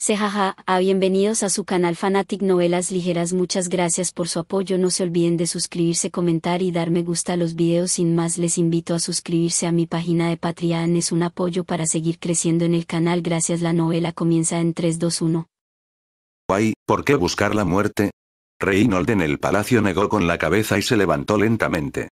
sejaja a ah, bienvenidos a su canal Fanatic Novelas Ligeras muchas gracias por su apoyo no se olviden de suscribirse comentar y dar me gusta a los videos sin más les invito a suscribirse a mi página de Patreon es un apoyo para seguir creciendo en el canal gracias la novela comienza en 321. Guay, ¿por qué buscar la muerte? Reynold en el palacio negó con la cabeza y se levantó lentamente.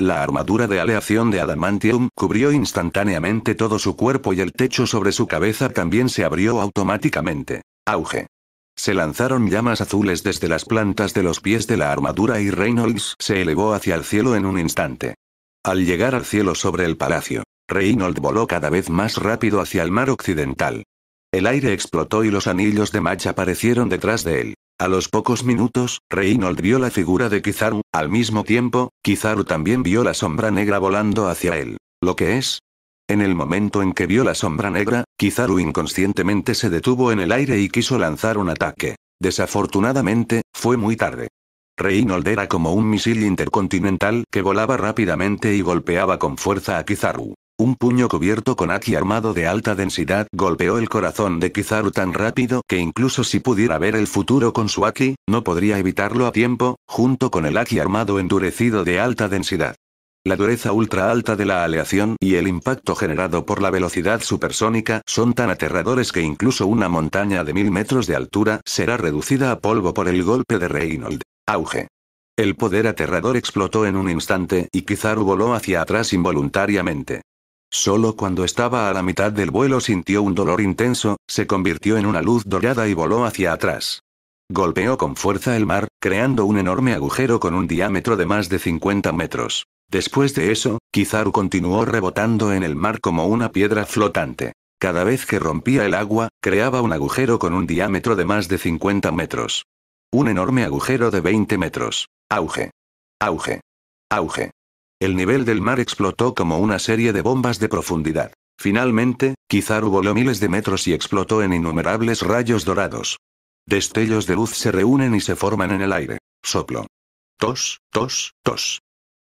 La armadura de aleación de adamantium cubrió instantáneamente todo su cuerpo y el techo sobre su cabeza también se abrió automáticamente. Auge. Se lanzaron llamas azules desde las plantas de los pies de la armadura y Reynolds se elevó hacia el cielo en un instante. Al llegar al cielo sobre el palacio, Reynolds voló cada vez más rápido hacia el mar occidental. El aire explotó y los anillos de macha aparecieron detrás de él. A los pocos minutos, Reynold vio la figura de Kizaru, al mismo tiempo, Kizaru también vio la sombra negra volando hacia él. ¿Lo que es? En el momento en que vio la sombra negra, Kizaru inconscientemente se detuvo en el aire y quiso lanzar un ataque. Desafortunadamente, fue muy tarde. Reynold era como un misil intercontinental que volaba rápidamente y golpeaba con fuerza a Kizaru. Un puño cubierto con Aki armado de alta densidad golpeó el corazón de Kizaru tan rápido que incluso si pudiera ver el futuro con su Aki, no podría evitarlo a tiempo, junto con el Aki armado endurecido de alta densidad. La dureza ultra alta de la aleación y el impacto generado por la velocidad supersónica son tan aterradores que incluso una montaña de mil metros de altura será reducida a polvo por el golpe de Reynolds. Auge. El poder aterrador explotó en un instante y Kizaru voló hacia atrás involuntariamente. Solo cuando estaba a la mitad del vuelo sintió un dolor intenso, se convirtió en una luz dorada y voló hacia atrás. Golpeó con fuerza el mar, creando un enorme agujero con un diámetro de más de 50 metros. Después de eso, Kizaru continuó rebotando en el mar como una piedra flotante. Cada vez que rompía el agua, creaba un agujero con un diámetro de más de 50 metros. Un enorme agujero de 20 metros. Auge. Auge. Auge. El nivel del mar explotó como una serie de bombas de profundidad. Finalmente, Kizaru voló miles de metros y explotó en innumerables rayos dorados. Destellos de luz se reúnen y se forman en el aire. Soplo. Tos, tos, tos.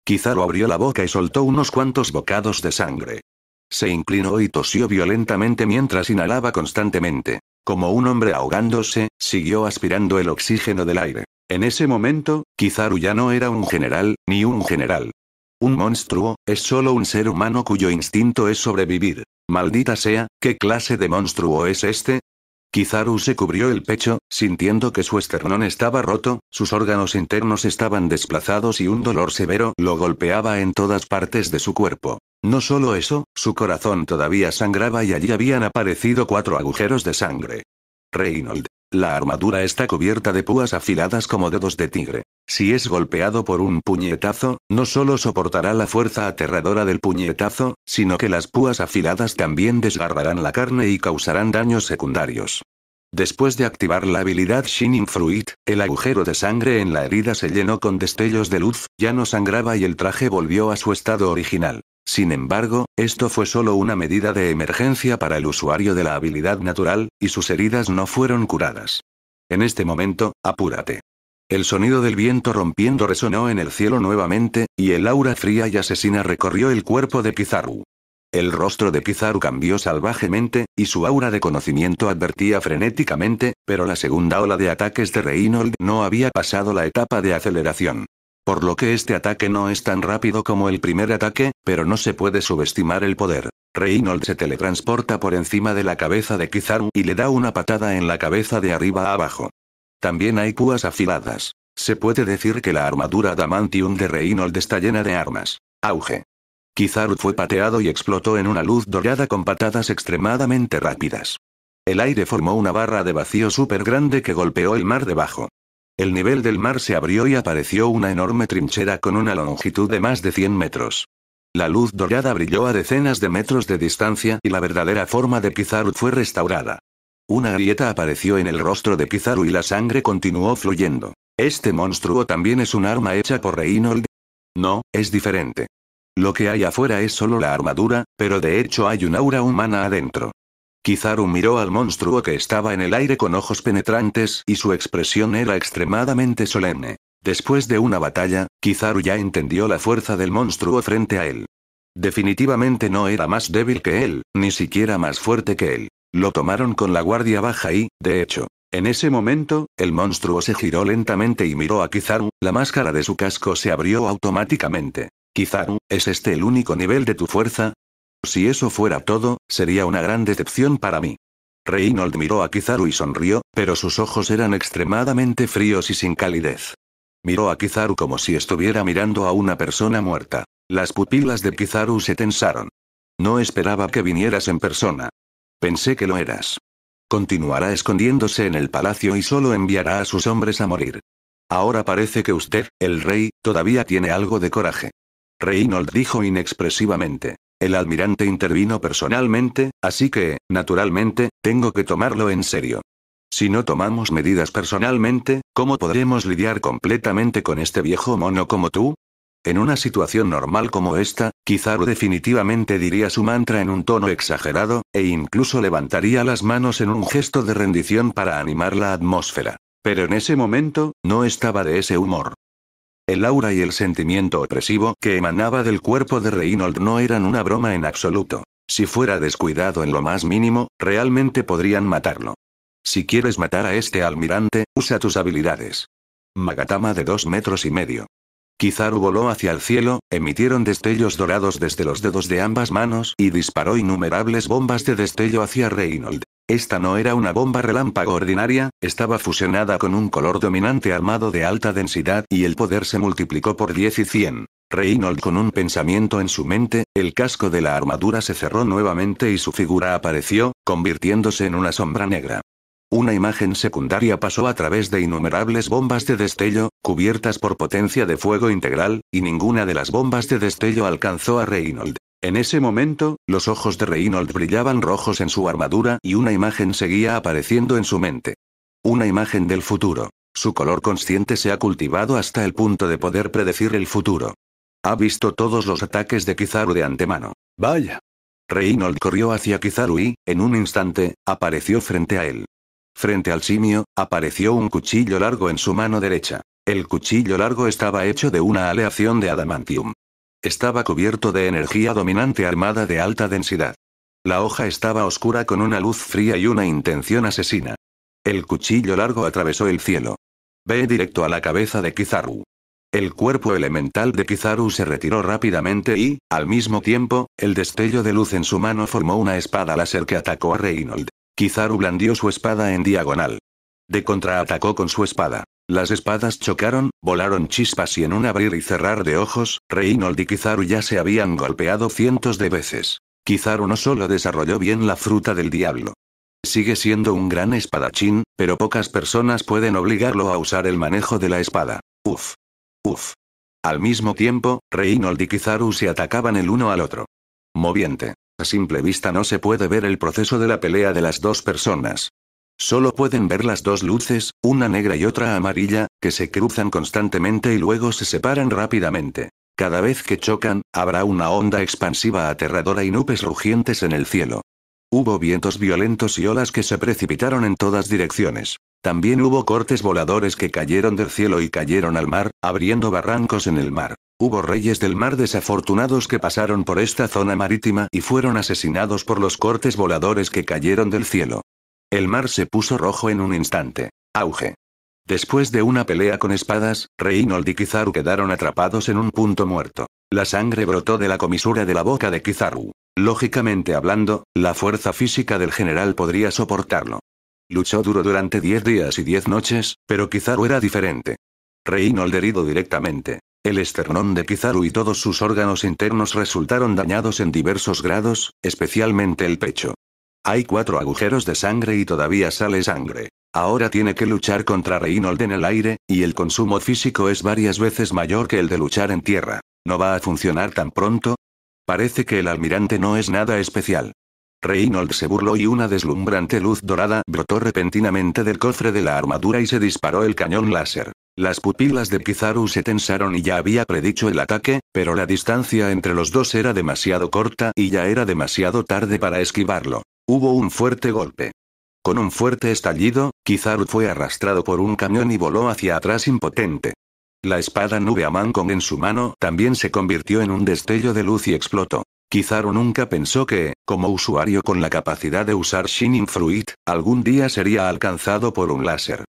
Kizaru abrió la boca y soltó unos cuantos bocados de sangre. Se inclinó y tosió violentamente mientras inhalaba constantemente. Como un hombre ahogándose, siguió aspirando el oxígeno del aire. En ese momento, Kizaru ya no era un general, ni un general, un monstruo, es solo un ser humano cuyo instinto es sobrevivir. Maldita sea, ¿qué clase de monstruo es este? Kizaru se cubrió el pecho, sintiendo que su esternón estaba roto, sus órganos internos estaban desplazados y un dolor severo lo golpeaba en todas partes de su cuerpo. No solo eso, su corazón todavía sangraba y allí habían aparecido cuatro agujeros de sangre. Reynold, la armadura está cubierta de púas afiladas como dedos de tigre. Si es golpeado por un puñetazo, no solo soportará la fuerza aterradora del puñetazo, sino que las púas afiladas también desgarrarán la carne y causarán daños secundarios. Después de activar la habilidad Shining Fruit, el agujero de sangre en la herida se llenó con destellos de luz, ya no sangraba y el traje volvió a su estado original. Sin embargo, esto fue solo una medida de emergencia para el usuario de la habilidad natural, y sus heridas no fueron curadas. En este momento, apúrate. El sonido del viento rompiendo resonó en el cielo nuevamente, y el aura fría y asesina recorrió el cuerpo de Pizarro. El rostro de Kizaru cambió salvajemente, y su aura de conocimiento advertía frenéticamente, pero la segunda ola de ataques de Reynold no había pasado la etapa de aceleración. Por lo que este ataque no es tan rápido como el primer ataque, pero no se puede subestimar el poder. Reynold se teletransporta por encima de la cabeza de Kizaru y le da una patada en la cabeza de arriba a abajo. También hay púas afiladas. Se puede decir que la armadura Damantium de Reynold está llena de armas. Auge. Kizaru fue pateado y explotó en una luz dorada con patadas extremadamente rápidas. El aire formó una barra de vacío súper grande que golpeó el mar debajo. El nivel del mar se abrió y apareció una enorme trinchera con una longitud de más de 100 metros. La luz dorada brilló a decenas de metros de distancia y la verdadera forma de Kizaru fue restaurada. Una grieta apareció en el rostro de Kizaru y la sangre continuó fluyendo. Este monstruo también es un arma hecha por reinhold No, es diferente. Lo que hay afuera es solo la armadura, pero de hecho hay un aura humana adentro. Kizaru miró al monstruo que estaba en el aire con ojos penetrantes y su expresión era extremadamente solemne. Después de una batalla, Kizaru ya entendió la fuerza del monstruo frente a él. Definitivamente no era más débil que él, ni siquiera más fuerte que él. Lo tomaron con la guardia baja y, de hecho, en ese momento, el monstruo se giró lentamente y miró a Kizaru, la máscara de su casco se abrió automáticamente. Kizaru, ¿es este el único nivel de tu fuerza? Si eso fuera todo, sería una gran decepción para mí. Reynold miró a Kizaru y sonrió, pero sus ojos eran extremadamente fríos y sin calidez. Miró a Kizaru como si estuviera mirando a una persona muerta. Las pupilas de Kizaru se tensaron. No esperaba que vinieras en persona. Pensé que lo eras. Continuará escondiéndose en el palacio y solo enviará a sus hombres a morir. Ahora parece que usted, el rey, todavía tiene algo de coraje. Reynold dijo inexpresivamente. El almirante intervino personalmente, así que, naturalmente, tengo que tomarlo en serio. Si no tomamos medidas personalmente, ¿cómo podremos lidiar completamente con este viejo mono como tú? En una situación normal como esta, Kizaru definitivamente diría su mantra en un tono exagerado, e incluso levantaría las manos en un gesto de rendición para animar la atmósfera. Pero en ese momento, no estaba de ese humor. El aura y el sentimiento opresivo que emanaba del cuerpo de Reynold no eran una broma en absoluto. Si fuera descuidado en lo más mínimo, realmente podrían matarlo. Si quieres matar a este almirante, usa tus habilidades. Magatama de dos metros y medio. Kizaru voló hacia el cielo, emitieron destellos dorados desde los dedos de ambas manos y disparó innumerables bombas de destello hacia Reynold. Esta no era una bomba relámpago ordinaria, estaba fusionada con un color dominante armado de alta densidad y el poder se multiplicó por 10 y 100. Reynold con un pensamiento en su mente, el casco de la armadura se cerró nuevamente y su figura apareció, convirtiéndose en una sombra negra. Una imagen secundaria pasó a través de innumerables bombas de destello, cubiertas por potencia de fuego integral, y ninguna de las bombas de destello alcanzó a Reynold. En ese momento, los ojos de Reynolds brillaban rojos en su armadura y una imagen seguía apareciendo en su mente. Una imagen del futuro. Su color consciente se ha cultivado hasta el punto de poder predecir el futuro. Ha visto todos los ataques de Kizaru de antemano. Vaya. Reynolds corrió hacia Kizaru y, en un instante, apareció frente a él. Frente al simio, apareció un cuchillo largo en su mano derecha. El cuchillo largo estaba hecho de una aleación de adamantium. Estaba cubierto de energía dominante armada de alta densidad. La hoja estaba oscura con una luz fría y una intención asesina. El cuchillo largo atravesó el cielo. Ve directo a la cabeza de Kizaru. El cuerpo elemental de Kizaru se retiró rápidamente y, al mismo tiempo, el destello de luz en su mano formó una espada láser que atacó a Reynold. Kizaru blandió su espada en diagonal. De contraatacó con su espada. Las espadas chocaron, volaron chispas y en un abrir y cerrar de ojos, Reynold y Kizaru ya se habían golpeado cientos de veces. Kizaru no solo desarrolló bien la fruta del diablo. Sigue siendo un gran espadachín, pero pocas personas pueden obligarlo a usar el manejo de la espada. Uf. Uf. Al mismo tiempo, Reynold y Kizaru se atacaban el uno al otro. Moviente. A simple vista no se puede ver el proceso de la pelea de las dos personas, Solo pueden ver las dos luces, una negra y otra amarilla, que se cruzan constantemente y luego se separan rápidamente. Cada vez que chocan, habrá una onda expansiva aterradora y nubes rugientes en el cielo. Hubo vientos violentos y olas que se precipitaron en todas direcciones. También hubo cortes voladores que cayeron del cielo y cayeron al mar, abriendo barrancos en el mar. Hubo reyes del mar desafortunados que pasaron por esta zona marítima y fueron asesinados por los cortes voladores que cayeron del cielo. El mar se puso rojo en un instante. Auge. Después de una pelea con espadas, Reynold y Kizaru quedaron atrapados en un punto muerto. La sangre brotó de la comisura de la boca de Kizaru. Lógicamente hablando, la fuerza física del general podría soportarlo. Luchó duro durante diez días y diez noches, pero Kizaru era diferente. Reynold herido directamente. El esternón de Kizaru y todos sus órganos internos resultaron dañados en diversos grados, especialmente el pecho. Hay cuatro agujeros de sangre y todavía sale sangre. Ahora tiene que luchar contra Reynold en el aire, y el consumo físico es varias veces mayor que el de luchar en tierra. ¿No va a funcionar tan pronto? Parece que el almirante no es nada especial. Reynolds se burló y una deslumbrante luz dorada brotó repentinamente del cofre de la armadura y se disparó el cañón láser. Las pupilas de Kizaru se tensaron y ya había predicho el ataque, pero la distancia entre los dos era demasiado corta y ya era demasiado tarde para esquivarlo. Hubo un fuerte golpe. Con un fuerte estallido, Kizaru fue arrastrado por un camión y voló hacia atrás impotente. La espada nube Amancon en su mano también se convirtió en un destello de luz y explotó. Kizaru nunca pensó que, como usuario con la capacidad de usar Shining Fruit, algún día sería alcanzado por un láser.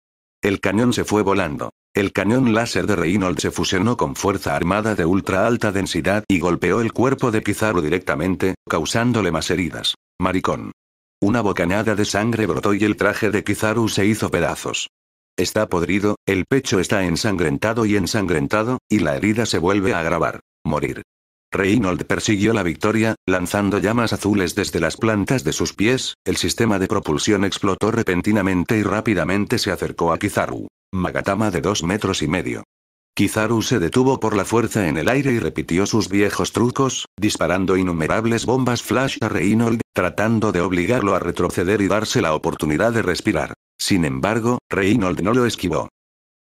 El cañón se fue volando. El cañón láser de Reynolds se fusionó con fuerza armada de ultra alta densidad y golpeó el cuerpo de Kizaru directamente, causándole más heridas. Maricón. Una bocanada de sangre brotó y el traje de Kizaru se hizo pedazos. Está podrido, el pecho está ensangrentado y ensangrentado, y la herida se vuelve a agravar. Morir. Reynold persiguió la victoria, lanzando llamas azules desde las plantas de sus pies, el sistema de propulsión explotó repentinamente y rápidamente se acercó a Kizaru. Magatama de dos metros y medio. Kizaru se detuvo por la fuerza en el aire y repitió sus viejos trucos, disparando innumerables bombas flash a Reynold, tratando de obligarlo a retroceder y darse la oportunidad de respirar. Sin embargo, Reynold no lo esquivó.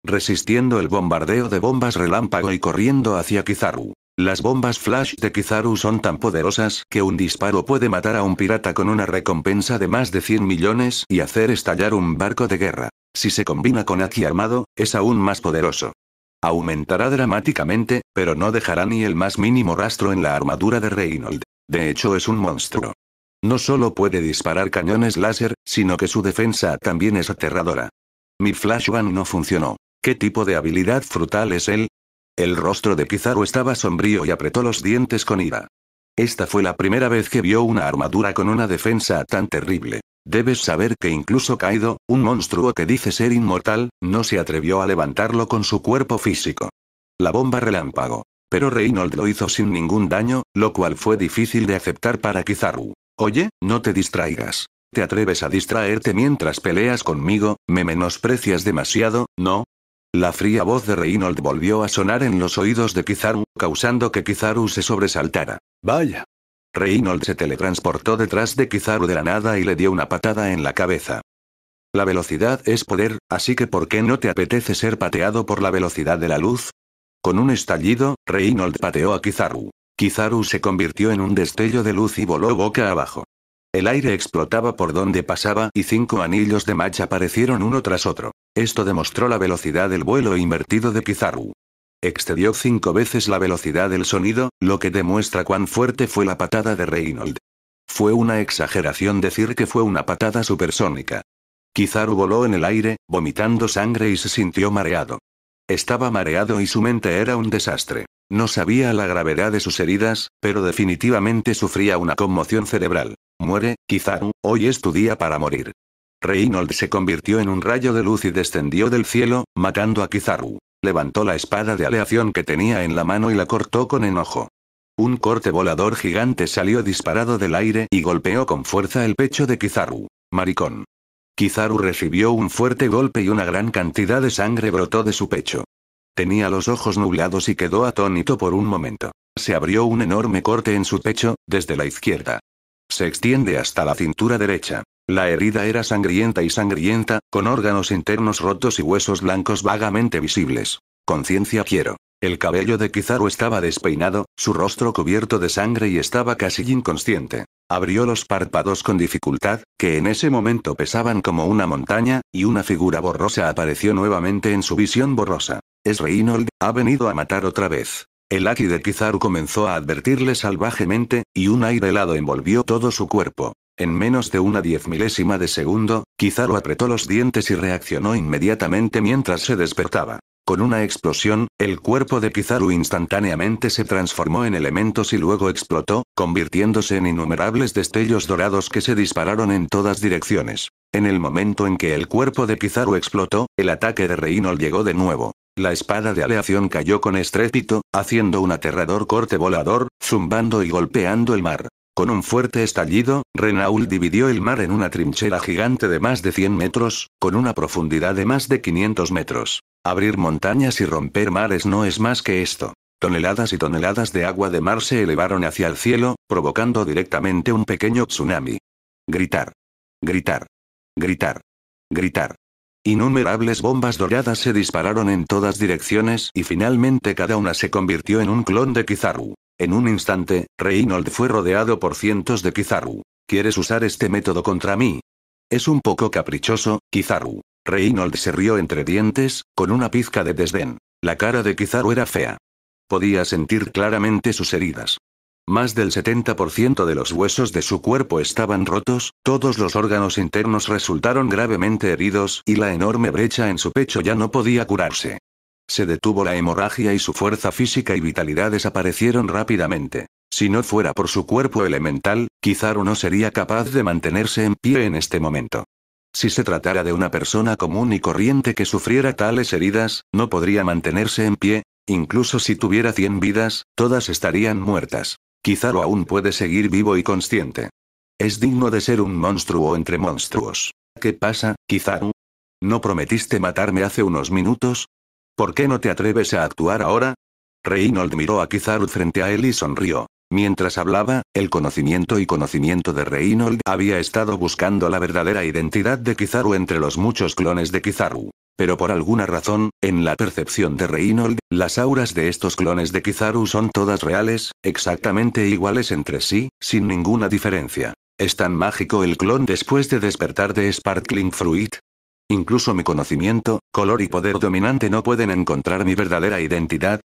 Resistiendo el bombardeo de bombas relámpago y corriendo hacia Kizaru. Las bombas flash de Kizaru son tan poderosas que un disparo puede matar a un pirata con una recompensa de más de 100 millones y hacer estallar un barco de guerra. Si se combina con Aki armado, es aún más poderoso aumentará dramáticamente, pero no dejará ni el más mínimo rastro en la armadura de Reynold. De hecho es un monstruo. No solo puede disparar cañones láser, sino que su defensa también es aterradora. Mi flashbang no funcionó. ¿Qué tipo de habilidad frutal es él? El rostro de Pizarro estaba sombrío y apretó los dientes con ira. Esta fue la primera vez que vio una armadura con una defensa tan terrible. Debes saber que incluso Kaido, un monstruo que dice ser inmortal, no se atrevió a levantarlo con su cuerpo físico. La bomba relámpago. Pero Reynold lo hizo sin ningún daño, lo cual fue difícil de aceptar para Kizaru. Oye, no te distraigas. ¿Te atreves a distraerte mientras peleas conmigo? ¿Me menosprecias demasiado, no? La fría voz de Reynold volvió a sonar en los oídos de Kizaru, causando que Kizaru se sobresaltara. Vaya. Reynold se teletransportó detrás de Kizaru de la nada y le dio una patada en la cabeza. La velocidad es poder, así que ¿por qué no te apetece ser pateado por la velocidad de la luz? Con un estallido, Reynolds pateó a Kizaru. Kizaru se convirtió en un destello de luz y voló boca abajo. El aire explotaba por donde pasaba y cinco anillos de macha aparecieron uno tras otro. Esto demostró la velocidad del vuelo invertido de Pizarro. Excedió cinco veces la velocidad del sonido, lo que demuestra cuán fuerte fue la patada de Reynolds. Fue una exageración decir que fue una patada supersónica. Kizaru voló en el aire, vomitando sangre y se sintió mareado. Estaba mareado y su mente era un desastre. No sabía la gravedad de sus heridas, pero definitivamente sufría una conmoción cerebral. Muere, Kizaru, hoy es tu día para morir. Reynold se convirtió en un rayo de luz y descendió del cielo, matando a Kizaru. Levantó la espada de aleación que tenía en la mano y la cortó con enojo. Un corte volador gigante salió disparado del aire y golpeó con fuerza el pecho de Kizaru. Maricón. Kizaru recibió un fuerte golpe y una gran cantidad de sangre brotó de su pecho. Tenía los ojos nublados y quedó atónito por un momento. Se abrió un enorme corte en su pecho, desde la izquierda. Se extiende hasta la cintura derecha. La herida era sangrienta y sangrienta, con órganos internos rotos y huesos blancos vagamente visibles. Conciencia quiero. El cabello de Kizaru estaba despeinado, su rostro cubierto de sangre y estaba casi inconsciente. Abrió los párpados con dificultad, que en ese momento pesaban como una montaña, y una figura borrosa apareció nuevamente en su visión borrosa. Es Reynold, ha venido a matar otra vez. El Aki de Kizaru comenzó a advertirle salvajemente, y un aire helado envolvió todo su cuerpo. En menos de una diez milésima de segundo, Kizaru apretó los dientes y reaccionó inmediatamente mientras se despertaba. Con una explosión, el cuerpo de Kizaru instantáneamente se transformó en elementos y luego explotó, convirtiéndose en innumerables destellos dorados que se dispararon en todas direcciones. En el momento en que el cuerpo de Kizaru explotó, el ataque de Reynold llegó de nuevo. La espada de aleación cayó con estrépito, haciendo un aterrador corte volador, zumbando y golpeando el mar. Con un fuerte estallido, Renault dividió el mar en una trinchera gigante de más de 100 metros, con una profundidad de más de 500 metros. Abrir montañas y romper mares no es más que esto. Toneladas y toneladas de agua de mar se elevaron hacia el cielo, provocando directamente un pequeño tsunami. Gritar. Gritar. Gritar. Gritar. Innumerables bombas doradas se dispararon en todas direcciones y finalmente cada una se convirtió en un clon de Kizaru. En un instante, Reynold fue rodeado por cientos de Kizaru. ¿Quieres usar este método contra mí? Es un poco caprichoso, Kizaru. Reynold se rió entre dientes, con una pizca de desdén. La cara de Kizaru era fea. Podía sentir claramente sus heridas. Más del 70% de los huesos de su cuerpo estaban rotos, todos los órganos internos resultaron gravemente heridos y la enorme brecha en su pecho ya no podía curarse. Se detuvo la hemorragia y su fuerza física y vitalidad desaparecieron rápidamente. Si no fuera por su cuerpo elemental, Kizaru no sería capaz de mantenerse en pie en este momento. Si se tratara de una persona común y corriente que sufriera tales heridas, no podría mantenerse en pie, incluso si tuviera 100 vidas, todas estarían muertas. Kizaru aún puede seguir vivo y consciente. Es digno de ser un monstruo entre monstruos. ¿Qué pasa, Kizaru? ¿No prometiste matarme hace unos minutos? ¿Por qué no te atreves a actuar ahora? Reynold miró a Kizaru frente a él y sonrió. Mientras hablaba, el conocimiento y conocimiento de Reynold había estado buscando la verdadera identidad de Kizaru entre los muchos clones de Kizaru. Pero por alguna razón, en la percepción de Reynold, las auras de estos clones de Kizaru son todas reales, exactamente iguales entre sí, sin ninguna diferencia. Es tan mágico el clon después de despertar de Sparkling Fruit, Incluso mi conocimiento, color y poder dominante no pueden encontrar mi verdadera identidad.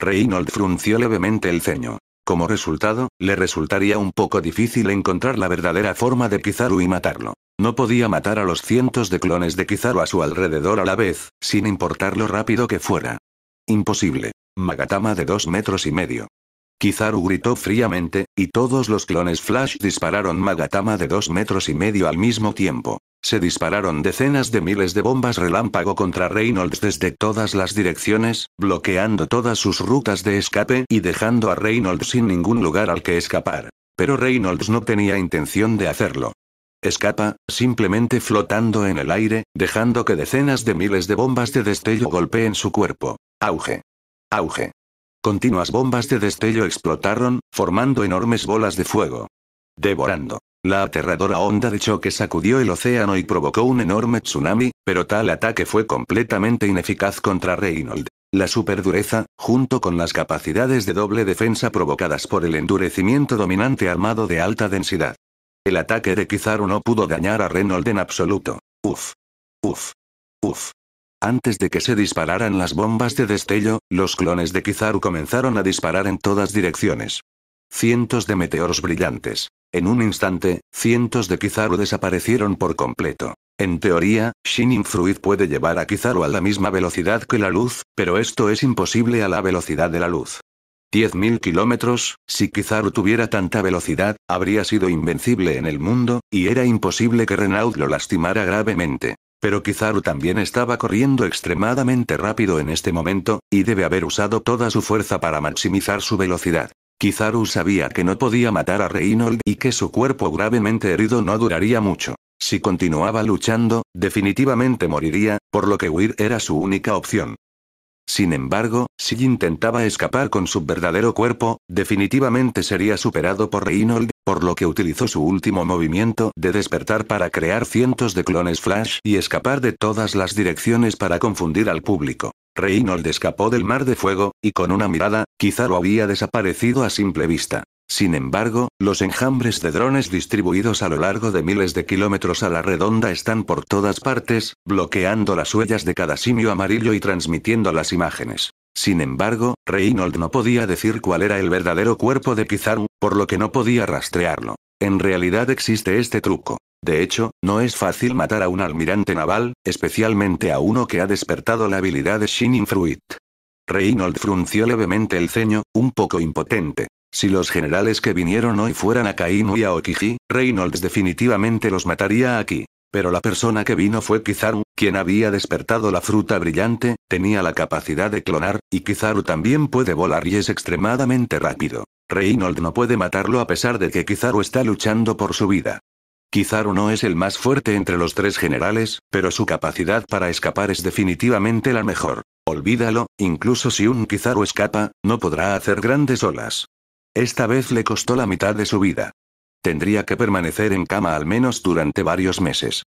Reynold frunció levemente el ceño. Como resultado, le resultaría un poco difícil encontrar la verdadera forma de Kizaru y matarlo. No podía matar a los cientos de clones de Kizaru a su alrededor a la vez, sin importar lo rápido que fuera. Imposible. Magatama de dos metros y medio. Kizaru gritó fríamente, y todos los clones Flash dispararon Magatama de dos metros y medio al mismo tiempo. Se dispararon decenas de miles de bombas relámpago contra Reynolds desde todas las direcciones, bloqueando todas sus rutas de escape y dejando a Reynolds sin ningún lugar al que escapar. Pero Reynolds no tenía intención de hacerlo. Escapa, simplemente flotando en el aire, dejando que decenas de miles de bombas de destello golpeen su cuerpo. Auge. Auge. Continuas bombas de destello explotaron, formando enormes bolas de fuego. Devorando. La aterradora onda de choque sacudió el océano y provocó un enorme tsunami, pero tal ataque fue completamente ineficaz contra Reynold. La superdureza, junto con las capacidades de doble defensa provocadas por el endurecimiento dominante armado de alta densidad. El ataque de Kizaru no pudo dañar a Reynold en absoluto. Uf. Uf. Uf. Antes de que se dispararan las bombas de destello, los clones de Kizaru comenzaron a disparar en todas direcciones. Cientos de meteoros brillantes. En un instante, cientos de Kizaru desaparecieron por completo. En teoría, Shining Fruit puede llevar a Kizaru a la misma velocidad que la luz, pero esto es imposible a la velocidad de la luz. 10.000 kilómetros, si Kizaru tuviera tanta velocidad, habría sido invencible en el mundo, y era imposible que Renaud lo lastimara gravemente. Pero Kizaru también estaba corriendo extremadamente rápido en este momento, y debe haber usado toda su fuerza para maximizar su velocidad. Kizaru sabía que no podía matar a Reynold y que su cuerpo gravemente herido no duraría mucho. Si continuaba luchando, definitivamente moriría, por lo que huir era su única opción. Sin embargo, si intentaba escapar con su verdadero cuerpo, definitivamente sería superado por Reynold, por lo que utilizó su último movimiento de despertar para crear cientos de clones Flash y escapar de todas las direcciones para confundir al público. Reynold escapó del mar de fuego, y con una mirada, quizá lo había desaparecido a simple vista. Sin embargo, los enjambres de drones distribuidos a lo largo de miles de kilómetros a la redonda están por todas partes, bloqueando las huellas de cada simio amarillo y transmitiendo las imágenes. Sin embargo, Reynold no podía decir cuál era el verdadero cuerpo de Kizaru, por lo que no podía rastrearlo. En realidad existe este truco. De hecho, no es fácil matar a un almirante naval, especialmente a uno que ha despertado la habilidad de Shining Fruit. Reynold frunció levemente el ceño, un poco impotente. Si los generales que vinieron hoy fueran a Kainu y a Okiji, Reynolds definitivamente los mataría aquí. Pero la persona que vino fue Kizaru, quien había despertado la fruta brillante, tenía la capacidad de clonar, y Kizaru también puede volar y es extremadamente rápido. Reynolds no puede matarlo a pesar de que Kizaru está luchando por su vida. Kizaru no es el más fuerte entre los tres generales, pero su capacidad para escapar es definitivamente la mejor. Olvídalo, incluso si un Kizaru escapa, no podrá hacer grandes olas. Esta vez le costó la mitad de su vida. Tendría que permanecer en cama al menos durante varios meses.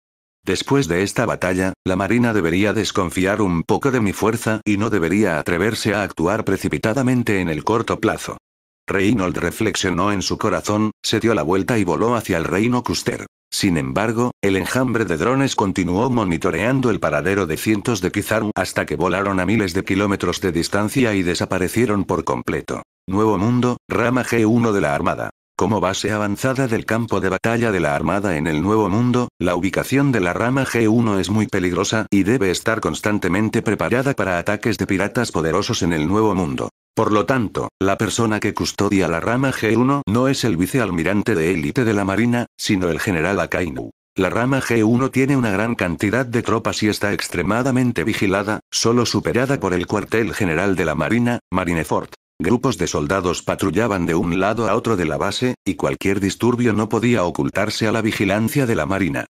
Después de esta batalla, la Marina debería desconfiar un poco de mi fuerza y no debería atreverse a actuar precipitadamente en el corto plazo. Reynold reflexionó en su corazón, se dio la vuelta y voló hacia el reino Custer. Sin embargo, el enjambre de drones continuó monitoreando el paradero de cientos de Kizaru hasta que volaron a miles de kilómetros de distancia y desaparecieron por completo. Nuevo Mundo, Rama G1 de la Armada. Como base avanzada del campo de batalla de la Armada en el Nuevo Mundo, la ubicación de la rama G1 es muy peligrosa y debe estar constantemente preparada para ataques de piratas poderosos en el Nuevo Mundo. Por lo tanto, la persona que custodia la rama G1 no es el vicealmirante de élite de la Marina, sino el general Akainu. La rama G1 tiene una gran cantidad de tropas y está extremadamente vigilada, solo superada por el cuartel general de la Marina, Marineford. Grupos de soldados patrullaban de un lado a otro de la base, y cualquier disturbio no podía ocultarse a la vigilancia de la Marina.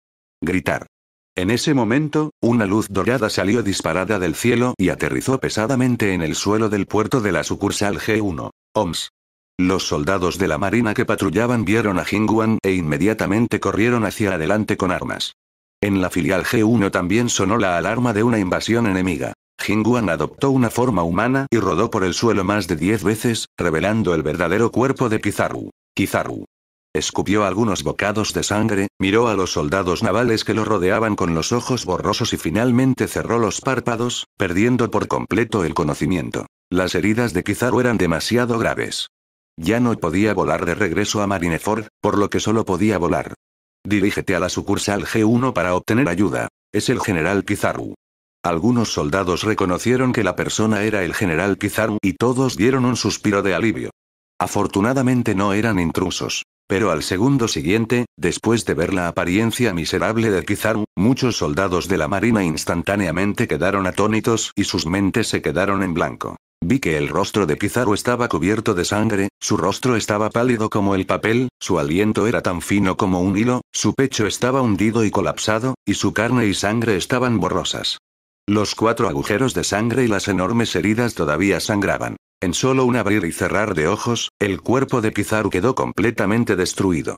Gritar. En ese momento, una luz dorada salió disparada del cielo y aterrizó pesadamente en el suelo del puerto de la sucursal G1. OMS. Los soldados de la Marina que patrullaban vieron a Jingwan e inmediatamente corrieron hacia adelante con armas. En la filial G1 también sonó la alarma de una invasión enemiga. Jinguan adoptó una forma humana y rodó por el suelo más de diez veces, revelando el verdadero cuerpo de Kizaru. Kizaru. Escupió algunos bocados de sangre, miró a los soldados navales que lo rodeaban con los ojos borrosos y finalmente cerró los párpados, perdiendo por completo el conocimiento. Las heridas de Kizaru eran demasiado graves. Ya no podía volar de regreso a Marineford, por lo que solo podía volar. Dirígete a la sucursal G1 para obtener ayuda. Es el general Kizaru. Algunos soldados reconocieron que la persona era el general Pizarro y todos dieron un suspiro de alivio. Afortunadamente no eran intrusos. Pero al segundo siguiente, después de ver la apariencia miserable de Kizaru, muchos soldados de la marina instantáneamente quedaron atónitos y sus mentes se quedaron en blanco. Vi que el rostro de Kizaru estaba cubierto de sangre, su rostro estaba pálido como el papel, su aliento era tan fino como un hilo, su pecho estaba hundido y colapsado, y su carne y sangre estaban borrosas. Los cuatro agujeros de sangre y las enormes heridas todavía sangraban. En solo un abrir y cerrar de ojos, el cuerpo de Pizarro quedó completamente destruido.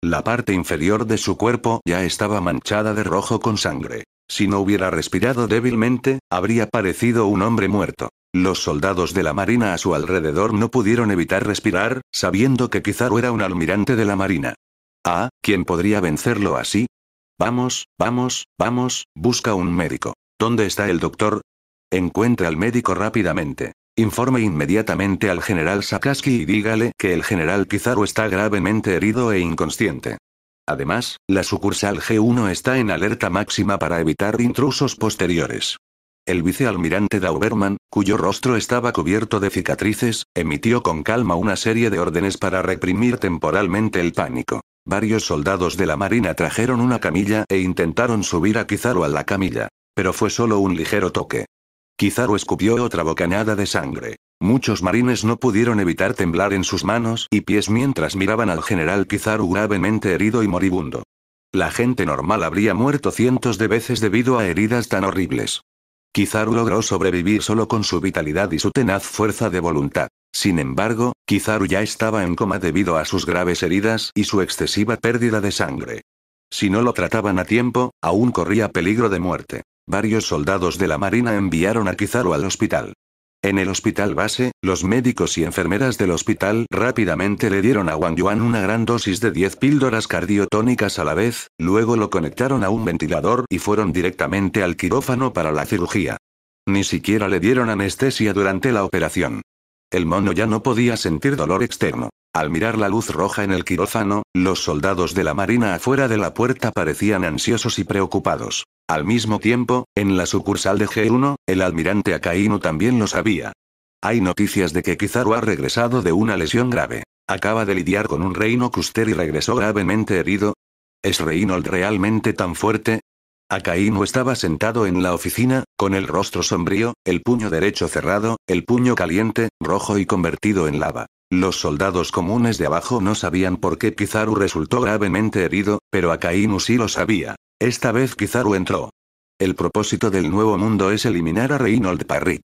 La parte inferior de su cuerpo ya estaba manchada de rojo con sangre. Si no hubiera respirado débilmente, habría parecido un hombre muerto. Los soldados de la Marina a su alrededor no pudieron evitar respirar, sabiendo que Pizarro era un almirante de la Marina. Ah, ¿quién podría vencerlo así? Vamos, vamos, vamos, busca un médico. ¿Dónde está el doctor? Encuentre al médico rápidamente. Informe inmediatamente al general Sakaski y dígale que el general Pizarro está gravemente herido e inconsciente. Además, la sucursal G1 está en alerta máxima para evitar intrusos posteriores. El vicealmirante Dauberman, cuyo rostro estaba cubierto de cicatrices, emitió con calma una serie de órdenes para reprimir temporalmente el pánico. Varios soldados de la Marina trajeron una camilla e intentaron subir a Pizarro a la camilla. Pero fue solo un ligero toque. Kizaru escupió otra bocanada de sangre. Muchos marines no pudieron evitar temblar en sus manos y pies mientras miraban al general Kizaru gravemente herido y moribundo. La gente normal habría muerto cientos de veces debido a heridas tan horribles. Kizaru logró sobrevivir solo con su vitalidad y su tenaz fuerza de voluntad. Sin embargo, Kizaru ya estaba en coma debido a sus graves heridas y su excesiva pérdida de sangre. Si no lo trataban a tiempo, aún corría peligro de muerte. Varios soldados de la Marina enviaron a Kizaru al hospital. En el hospital base, los médicos y enfermeras del hospital rápidamente le dieron a Wang Yuan una gran dosis de 10 píldoras cardiotónicas a la vez, luego lo conectaron a un ventilador y fueron directamente al quirófano para la cirugía. Ni siquiera le dieron anestesia durante la operación. El mono ya no podía sentir dolor externo. Al mirar la luz roja en el quirófano, los soldados de la marina afuera de la puerta parecían ansiosos y preocupados. Al mismo tiempo, en la sucursal de G1, el almirante Akainu también lo sabía. Hay noticias de que Kizaru ha regresado de una lesión grave. Acaba de lidiar con un reino custer y regresó gravemente herido. ¿Es reino realmente tan fuerte? Akainu estaba sentado en la oficina, con el rostro sombrío, el puño derecho cerrado, el puño caliente, rojo y convertido en lava. Los soldados comunes de abajo no sabían por qué Kizaru resultó gravemente herido, pero Akainu sí lo sabía. Esta vez Kizaru entró. El propósito del nuevo mundo es eliminar a Reynold Parrit.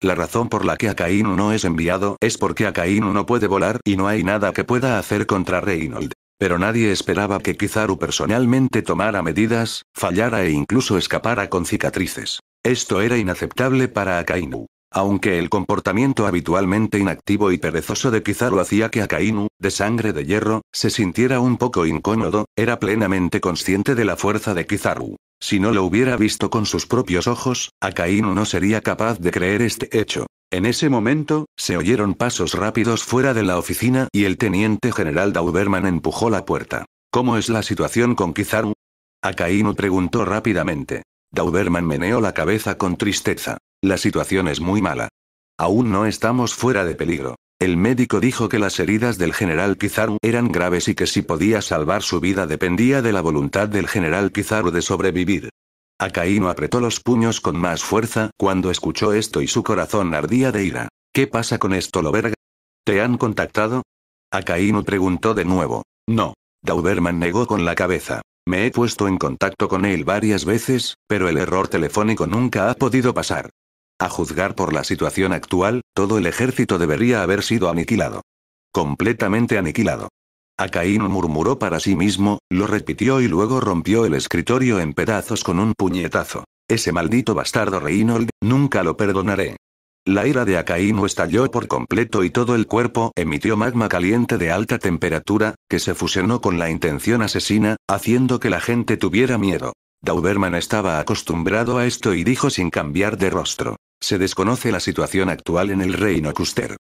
La razón por la que Akainu no es enviado es porque Akainu no puede volar y no hay nada que pueda hacer contra Reynold. Pero nadie esperaba que Kizaru personalmente tomara medidas, fallara e incluso escapara con cicatrices. Esto era inaceptable para Akainu. Aunque el comportamiento habitualmente inactivo y perezoso de Kizaru hacía que Akainu, de sangre de hierro, se sintiera un poco incómodo, era plenamente consciente de la fuerza de Kizaru. Si no lo hubiera visto con sus propios ojos, Akainu no sería capaz de creer este hecho. En ese momento, se oyeron pasos rápidos fuera de la oficina y el teniente general Dauberman empujó la puerta. ¿Cómo es la situación con Kizaru? Akainu preguntó rápidamente. Dauberman meneó la cabeza con tristeza. La situación es muy mala. Aún no estamos fuera de peligro. El médico dijo que las heridas del general Kizaru eran graves y que si podía salvar su vida dependía de la voluntad del general Kizaru de sobrevivir. Acaíno apretó los puños con más fuerza cuando escuchó esto y su corazón ardía de ira. ¿Qué pasa con esto, lo verga? ¿Te han contactado? Acaíno preguntó de nuevo. No. Dauberman negó con la cabeza. Me he puesto en contacto con él varias veces, pero el error telefónico nunca ha podido pasar. A juzgar por la situación actual, todo el ejército debería haber sido aniquilado. Completamente aniquilado. Acaín murmuró para sí mismo, lo repitió y luego rompió el escritorio en pedazos con un puñetazo. Ese maldito bastardo Reynold, nunca lo perdonaré. La ira de Acaín estalló por completo y todo el cuerpo emitió magma caliente de alta temperatura, que se fusionó con la intención asesina, haciendo que la gente tuviera miedo. Dauberman estaba acostumbrado a esto y dijo sin cambiar de rostro. Se desconoce la situación actual en el reino Custer.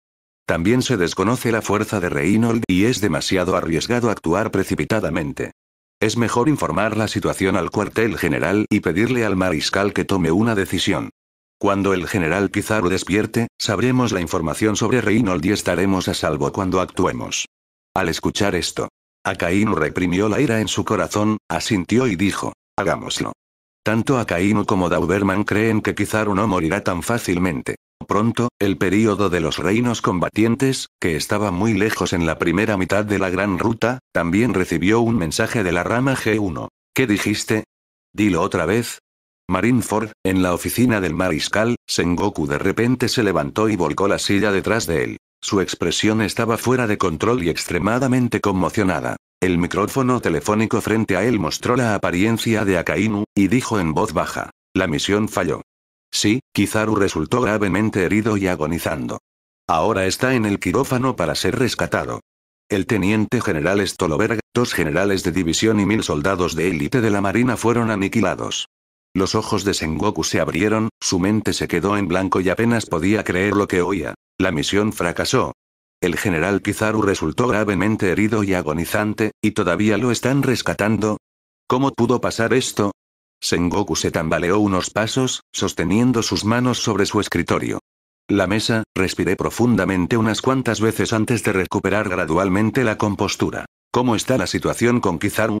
También se desconoce la fuerza de Reynold y es demasiado arriesgado actuar precipitadamente. Es mejor informar la situación al cuartel general y pedirle al mariscal que tome una decisión. Cuando el general Pizarro despierte, sabremos la información sobre Reynolds y estaremos a salvo cuando actuemos. Al escuchar esto, Acaín reprimió la ira en su corazón, asintió y dijo, hagámoslo. Tanto Akainu como Dauberman creen que quizá uno morirá tan fácilmente. Pronto, el período de los reinos combatientes, que estaba muy lejos en la primera mitad de la gran ruta, también recibió un mensaje de la rama G1. ¿Qué dijiste? Dilo otra vez. Marineford, en la oficina del mariscal, Sengoku de repente se levantó y volcó la silla detrás de él. Su expresión estaba fuera de control y extremadamente conmocionada. El micrófono telefónico frente a él mostró la apariencia de Akainu, y dijo en voz baja. La misión falló. Sí, Kizaru resultó gravemente herido y agonizando. Ahora está en el quirófano para ser rescatado. El teniente general Stoloberg, dos generales de división y mil soldados de élite de la marina fueron aniquilados. Los ojos de Sengoku se abrieron, su mente se quedó en blanco y apenas podía creer lo que oía. La misión fracasó. El general Kizaru resultó gravemente herido y agonizante, y todavía lo están rescatando. ¿Cómo pudo pasar esto? Sengoku se tambaleó unos pasos, sosteniendo sus manos sobre su escritorio. La mesa, respiré profundamente unas cuantas veces antes de recuperar gradualmente la compostura. ¿Cómo está la situación con Kizaru?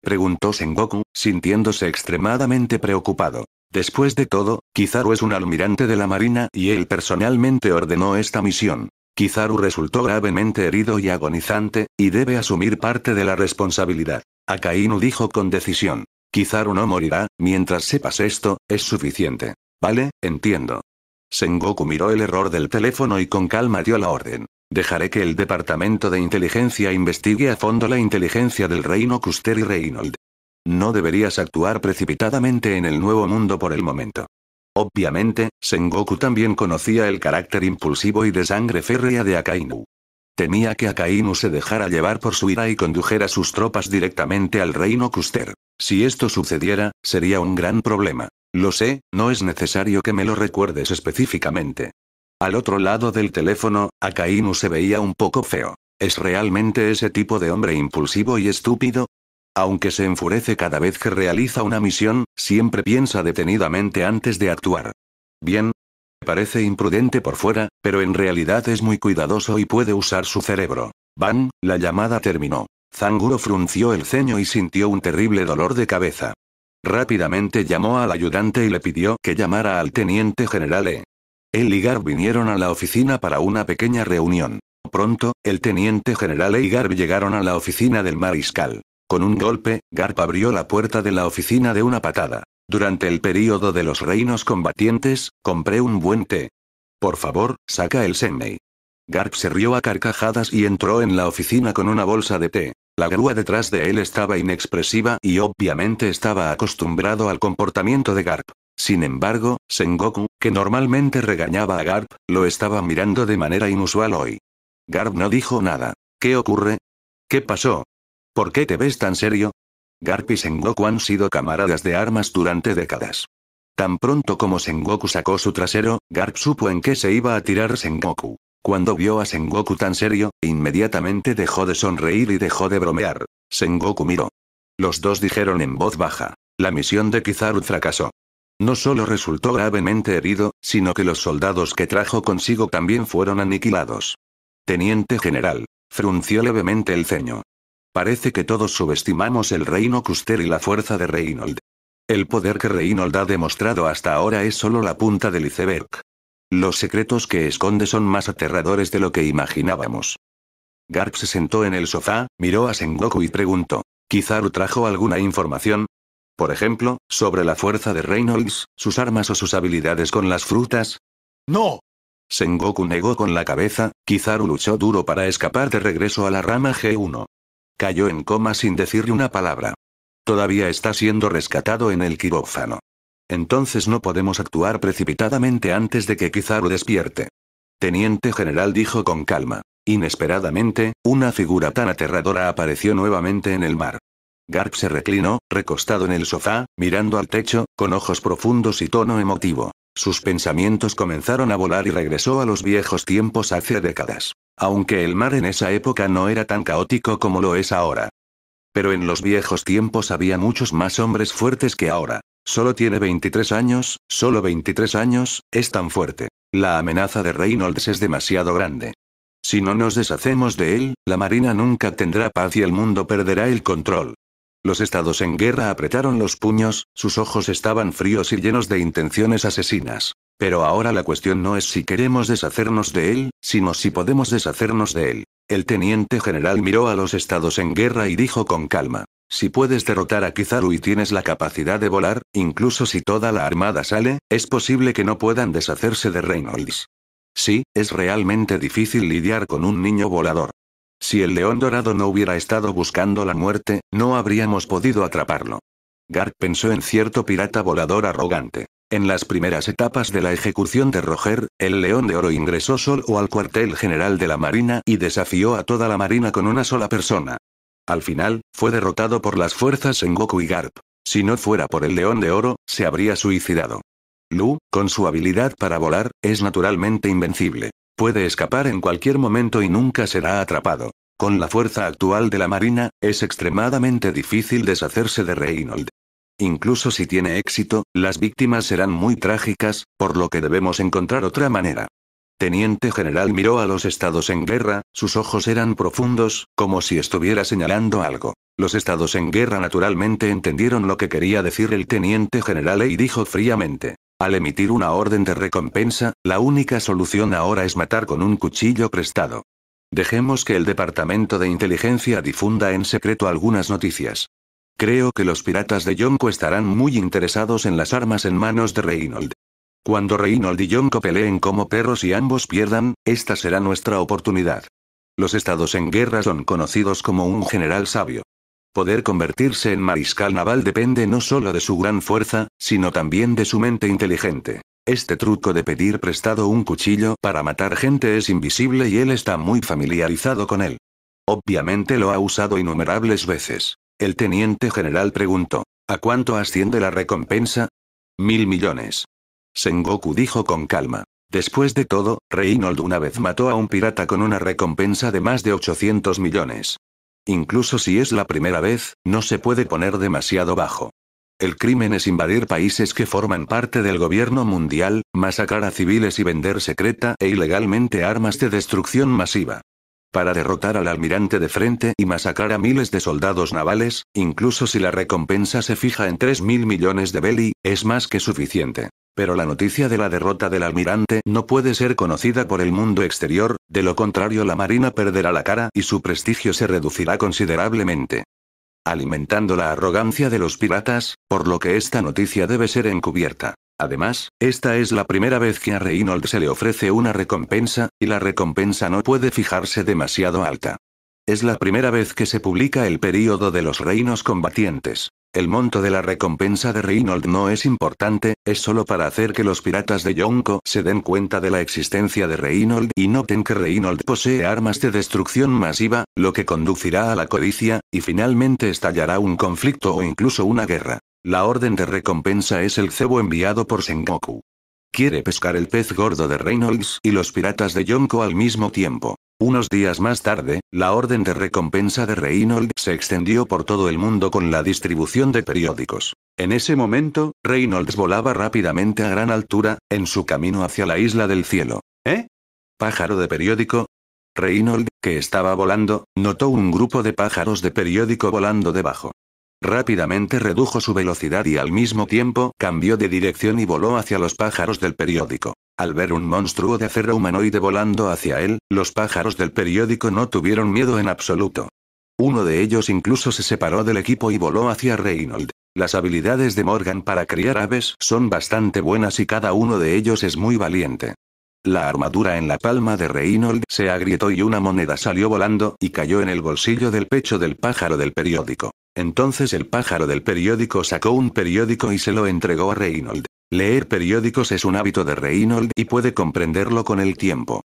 Preguntó Sengoku, sintiéndose extremadamente preocupado. Después de todo, Kizaru es un almirante de la Marina y él personalmente ordenó esta misión. Kizaru resultó gravemente herido y agonizante, y debe asumir parte de la responsabilidad. Akainu dijo con decisión. Kizaru no morirá, mientras sepas esto, es suficiente. Vale, entiendo. Sengoku miró el error del teléfono y con calma dio la orden. Dejaré que el Departamento de Inteligencia investigue a fondo la inteligencia del reino Custer y Reynold. No deberías actuar precipitadamente en el nuevo mundo por el momento. Obviamente, Sengoku también conocía el carácter impulsivo y de sangre férrea de Akainu. Temía que Akainu se dejara llevar por su ira y condujera sus tropas directamente al reino Custer. Si esto sucediera, sería un gran problema. Lo sé, no es necesario que me lo recuerdes específicamente. Al otro lado del teléfono, Akainu se veía un poco feo. ¿Es realmente ese tipo de hombre impulsivo y estúpido? Aunque se enfurece cada vez que realiza una misión, siempre piensa detenidamente antes de actuar. Bien. Parece imprudente por fuera, pero en realidad es muy cuidadoso y puede usar su cerebro. Van, la llamada terminó. Zanguro frunció el ceño y sintió un terrible dolor de cabeza. Rápidamente llamó al ayudante y le pidió que llamara al teniente general E. Él y Garb vinieron a la oficina para una pequeña reunión. Pronto, el teniente general E y Garb llegaron a la oficina del mariscal. Con un golpe, Garp abrió la puerta de la oficina de una patada. Durante el período de los reinos combatientes, compré un buen té. Por favor, saca el Senmei. Garp se rió a carcajadas y entró en la oficina con una bolsa de té. La grúa detrás de él estaba inexpresiva y obviamente estaba acostumbrado al comportamiento de Garp. Sin embargo, Sengoku, que normalmente regañaba a Garp, lo estaba mirando de manera inusual hoy. Garp no dijo nada. ¿Qué ocurre? ¿Qué pasó? ¿Por qué te ves tan serio? Garp y Sengoku han sido camaradas de armas durante décadas. Tan pronto como Sengoku sacó su trasero, Garp supo en qué se iba a tirar Sengoku. Cuando vio a Sengoku tan serio, inmediatamente dejó de sonreír y dejó de bromear. Sengoku miró. Los dos dijeron en voz baja. La misión de Kizaru fracasó. No solo resultó gravemente herido, sino que los soldados que trajo consigo también fueron aniquilados. Teniente general. Frunció levemente el ceño. Parece que todos subestimamos el reino Custer y la fuerza de Reynold. El poder que Reynold ha demostrado hasta ahora es solo la punta del iceberg. Los secretos que esconde son más aterradores de lo que imaginábamos. Garp se sentó en el sofá, miró a Sengoku y preguntó. Kizaru trajo alguna información, por ejemplo, sobre la fuerza de Reynolds, sus armas o sus habilidades con las frutas? ¡No! Sengoku negó con la cabeza, Kizaru luchó duro para escapar de regreso a la rama G1. Cayó en coma sin decirle una palabra. Todavía está siendo rescatado en el quirófano. Entonces no podemos actuar precipitadamente antes de que Kizaru despierte. Teniente general dijo con calma. Inesperadamente, una figura tan aterradora apareció nuevamente en el mar. Garp se reclinó, recostado en el sofá, mirando al techo, con ojos profundos y tono emotivo. Sus pensamientos comenzaron a volar y regresó a los viejos tiempos hace décadas. Aunque el mar en esa época no era tan caótico como lo es ahora. Pero en los viejos tiempos había muchos más hombres fuertes que ahora. Solo tiene 23 años, solo 23 años, es tan fuerte. La amenaza de Reynolds es demasiado grande. Si no nos deshacemos de él, la Marina nunca tendrá paz y el mundo perderá el control. Los estados en guerra apretaron los puños, sus ojos estaban fríos y llenos de intenciones asesinas. Pero ahora la cuestión no es si queremos deshacernos de él, sino si podemos deshacernos de él. El teniente general miró a los estados en guerra y dijo con calma, si puedes derrotar a Kizaru y tienes la capacidad de volar, incluso si toda la armada sale, es posible que no puedan deshacerse de Reynolds. Sí, es realmente difícil lidiar con un niño volador. Si el león dorado no hubiera estado buscando la muerte, no habríamos podido atraparlo. Garp pensó en cierto pirata volador arrogante. En las primeras etapas de la ejecución de Roger, el León de Oro ingresó solo al cuartel general de la Marina y desafió a toda la Marina con una sola persona. Al final, fue derrotado por las fuerzas en Goku y Garp. Si no fuera por el león de oro, se habría suicidado. Lu, con su habilidad para volar, es naturalmente invencible. Puede escapar en cualquier momento y nunca será atrapado. Con la fuerza actual de la Marina, es extremadamente difícil deshacerse de Reynold. Incluso si tiene éxito, las víctimas serán muy trágicas, por lo que debemos encontrar otra manera. Teniente general miró a los estados en guerra, sus ojos eran profundos, como si estuviera señalando algo. Los estados en guerra naturalmente entendieron lo que quería decir el teniente general y dijo fríamente. Al emitir una orden de recompensa, la única solución ahora es matar con un cuchillo prestado. Dejemos que el Departamento de Inteligencia difunda en secreto algunas noticias. Creo que los piratas de Yonko estarán muy interesados en las armas en manos de Reynold. Cuando Reynold y Yonko peleen como perros y ambos pierdan, esta será nuestra oportunidad. Los estados en guerra son conocidos como un general sabio. Poder convertirse en mariscal naval depende no solo de su gran fuerza, sino también de su mente inteligente. Este truco de pedir prestado un cuchillo para matar gente es invisible y él está muy familiarizado con él. Obviamente lo ha usado innumerables veces. El teniente general preguntó, ¿a cuánto asciende la recompensa? Mil millones. Sengoku dijo con calma. Después de todo, Reynold una vez mató a un pirata con una recompensa de más de 800 millones. Incluso si es la primera vez, no se puede poner demasiado bajo. El crimen es invadir países que forman parte del gobierno mundial, masacrar a civiles y vender secreta e ilegalmente armas de destrucción masiva. Para derrotar al almirante de frente y masacrar a miles de soldados navales, incluso si la recompensa se fija en 3.000 millones de beli, es más que suficiente pero la noticia de la derrota del almirante no puede ser conocida por el mundo exterior, de lo contrario la Marina perderá la cara y su prestigio se reducirá considerablemente. Alimentando la arrogancia de los piratas, por lo que esta noticia debe ser encubierta. Además, esta es la primera vez que a Reynolds se le ofrece una recompensa, y la recompensa no puede fijarse demasiado alta. Es la primera vez que se publica el período de los reinos combatientes. El monto de la recompensa de Reynolds no es importante, es solo para hacer que los piratas de Yonko se den cuenta de la existencia de Reynolds y noten que Reynolds posee armas de destrucción masiva, lo que conducirá a la codicia, y finalmente estallará un conflicto o incluso una guerra. La orden de recompensa es el cebo enviado por Sengoku. Quiere pescar el pez gordo de Reynolds y los piratas de Yonko al mismo tiempo. Unos días más tarde, la orden de recompensa de Reynolds se extendió por todo el mundo con la distribución de periódicos. En ese momento, Reynolds volaba rápidamente a gran altura, en su camino hacia la isla del cielo. ¿Eh? ¿Pájaro de periódico? Reynolds, que estaba volando, notó un grupo de pájaros de periódico volando debajo. Rápidamente redujo su velocidad y al mismo tiempo cambió de dirección y voló hacia los pájaros del periódico. Al ver un monstruo de acero humanoide volando hacia él, los pájaros del periódico no tuvieron miedo en absoluto. Uno de ellos incluso se separó del equipo y voló hacia Reynold. Las habilidades de Morgan para criar aves son bastante buenas y cada uno de ellos es muy valiente. La armadura en la palma de Reynolds se agrietó y una moneda salió volando y cayó en el bolsillo del pecho del pájaro del periódico. Entonces el pájaro del periódico sacó un periódico y se lo entregó a Reynold. Leer periódicos es un hábito de Reynold y puede comprenderlo con el tiempo.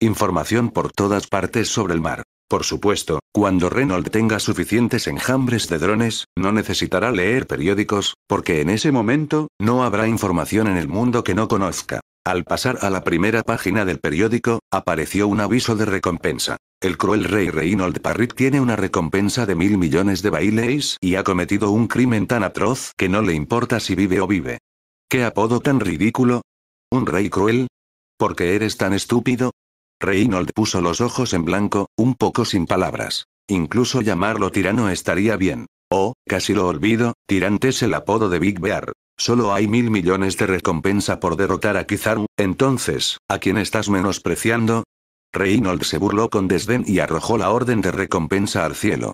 Información por todas partes sobre el mar. Por supuesto, cuando Reynold tenga suficientes enjambres de drones, no necesitará leer periódicos, porque en ese momento, no habrá información en el mundo que no conozca. Al pasar a la primera página del periódico, apareció un aviso de recompensa. El cruel rey Reynold Parrick tiene una recompensa de mil millones de baileys y ha cometido un crimen tan atroz que no le importa si vive o vive. ¿Qué apodo tan ridículo? ¿Un rey cruel? ¿Por qué eres tan estúpido? Reynold puso los ojos en blanco, un poco sin palabras. Incluso llamarlo tirano estaría bien. Oh, casi lo olvido, tirante es el apodo de Big Bear. Solo hay mil millones de recompensa por derrotar a Kizaru, entonces, ¿a quién estás menospreciando? Reynold se burló con desdén y arrojó la orden de recompensa al cielo.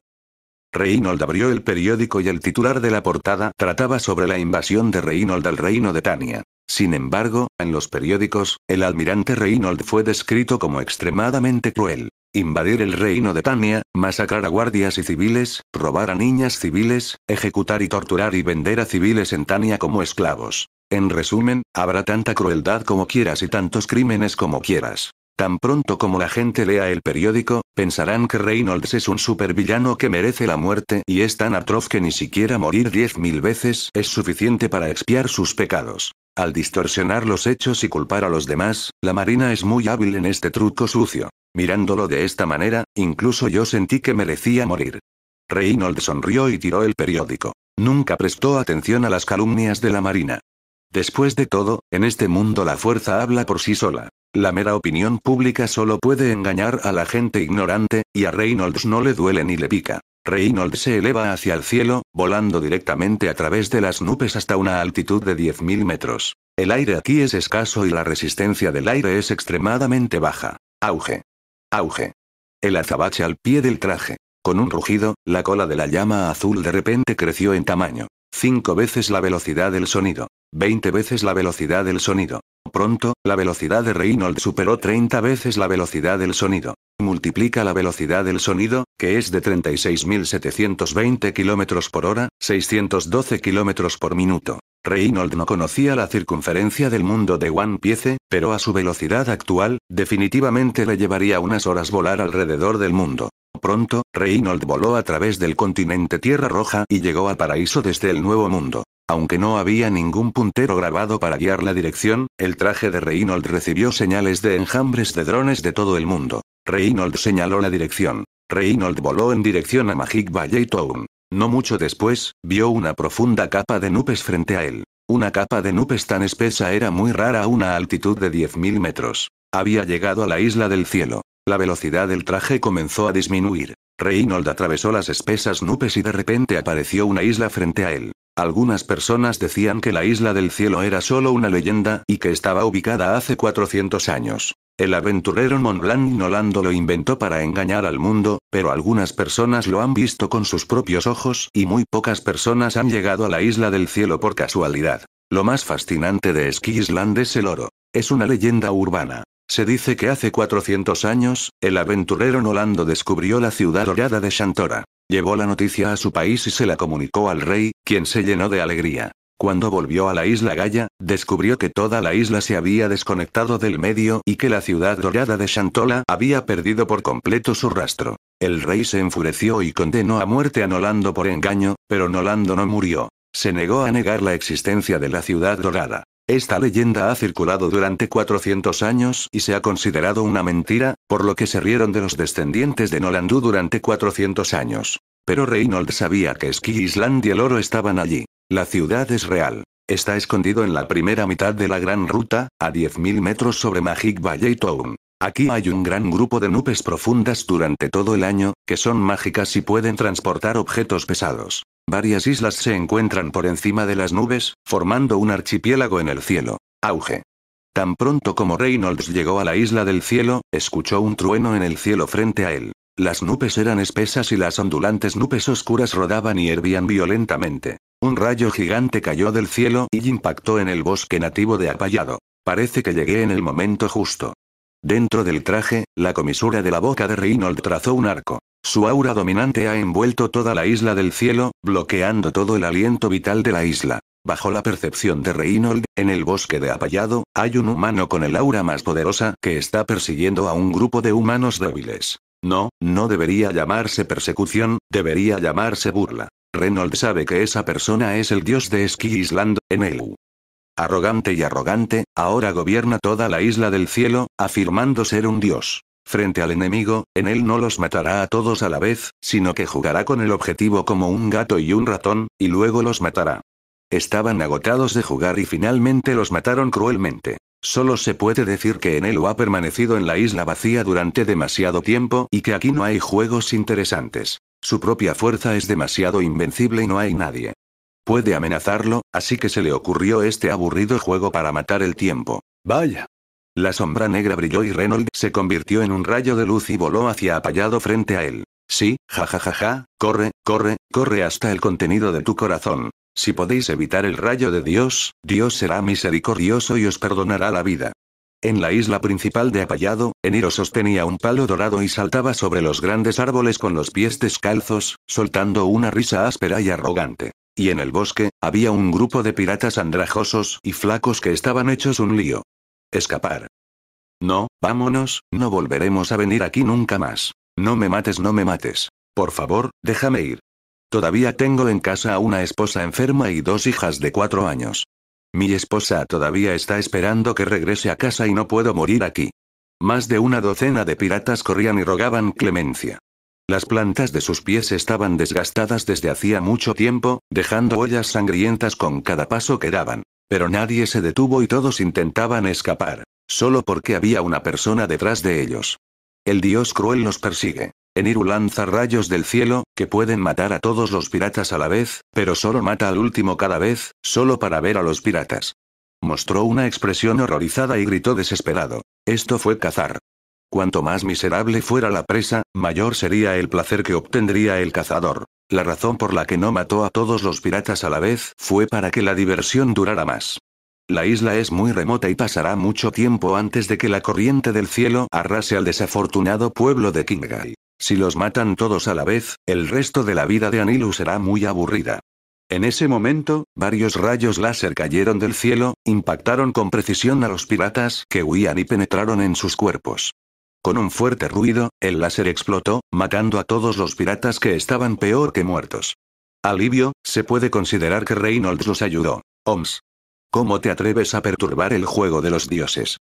Reynold abrió el periódico y el titular de la portada trataba sobre la invasión de Reynold al reino de Tania. Sin embargo, en los periódicos, el almirante Reynold fue descrito como extremadamente cruel. Invadir el reino de Tania, masacrar a guardias y civiles, robar a niñas civiles, ejecutar y torturar y vender a civiles en Tania como esclavos. En resumen, habrá tanta crueldad como quieras y tantos crímenes como quieras. Tan pronto como la gente lea el periódico, pensarán que Reynolds es un supervillano que merece la muerte y es tan atroz que ni siquiera morir diez mil veces es suficiente para expiar sus pecados. Al distorsionar los hechos y culpar a los demás, la Marina es muy hábil en este truco sucio. Mirándolo de esta manera, incluso yo sentí que merecía morir. Reynolds sonrió y tiró el periódico. Nunca prestó atención a las calumnias de la Marina. Después de todo, en este mundo la fuerza habla por sí sola. La mera opinión pública solo puede engañar a la gente ignorante, y a Reynolds no le duele ni le pica. Reynolds se eleva hacia el cielo, volando directamente a través de las nubes hasta una altitud de 10.000 metros. El aire aquí es escaso y la resistencia del aire es extremadamente baja. Auge. Auge. El azabache al pie del traje. Con un rugido, la cola de la llama azul de repente creció en tamaño. Cinco veces la velocidad del sonido. 20 veces la velocidad del sonido. Pronto, la velocidad de Reynolds superó 30 veces la velocidad del sonido. Multiplica la velocidad del sonido, que es de 36.720 km por hora, 612 km por minuto. Reynolds no conocía la circunferencia del mundo de One Piece, pero a su velocidad actual, definitivamente le llevaría unas horas volar alrededor del mundo. Pronto, Reynolds voló a través del continente Tierra Roja y llegó al paraíso desde el Nuevo Mundo. Aunque no había ningún puntero grabado para guiar la dirección, el traje de Reynolds recibió señales de enjambres de drones de todo el mundo. Reynolds señaló la dirección. Reynolds voló en dirección a Magic Valley Town. No mucho después, vio una profunda capa de nubes frente a él. Una capa de nubes tan espesa era muy rara a una altitud de 10.000 metros. Había llegado a la isla del cielo. La velocidad del traje comenzó a disminuir. Reynolds atravesó las espesas nubes y de repente apareció una isla frente a él. Algunas personas decían que la isla del cielo era solo una leyenda y que estaba ubicada hace 400 años. El aventurero Montblanc Nolando lo inventó para engañar al mundo, pero algunas personas lo han visto con sus propios ojos y muy pocas personas han llegado a la isla del cielo por casualidad. Lo más fascinante de Ski Island es el oro. Es una leyenda urbana. Se dice que hace 400 años, el aventurero Nolando descubrió la ciudad dorada de Shantora. Llevó la noticia a su país y se la comunicó al rey, quien se llenó de alegría. Cuando volvió a la isla Gaya, descubrió que toda la isla se había desconectado del medio y que la ciudad dorada de Shantola había perdido por completo su rastro. El rey se enfureció y condenó a muerte a Nolando por engaño, pero Nolando no murió. Se negó a negar la existencia de la ciudad dorada. Esta leyenda ha circulado durante 400 años y se ha considerado una mentira, por lo que se rieron de los descendientes de Nolandú durante 400 años. Pero Reynolds sabía que Ski Island y el oro estaban allí. La ciudad es real. Está escondido en la primera mitad de la gran ruta, a 10.000 metros sobre Magic Valley Town. Aquí hay un gran grupo de nubes profundas durante todo el año, que son mágicas y pueden transportar objetos pesados. Varias islas se encuentran por encima de las nubes, formando un archipiélago en el cielo. Auge. Tan pronto como Reynolds llegó a la isla del cielo, escuchó un trueno en el cielo frente a él. Las nubes eran espesas y las ondulantes nubes oscuras rodaban y hervían violentamente. Un rayo gigante cayó del cielo y impactó en el bosque nativo de Apallado. Parece que llegué en el momento justo. Dentro del traje, la comisura de la boca de Reynolds trazó un arco. Su aura dominante ha envuelto toda la isla del cielo, bloqueando todo el aliento vital de la isla. Bajo la percepción de Reynold, en el bosque de Apallado, hay un humano con el aura más poderosa que está persiguiendo a un grupo de humanos débiles. No, no debería llamarse persecución, debería llamarse burla. Reynold sabe que esa persona es el dios de Ski Island, U. Arrogante y arrogante, ahora gobierna toda la isla del cielo, afirmando ser un dios. Frente al enemigo, en él no los matará a todos a la vez, sino que jugará con el objetivo como un gato y un ratón, y luego los matará. Estaban agotados de jugar y finalmente los mataron cruelmente. Solo se puede decir que en él ha permanecido en la isla vacía durante demasiado tiempo y que aquí no hay juegos interesantes. Su propia fuerza es demasiado invencible y no hay nadie. Puede amenazarlo, así que se le ocurrió este aburrido juego para matar el tiempo. Vaya, la sombra negra brilló y Reynolds se convirtió en un rayo de luz y voló hacia Apallado frente a él. Sí, jajajaja, ja, ja, ja, corre, corre, corre hasta el contenido de tu corazón. Si podéis evitar el rayo de Dios, Dios será misericordioso y os perdonará la vida. En la isla principal de Apallado, Eniro sostenía un palo dorado y saltaba sobre los grandes árboles con los pies descalzos, soltando una risa áspera y arrogante. Y en el bosque, había un grupo de piratas andrajosos y flacos que estaban hechos un lío. Escapar. No, vámonos, no volveremos a venir aquí nunca más. No me mates, no me mates. Por favor, déjame ir. Todavía tengo en casa a una esposa enferma y dos hijas de cuatro años. Mi esposa todavía está esperando que regrese a casa y no puedo morir aquí. Más de una docena de piratas corrían y rogaban clemencia. Las plantas de sus pies estaban desgastadas desde hacía mucho tiempo, dejando huellas sangrientas con cada paso que daban. Pero nadie se detuvo y todos intentaban escapar, solo porque había una persona detrás de ellos. El dios cruel los persigue. Eniru lanza rayos del cielo, que pueden matar a todos los piratas a la vez, pero solo mata al último cada vez, solo para ver a los piratas. Mostró una expresión horrorizada y gritó desesperado. Esto fue cazar. Cuanto más miserable fuera la presa, mayor sería el placer que obtendría el cazador. La razón por la que no mató a todos los piratas a la vez fue para que la diversión durara más. La isla es muy remota y pasará mucho tiempo antes de que la corriente del cielo arrase al desafortunado pueblo de Kingai. Si los matan todos a la vez, el resto de la vida de Anilu será muy aburrida. En ese momento, varios rayos láser cayeron del cielo, impactaron con precisión a los piratas que huían y penetraron en sus cuerpos. Con un fuerte ruido, el láser explotó, matando a todos los piratas que estaban peor que muertos. Alivio, se puede considerar que Reynolds los ayudó. Oms. ¿Cómo te atreves a perturbar el juego de los dioses?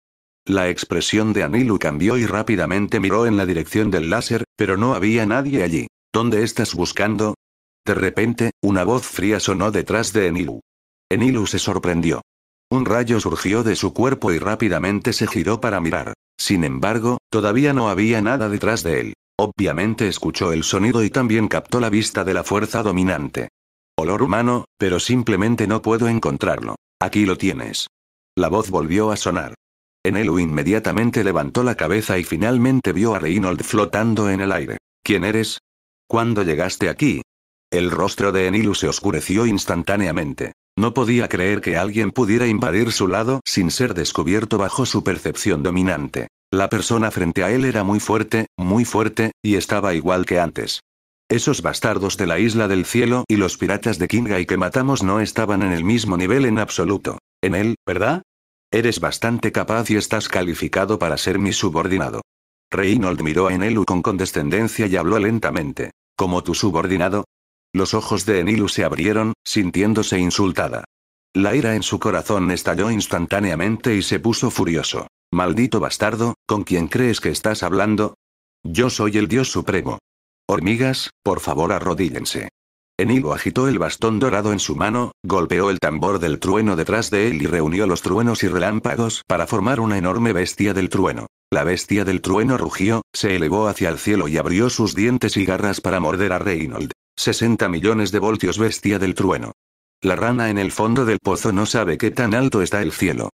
La expresión de Anilu cambió y rápidamente miró en la dirección del láser, pero no había nadie allí. ¿Dónde estás buscando? De repente, una voz fría sonó detrás de Enilu. Enilu se sorprendió. Un rayo surgió de su cuerpo y rápidamente se giró para mirar. Sin embargo, todavía no había nada detrás de él. Obviamente escuchó el sonido y también captó la vista de la fuerza dominante. Olor humano, pero simplemente no puedo encontrarlo. Aquí lo tienes. La voz volvió a sonar. Enilu inmediatamente levantó la cabeza y finalmente vio a Reynold flotando en el aire. ¿Quién eres? ¿Cuándo llegaste aquí? El rostro de Enilu se oscureció instantáneamente. No podía creer que alguien pudiera invadir su lado sin ser descubierto bajo su percepción dominante. La persona frente a él era muy fuerte, muy fuerte, y estaba igual que antes. Esos bastardos de la isla del cielo y los piratas de Kinga y que matamos no estaban en el mismo nivel en absoluto. En él, ¿verdad? Eres bastante capaz y estás calificado para ser mi subordinado. Reynold miró a Enelu con condescendencia y habló lentamente. Como tu subordinado, los ojos de Enilu se abrieron, sintiéndose insultada. La ira en su corazón estalló instantáneamente y se puso furioso. Maldito bastardo, ¿con quién crees que estás hablando? Yo soy el Dios Supremo. Hormigas, por favor arrodíllense. Enilu agitó el bastón dorado en su mano, golpeó el tambor del trueno detrás de él y reunió los truenos y relámpagos para formar una enorme bestia del trueno. La bestia del trueno rugió, se elevó hacia el cielo y abrió sus dientes y garras para morder a Reynold. 60 millones de voltios bestia del trueno. La rana en el fondo del pozo no sabe qué tan alto está el cielo.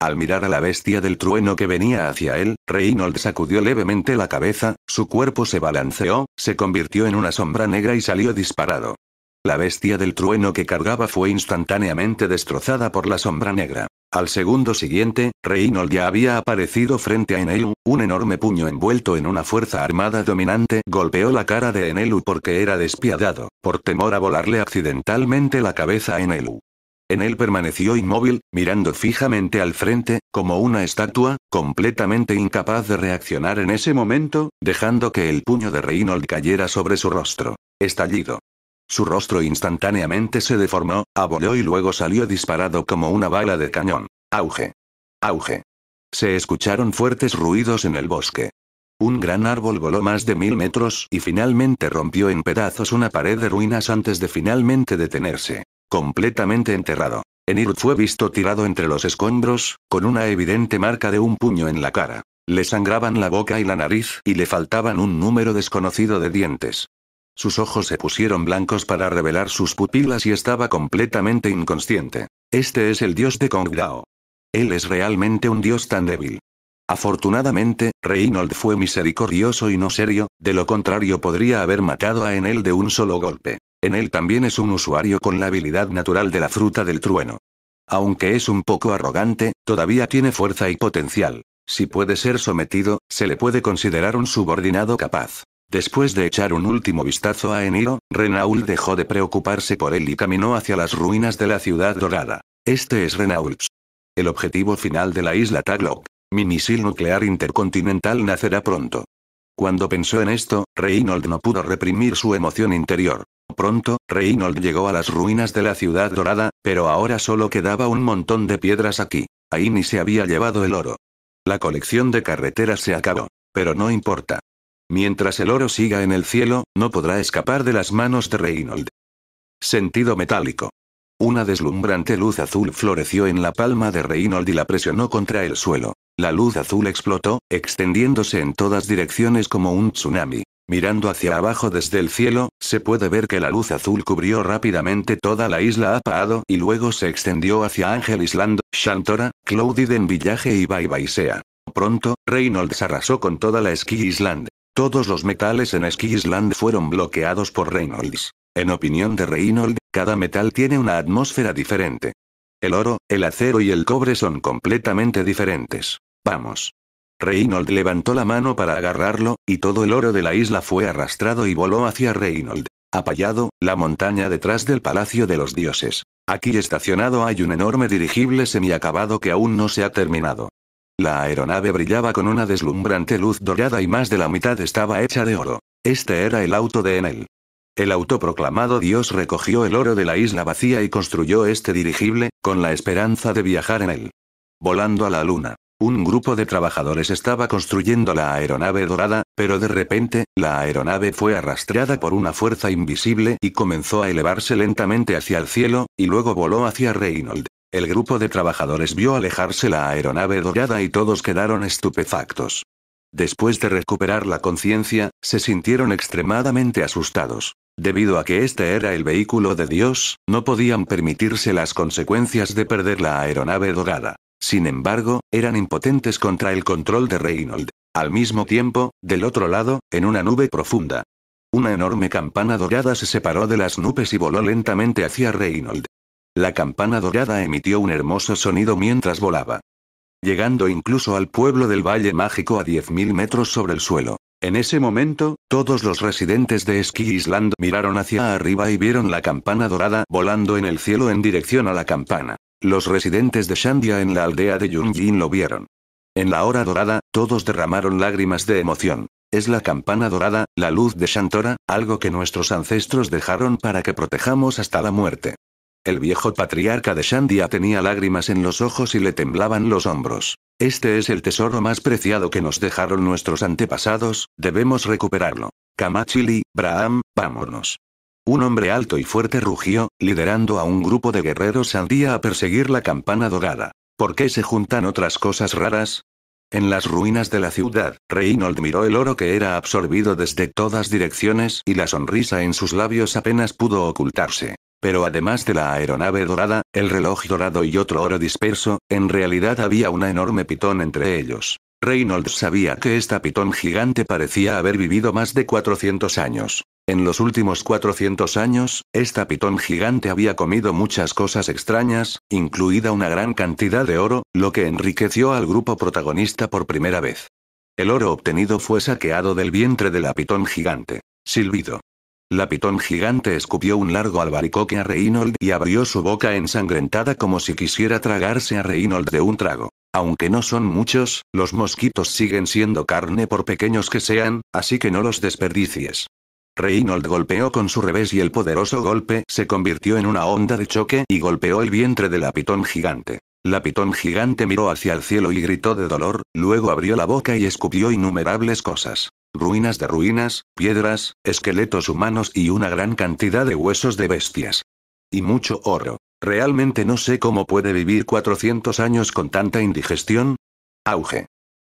Al mirar a la bestia del trueno que venía hacia él, Reynolds sacudió levemente la cabeza, su cuerpo se balanceó, se convirtió en una sombra negra y salió disparado. La bestia del trueno que cargaba fue instantáneamente destrozada por la sombra negra. Al segundo siguiente, Reynold ya había aparecido frente a Enelu, un enorme puño envuelto en una fuerza armada dominante golpeó la cara de Enelu porque era despiadado, por temor a volarle accidentalmente la cabeza a Enelu. Enel permaneció inmóvil, mirando fijamente al frente, como una estatua, completamente incapaz de reaccionar en ese momento, dejando que el puño de Reynold cayera sobre su rostro. Estallido. Su rostro instantáneamente se deformó, aboló y luego salió disparado como una bala de cañón. Auge. Auge. Se escucharon fuertes ruidos en el bosque. Un gran árbol voló más de mil metros y finalmente rompió en pedazos una pared de ruinas antes de finalmente detenerse. Completamente enterrado. Enir fue visto tirado entre los escombros, con una evidente marca de un puño en la cara. Le sangraban la boca y la nariz y le faltaban un número desconocido de dientes. Sus ojos se pusieron blancos para revelar sus pupilas y estaba completamente inconsciente. Este es el dios de Kongdao. Él es realmente un dios tan débil. Afortunadamente, Reynold fue misericordioso y no serio, de lo contrario podría haber matado a Enel de un solo golpe. Enel también es un usuario con la habilidad natural de la fruta del trueno. Aunque es un poco arrogante, todavía tiene fuerza y potencial. Si puede ser sometido, se le puede considerar un subordinado capaz. Después de echar un último vistazo a Eniro, Renault dejó de preocuparse por él y caminó hacia las ruinas de la ciudad dorada. Este es Renault. El objetivo final de la isla Taglok. Mi misil nuclear intercontinental nacerá pronto. Cuando pensó en esto, Reynold no pudo reprimir su emoción interior. Pronto, Reynold llegó a las ruinas de la ciudad dorada, pero ahora solo quedaba un montón de piedras aquí. Ahí ni se había llevado el oro. La colección de carreteras se acabó. Pero no importa. Mientras el oro siga en el cielo, no podrá escapar de las manos de Reynold. Sentido metálico. Una deslumbrante luz azul floreció en la palma de Reynold y la presionó contra el suelo. La luz azul explotó, extendiéndose en todas direcciones como un tsunami. Mirando hacia abajo desde el cielo, se puede ver que la luz azul cubrió rápidamente toda la isla Apado y luego se extendió hacia Ángel Island, Shantora, Cloudiden Village y Baibaisea. Pronto, se arrasó con toda la esquí Island. Todos los metales en Ski fueron bloqueados por Reynolds. En opinión de Reynolds, cada metal tiene una atmósfera diferente. El oro, el acero y el cobre son completamente diferentes. Vamos. Reynolds levantó la mano para agarrarlo, y todo el oro de la isla fue arrastrado y voló hacia Reynolds. Apallado, la montaña detrás del Palacio de los Dioses. Aquí estacionado hay un enorme dirigible semiacabado que aún no se ha terminado. La aeronave brillaba con una deslumbrante luz dorada y más de la mitad estaba hecha de oro. Este era el auto de Enel. El autoproclamado dios recogió el oro de la isla vacía y construyó este dirigible, con la esperanza de viajar en él. Volando a la luna. Un grupo de trabajadores estaba construyendo la aeronave dorada, pero de repente, la aeronave fue arrastrada por una fuerza invisible y comenzó a elevarse lentamente hacia el cielo, y luego voló hacia Reynold. El grupo de trabajadores vio alejarse la aeronave dorada y todos quedaron estupefactos. Después de recuperar la conciencia, se sintieron extremadamente asustados. Debido a que este era el vehículo de Dios, no podían permitirse las consecuencias de perder la aeronave dorada. Sin embargo, eran impotentes contra el control de Reynold. Al mismo tiempo, del otro lado, en una nube profunda. Una enorme campana dorada se separó de las nubes y voló lentamente hacia Reynold. La campana dorada emitió un hermoso sonido mientras volaba. Llegando incluso al pueblo del Valle Mágico a 10.000 metros sobre el suelo. En ese momento, todos los residentes de Ski Island miraron hacia arriba y vieron la campana dorada volando en el cielo en dirección a la campana. Los residentes de Shandia en la aldea de Yunjin lo vieron. En la hora dorada, todos derramaron lágrimas de emoción. Es la campana dorada, la luz de Shantora, algo que nuestros ancestros dejaron para que protejamos hasta la muerte. El viejo patriarca de Shandia tenía lágrimas en los ojos y le temblaban los hombros. Este es el tesoro más preciado que nos dejaron nuestros antepasados, debemos recuperarlo. Kamachili, Braham, vámonos. Un hombre alto y fuerte rugió, liderando a un grupo de guerreros Shandia a perseguir la campana dorada. ¿Por qué se juntan otras cosas raras? En las ruinas de la ciudad, Reynold miró el oro que era absorbido desde todas direcciones y la sonrisa en sus labios apenas pudo ocultarse. Pero además de la aeronave dorada, el reloj dorado y otro oro disperso, en realidad había una enorme pitón entre ellos. Reynolds sabía que esta pitón gigante parecía haber vivido más de 400 años. En los últimos 400 años, esta pitón gigante había comido muchas cosas extrañas, incluida una gran cantidad de oro, lo que enriqueció al grupo protagonista por primera vez. El oro obtenido fue saqueado del vientre de la pitón gigante. Silbido. La pitón gigante escupió un largo albaricoque a Reynold y abrió su boca ensangrentada como si quisiera tragarse a Reynold de un trago. Aunque no son muchos, los mosquitos siguen siendo carne por pequeños que sean, así que no los desperdicies. Reynold golpeó con su revés y el poderoso golpe se convirtió en una onda de choque y golpeó el vientre de la pitón gigante. La pitón gigante miró hacia el cielo y gritó de dolor, luego abrió la boca y escupió innumerables cosas ruinas de ruinas, piedras, esqueletos humanos y una gran cantidad de huesos de bestias. Y mucho oro. Realmente no sé cómo puede vivir 400 años con tanta indigestión. Auge.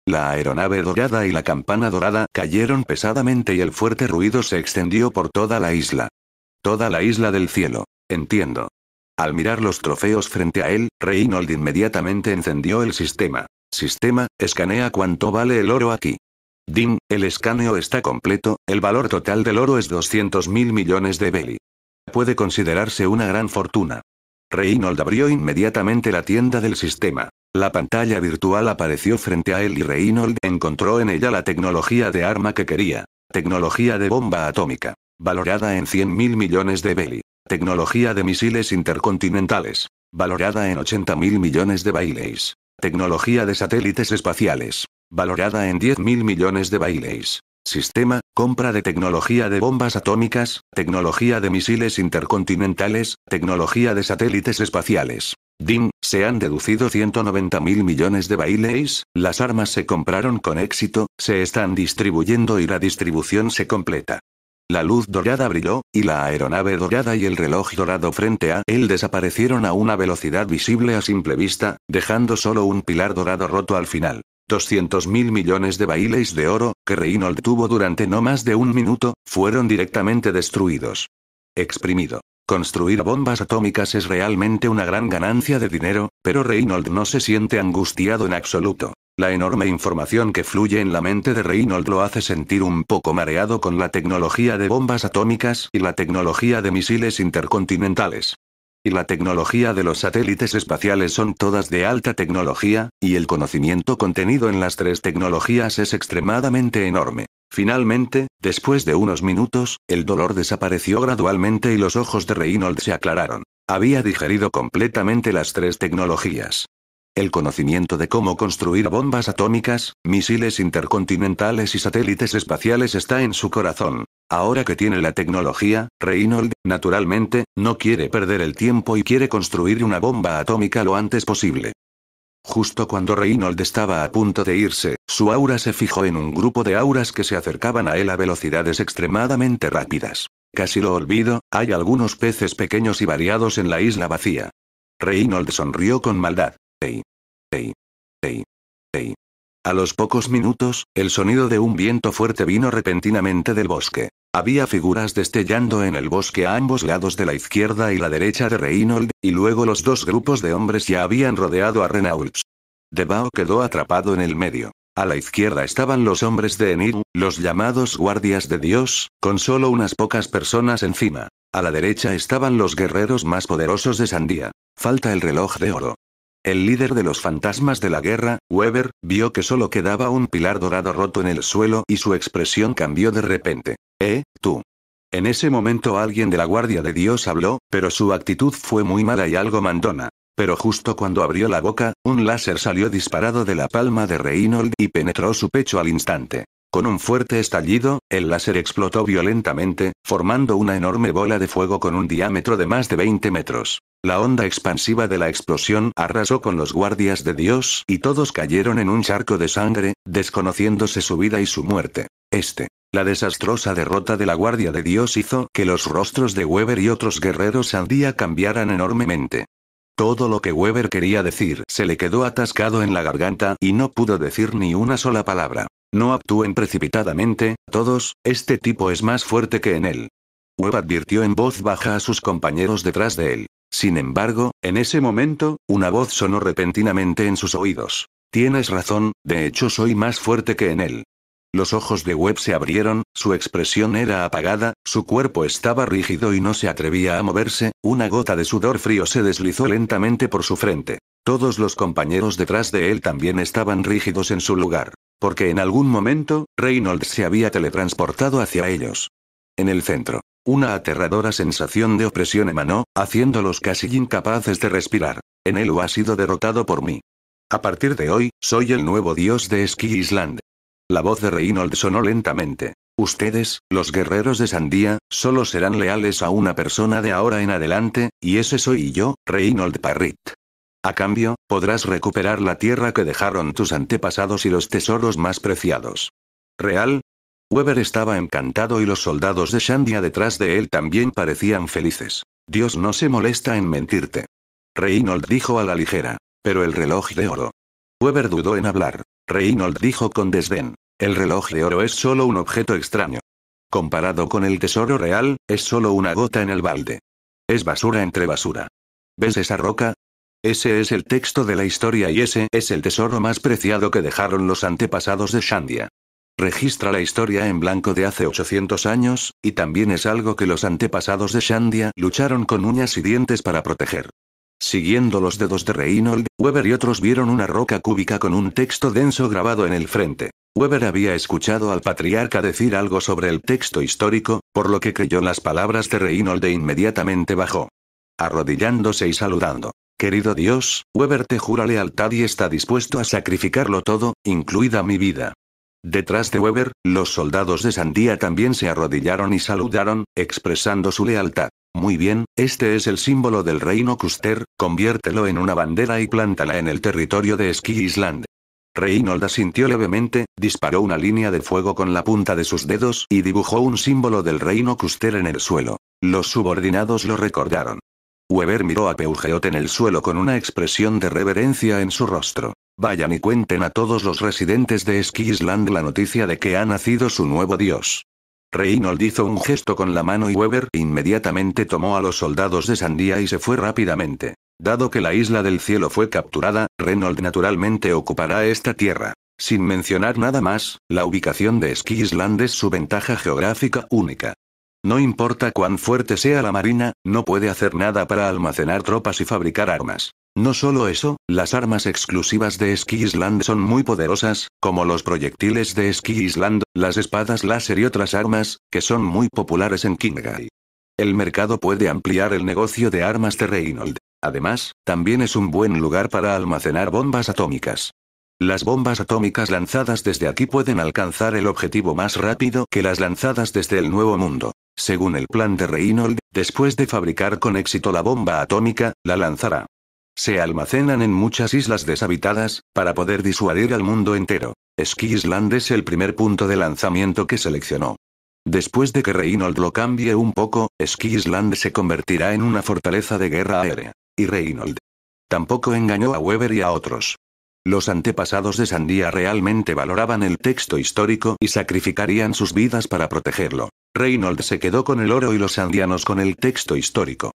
La aeronave dorada y la campana dorada cayeron pesadamente y el fuerte ruido se extendió por toda la isla. Toda la isla del cielo. Entiendo. Al mirar los trofeos frente a él, Reynold inmediatamente encendió el sistema. Sistema, escanea cuánto vale el oro aquí. Dim, el escaneo está completo, el valor total del oro es 200 mil millones de beli. Puede considerarse una gran fortuna. Reynold abrió inmediatamente la tienda del sistema. La pantalla virtual apareció frente a él y Reynold encontró en ella la tecnología de arma que quería. Tecnología de bomba atómica. Valorada en 100 mil millones de beli. Tecnología de misiles intercontinentales. Valorada en 80 mil millones de baileys. Tecnología de satélites espaciales valorada en 10.000 millones de bailes. Sistema, compra de tecnología de bombas atómicas, tecnología de misiles intercontinentales, tecnología de satélites espaciales. DIM, se han deducido 190.000 millones de bailes. las armas se compraron con éxito, se están distribuyendo y la distribución se completa. La luz dorada brilló, y la aeronave dorada y el reloj dorado frente a él desaparecieron a una velocidad visible a simple vista, dejando solo un pilar dorado roto al final mil millones de bailes de oro, que Reynold tuvo durante no más de un minuto, fueron directamente destruidos. Exprimido. Construir bombas atómicas es realmente una gran ganancia de dinero, pero Reynold no se siente angustiado en absoluto. La enorme información que fluye en la mente de Reynold lo hace sentir un poco mareado con la tecnología de bombas atómicas y la tecnología de misiles intercontinentales y la tecnología de los satélites espaciales son todas de alta tecnología, y el conocimiento contenido en las tres tecnologías es extremadamente enorme. Finalmente, después de unos minutos, el dolor desapareció gradualmente y los ojos de Reynolds se aclararon. Había digerido completamente las tres tecnologías. El conocimiento de cómo construir bombas atómicas, misiles intercontinentales y satélites espaciales está en su corazón. Ahora que tiene la tecnología, Reynold, naturalmente, no quiere perder el tiempo y quiere construir una bomba atómica lo antes posible. Justo cuando Reynold estaba a punto de irse, su aura se fijó en un grupo de auras que se acercaban a él a velocidades extremadamente rápidas. Casi lo olvido, hay algunos peces pequeños y variados en la isla vacía. Reynolds sonrió con maldad. Ey. Ey. Ey. Ey. A los pocos minutos, el sonido de un viento fuerte vino repentinamente del bosque. Había figuras destellando en el bosque a ambos lados de la izquierda y la derecha de Reynolds, y luego los dos grupos de hombres ya habían rodeado a Renaults. Debao quedó atrapado en el medio. A la izquierda estaban los hombres de Enid, los llamados guardias de Dios, con solo unas pocas personas encima. A la derecha estaban los guerreros más poderosos de Sandía. Falta el reloj de oro. El líder de los fantasmas de la guerra, Weber, vio que solo quedaba un pilar dorado roto en el suelo y su expresión cambió de repente. ¿Eh, tú? En ese momento alguien de la Guardia de Dios habló, pero su actitud fue muy mala y algo mandona. Pero justo cuando abrió la boca, un láser salió disparado de la palma de Reynolds y penetró su pecho al instante. Con un fuerte estallido, el láser explotó violentamente, formando una enorme bola de fuego con un diámetro de más de 20 metros. La onda expansiva de la explosión arrasó con los guardias de Dios y todos cayeron en un charco de sangre, desconociéndose su vida y su muerte. Este. La desastrosa derrota de la Guardia de Dios hizo que los rostros de Weber y otros guerreros al día cambiaran enormemente. Todo lo que Weber quería decir se le quedó atascado en la garganta y no pudo decir ni una sola palabra. No actúen precipitadamente, todos, este tipo es más fuerte que en él. Webb advirtió en voz baja a sus compañeros detrás de él. Sin embargo, en ese momento, una voz sonó repentinamente en sus oídos. Tienes razón, de hecho soy más fuerte que en él. Los ojos de Webb se abrieron, su expresión era apagada, su cuerpo estaba rígido y no se atrevía a moverse, una gota de sudor frío se deslizó lentamente por su frente. Todos los compañeros detrás de él también estaban rígidos en su lugar. Porque en algún momento, Reynolds se había teletransportado hacia ellos. En el centro, una aterradora sensación de opresión emanó, haciéndolos casi incapaces de respirar. En él ha sido derrotado por mí. A partir de hoy, soy el nuevo dios de Ski Island. La voz de Reynolds sonó lentamente. Ustedes, los guerreros de Sandía, solo serán leales a una persona de ahora en adelante, y ese soy yo, Reynold Parrit. A cambio, podrás recuperar la tierra que dejaron tus antepasados y los tesoros más preciados. ¿Real? Weber estaba encantado y los soldados de Shandia detrás de él también parecían felices. Dios no se molesta en mentirte. Reynold dijo a la ligera. Pero el reloj de oro. Weber dudó en hablar. Reynold dijo con desdén. El reloj de oro es solo un objeto extraño. Comparado con el tesoro real, es solo una gota en el balde. Es basura entre basura. ¿Ves esa roca? Ese es el texto de la historia y ese es el tesoro más preciado que dejaron los antepasados de Shandia. Registra la historia en blanco de hace 800 años, y también es algo que los antepasados de Shandia lucharon con uñas y dientes para proteger. Siguiendo los dedos de Reinold, Weber y otros vieron una roca cúbica con un texto denso grabado en el frente. Weber había escuchado al patriarca decir algo sobre el texto histórico, por lo que creyó las palabras de Reinold e inmediatamente bajó. Arrodillándose y saludando. Querido Dios, Weber te jura lealtad y está dispuesto a sacrificarlo todo, incluida mi vida. Detrás de Weber, los soldados de Sandía también se arrodillaron y saludaron, expresando su lealtad. Muy bien, este es el símbolo del reino Custer, conviértelo en una bandera y plántala en el territorio de Ski Island. Reynold asintió levemente, disparó una línea de fuego con la punta de sus dedos y dibujó un símbolo del reino Custer en el suelo. Los subordinados lo recordaron. Weber miró a Peugeot en el suelo con una expresión de reverencia en su rostro. Vayan y cuenten a todos los residentes de Ski la noticia de que ha nacido su nuevo dios. Reynold hizo un gesto con la mano y Weber inmediatamente tomó a los soldados de Sandía y se fue rápidamente. Dado que la isla del cielo fue capturada, Reynold naturalmente ocupará esta tierra. Sin mencionar nada más, la ubicación de Ski es su ventaja geográfica única. No importa cuán fuerte sea la Marina, no puede hacer nada para almacenar tropas y fabricar armas. No solo eso, las armas exclusivas de Ski Island son muy poderosas, como los proyectiles de Ski Island, las espadas láser y otras armas, que son muy populares en Kingai. El mercado puede ampliar el negocio de armas de Reynolds. Además, también es un buen lugar para almacenar bombas atómicas. Las bombas atómicas lanzadas desde aquí pueden alcanzar el objetivo más rápido que las lanzadas desde el Nuevo Mundo. Según el plan de Reynolds, después de fabricar con éxito la bomba atómica, la lanzará. Se almacenan en muchas islas deshabitadas, para poder disuadir al mundo entero. Ski es el primer punto de lanzamiento que seleccionó. Después de que Reynolds lo cambie un poco, Ski se convertirá en una fortaleza de guerra aérea. Y Reynolds. Tampoco engañó a Weber y a otros. Los antepasados de Sandía realmente valoraban el texto histórico y sacrificarían sus vidas para protegerlo. Reynold se quedó con el oro y los sandianos con el texto histórico.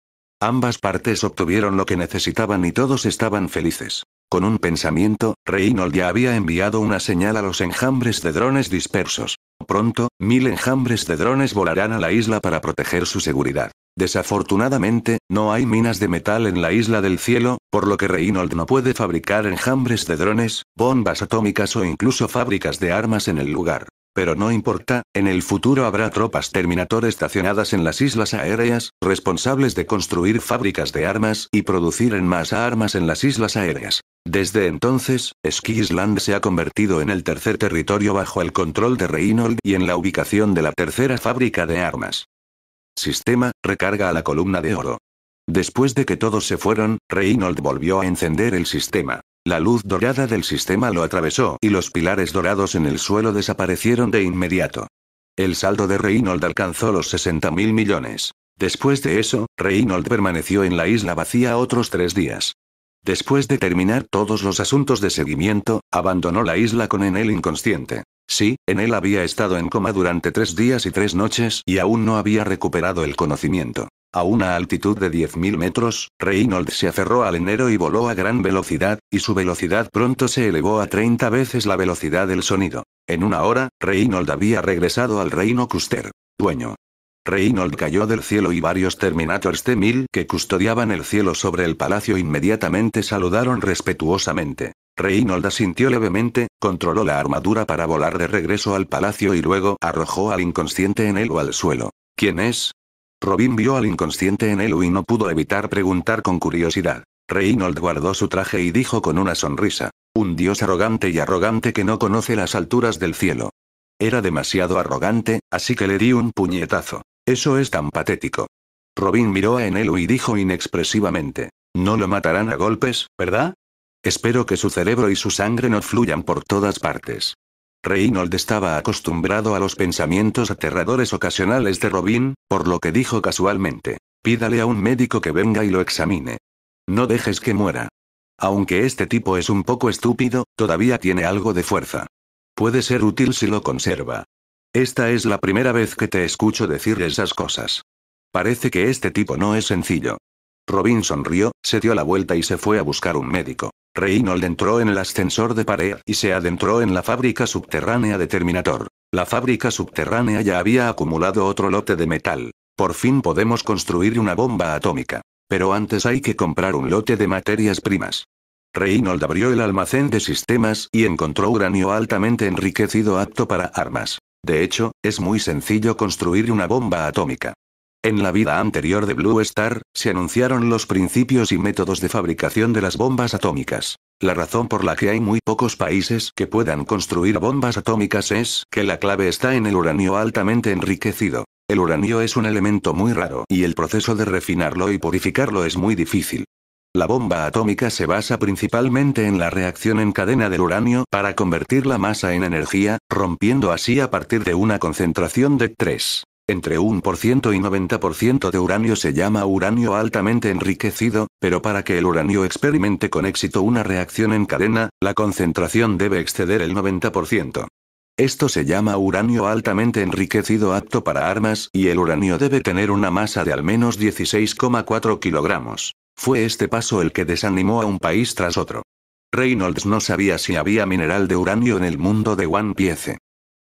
Ambas partes obtuvieron lo que necesitaban y todos estaban felices. Con un pensamiento, Reynold ya había enviado una señal a los enjambres de drones dispersos. Pronto, mil enjambres de drones volarán a la isla para proteger su seguridad. Desafortunadamente, no hay minas de metal en la isla del cielo, por lo que Reynold no puede fabricar enjambres de drones, bombas atómicas o incluso fábricas de armas en el lugar. Pero no importa, en el futuro habrá tropas Terminator estacionadas en las islas aéreas, responsables de construir fábricas de armas y producir en masa armas en las islas aéreas. Desde entonces, Ski se ha convertido en el tercer territorio bajo el control de Reynold y en la ubicación de la tercera fábrica de armas. Sistema, recarga a la columna de oro. Después de que todos se fueron, Reynold volvió a encender el sistema. La luz dorada del sistema lo atravesó y los pilares dorados en el suelo desaparecieron de inmediato. El saldo de Reynold alcanzó los 60 mil millones. Después de eso, Reynold permaneció en la isla vacía otros tres días. Después de terminar todos los asuntos de seguimiento, abandonó la isla con Enel inconsciente. Sí, en él había estado en coma durante tres días y tres noches y aún no había recuperado el conocimiento. A una altitud de 10.000 metros, Reynolds se aferró al enero y voló a gran velocidad, y su velocidad pronto se elevó a 30 veces la velocidad del sonido. En una hora, Reynolds había regresado al reino Custer. Dueño. Reynolds cayó del cielo y varios Terminators T-1000 que custodiaban el cielo sobre el palacio inmediatamente saludaron respetuosamente. Reynolds asintió levemente, controló la armadura para volar de regreso al palacio y luego arrojó al inconsciente en él o al suelo. ¿Quién es? Robin vio al inconsciente en él y no pudo evitar preguntar con curiosidad. Reynold guardó su traje y dijo con una sonrisa. Un dios arrogante y arrogante que no conoce las alturas del cielo. Era demasiado arrogante, así que le di un puñetazo. Eso es tan patético. Robin miró a Enelu y dijo inexpresivamente. No lo matarán a golpes, ¿verdad? Espero que su cerebro y su sangre no fluyan por todas partes. Reynold estaba acostumbrado a los pensamientos aterradores ocasionales de Robin, por lo que dijo casualmente, pídale a un médico que venga y lo examine. No dejes que muera. Aunque este tipo es un poco estúpido, todavía tiene algo de fuerza. Puede ser útil si lo conserva. Esta es la primera vez que te escucho decir esas cosas. Parece que este tipo no es sencillo. Robin sonrió, se dio la vuelta y se fue a buscar un médico. Reynold entró en el ascensor de pared y se adentró en la fábrica subterránea de Terminator. La fábrica subterránea ya había acumulado otro lote de metal. Por fin podemos construir una bomba atómica. Pero antes hay que comprar un lote de materias primas. Reynold abrió el almacén de sistemas y encontró uranio altamente enriquecido apto para armas. De hecho, es muy sencillo construir una bomba atómica. En la vida anterior de Blue Star, se anunciaron los principios y métodos de fabricación de las bombas atómicas. La razón por la que hay muy pocos países que puedan construir bombas atómicas es que la clave está en el uranio altamente enriquecido. El uranio es un elemento muy raro y el proceso de refinarlo y purificarlo es muy difícil. La bomba atómica se basa principalmente en la reacción en cadena del uranio para convertir la masa en energía, rompiendo así a partir de una concentración de 3. Entre 1% y 90% de uranio se llama uranio altamente enriquecido, pero para que el uranio experimente con éxito una reacción en cadena, la concentración debe exceder el 90%. Esto se llama uranio altamente enriquecido apto para armas y el uranio debe tener una masa de al menos 16,4 kilogramos. Fue este paso el que desanimó a un país tras otro. Reynolds no sabía si había mineral de uranio en el mundo de One Piece.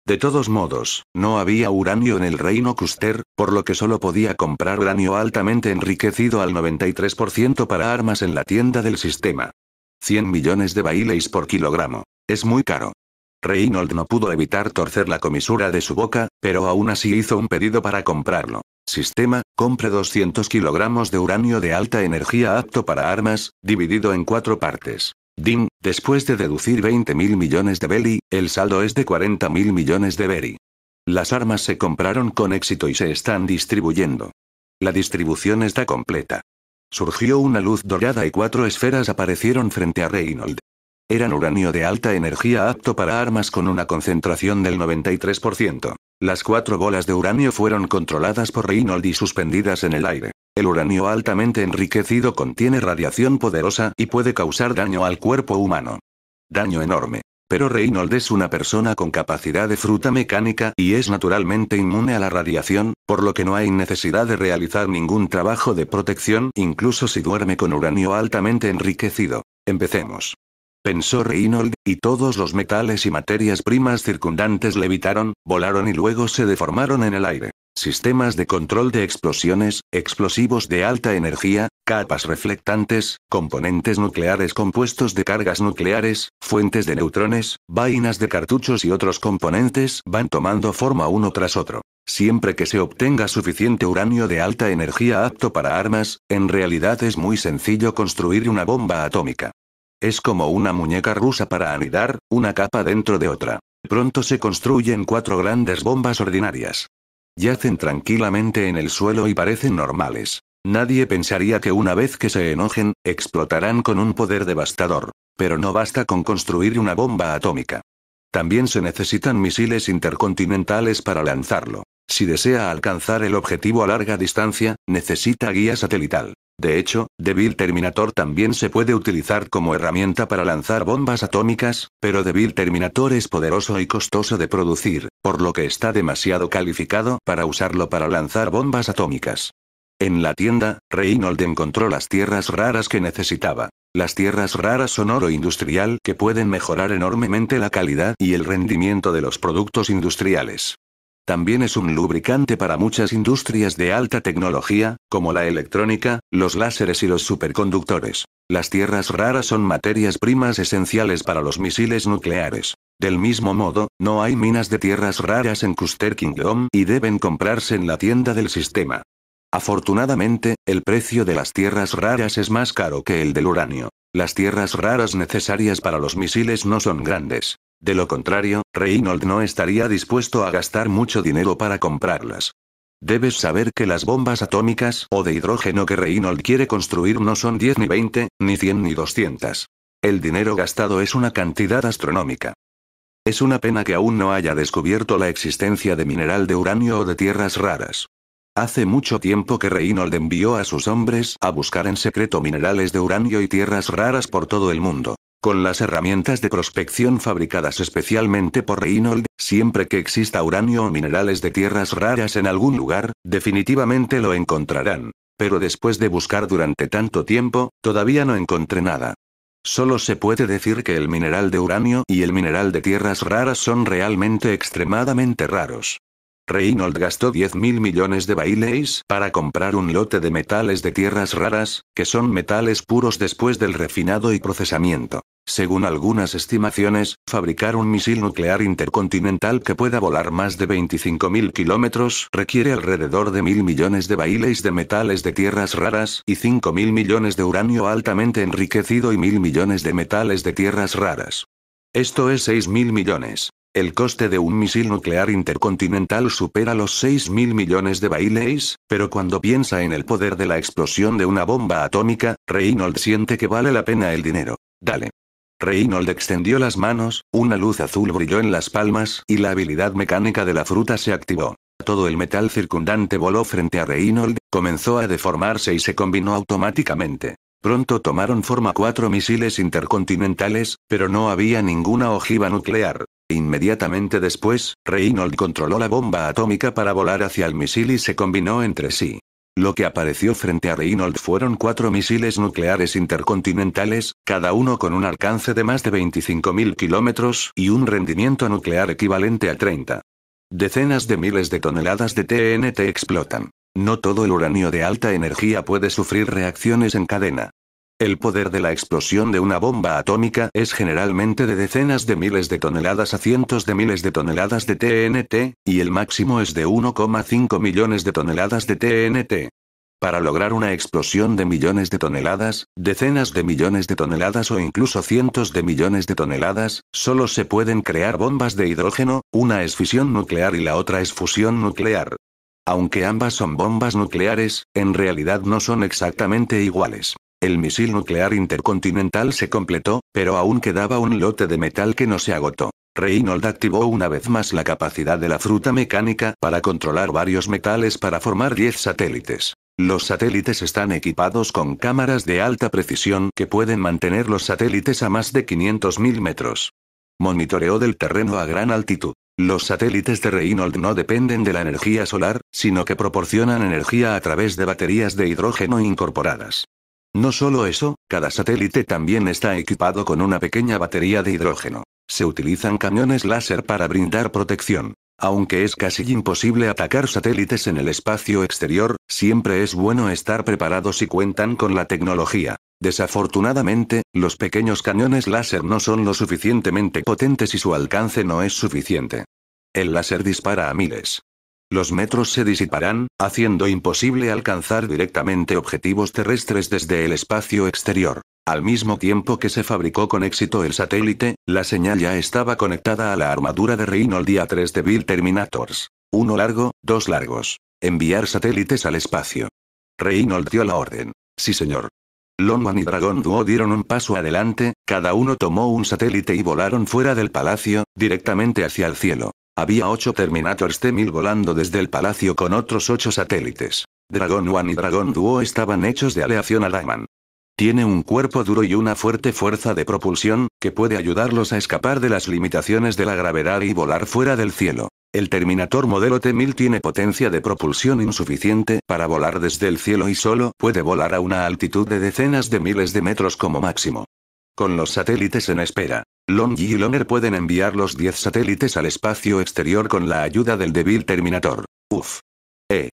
De todos modos, no había uranio en el reino Custer, por lo que solo podía comprar uranio altamente enriquecido al 93% para armas en la tienda del sistema. 100 millones de bailes por kilogramo. Es muy caro. Reynold no pudo evitar torcer la comisura de su boca, pero aún así hizo un pedido para comprarlo. Sistema, compre 200 kilogramos de uranio de alta energía apto para armas, dividido en cuatro partes. Din, Después de deducir 20 mil millones de Beli, el saldo es de 40 mil millones de Beri. Las armas se compraron con éxito y se están distribuyendo. La distribución está completa. Surgió una luz dorada y cuatro esferas aparecieron frente a Reynold eran uranio de alta energía apto para armas con una concentración del 93%. Las cuatro bolas de uranio fueron controladas por Reynolds y suspendidas en el aire. El uranio altamente enriquecido contiene radiación poderosa y puede causar daño al cuerpo humano. Daño enorme. Pero Reynolds es una persona con capacidad de fruta mecánica y es naturalmente inmune a la radiación, por lo que no hay necesidad de realizar ningún trabajo de protección incluso si duerme con uranio altamente enriquecido. Empecemos pensó Reynolds, y todos los metales y materias primas circundantes levitaron, volaron y luego se deformaron en el aire. Sistemas de control de explosiones, explosivos de alta energía, capas reflectantes, componentes nucleares compuestos de cargas nucleares, fuentes de neutrones, vainas de cartuchos y otros componentes van tomando forma uno tras otro. Siempre que se obtenga suficiente uranio de alta energía apto para armas, en realidad es muy sencillo construir una bomba atómica. Es como una muñeca rusa para anidar, una capa dentro de otra. Pronto se construyen cuatro grandes bombas ordinarias. Yacen tranquilamente en el suelo y parecen normales. Nadie pensaría que una vez que se enojen, explotarán con un poder devastador. Pero no basta con construir una bomba atómica. También se necesitan misiles intercontinentales para lanzarlo. Si desea alcanzar el objetivo a larga distancia, necesita guía satelital. De hecho, Devil Terminator también se puede utilizar como herramienta para lanzar bombas atómicas, pero Devil Terminator es poderoso y costoso de producir, por lo que está demasiado calificado para usarlo para lanzar bombas atómicas. En la tienda, Reynold encontró las tierras raras que necesitaba. Las tierras raras son oro industrial que pueden mejorar enormemente la calidad y el rendimiento de los productos industriales. También es un lubricante para muchas industrias de alta tecnología, como la electrónica, los láseres y los superconductores. Las tierras raras son materias primas esenciales para los misiles nucleares. Del mismo modo, no hay minas de tierras raras en Custer Kingdom y deben comprarse en la tienda del sistema. Afortunadamente, el precio de las tierras raras es más caro que el del uranio. Las tierras raras necesarias para los misiles no son grandes. De lo contrario, Reynolds no estaría dispuesto a gastar mucho dinero para comprarlas. Debes saber que las bombas atómicas o de hidrógeno que Reynolds quiere construir no son 10 ni 20, ni 100 ni 200. El dinero gastado es una cantidad astronómica. Es una pena que aún no haya descubierto la existencia de mineral de uranio o de tierras raras. Hace mucho tiempo que Reynold envió a sus hombres a buscar en secreto minerales de uranio y tierras raras por todo el mundo. Con las herramientas de prospección fabricadas especialmente por Reynold, siempre que exista uranio o minerales de tierras raras en algún lugar, definitivamente lo encontrarán. Pero después de buscar durante tanto tiempo, todavía no encontré nada. Solo se puede decir que el mineral de uranio y el mineral de tierras raras son realmente extremadamente raros. Reynolds gastó 10.000 millones de bailes para comprar un lote de metales de tierras raras, que son metales puros después del refinado y procesamiento. Según algunas estimaciones, fabricar un misil nuclear intercontinental que pueda volar más de 25.000 kilómetros requiere alrededor de 1.000 millones de bailes de metales de tierras raras y 5.000 millones de uranio altamente enriquecido y 1.000 millones de metales de tierras raras. Esto es 6.000 millones. El coste de un misil nuclear intercontinental supera los 6.000 millones de baileys, pero cuando piensa en el poder de la explosión de una bomba atómica, Reynolds siente que vale la pena el dinero. Dale. Reynolds extendió las manos, una luz azul brilló en las palmas, y la habilidad mecánica de la fruta se activó. Todo el metal circundante voló frente a Reynolds, comenzó a deformarse y se combinó automáticamente. Pronto tomaron forma cuatro misiles intercontinentales, pero no había ninguna ojiva nuclear. Inmediatamente después, Reynolds controló la bomba atómica para volar hacia el misil y se combinó entre sí. Lo que apareció frente a Reynolds fueron cuatro misiles nucleares intercontinentales, cada uno con un alcance de más de 25.000 kilómetros y un rendimiento nuclear equivalente a 30. Decenas de miles de toneladas de TNT explotan. No todo el uranio de alta energía puede sufrir reacciones en cadena. El poder de la explosión de una bomba atómica es generalmente de decenas de miles de toneladas a cientos de miles de toneladas de TNT, y el máximo es de 1,5 millones de toneladas de TNT. Para lograr una explosión de millones de toneladas, decenas de millones de toneladas o incluso cientos de millones de toneladas, solo se pueden crear bombas de hidrógeno, una es fisión nuclear y la otra es fusión nuclear. Aunque ambas son bombas nucleares, en realidad no son exactamente iguales. El misil nuclear intercontinental se completó, pero aún quedaba un lote de metal que no se agotó. Reynold activó una vez más la capacidad de la fruta mecánica para controlar varios metales para formar 10 satélites. Los satélites están equipados con cámaras de alta precisión que pueden mantener los satélites a más de 500.000 metros. Monitoreo del terreno a gran altitud. Los satélites de Reynold no dependen de la energía solar, sino que proporcionan energía a través de baterías de hidrógeno incorporadas. No solo eso, cada satélite también está equipado con una pequeña batería de hidrógeno. Se utilizan cañones láser para brindar protección. Aunque es casi imposible atacar satélites en el espacio exterior, siempre es bueno estar preparados y cuentan con la tecnología. Desafortunadamente, los pequeños cañones láser no son lo suficientemente potentes y su alcance no es suficiente. El láser dispara a miles, los metros se disiparán, haciendo imposible alcanzar directamente objetivos terrestres desde el espacio exterior. Al mismo tiempo que se fabricó con éxito el satélite, la señal ya estaba conectada a la armadura de Reynolds día 3 de Bill Terminators. Uno largo, dos largos. Enviar satélites al espacio. Reynold dio la orden. Sí señor. Longman y Dragon Duo dieron un paso adelante, cada uno tomó un satélite y volaron fuera del palacio, directamente hacia el cielo. Había ocho Terminators T-1000 volando desde el palacio con otros ocho satélites. Dragon One y Dragon Duo estaban hechos de aleación Laman. Tiene un cuerpo duro y una fuerte fuerza de propulsión, que puede ayudarlos a escapar de las limitaciones de la gravedad y volar fuera del cielo. El Terminator modelo T-1000 tiene potencia de propulsión insuficiente para volar desde el cielo y solo puede volar a una altitud de decenas de miles de metros como máximo. Con los satélites en espera, Long y Loner pueden enviar los 10 satélites al espacio exterior con la ayuda del débil Terminator. Uf. Eh.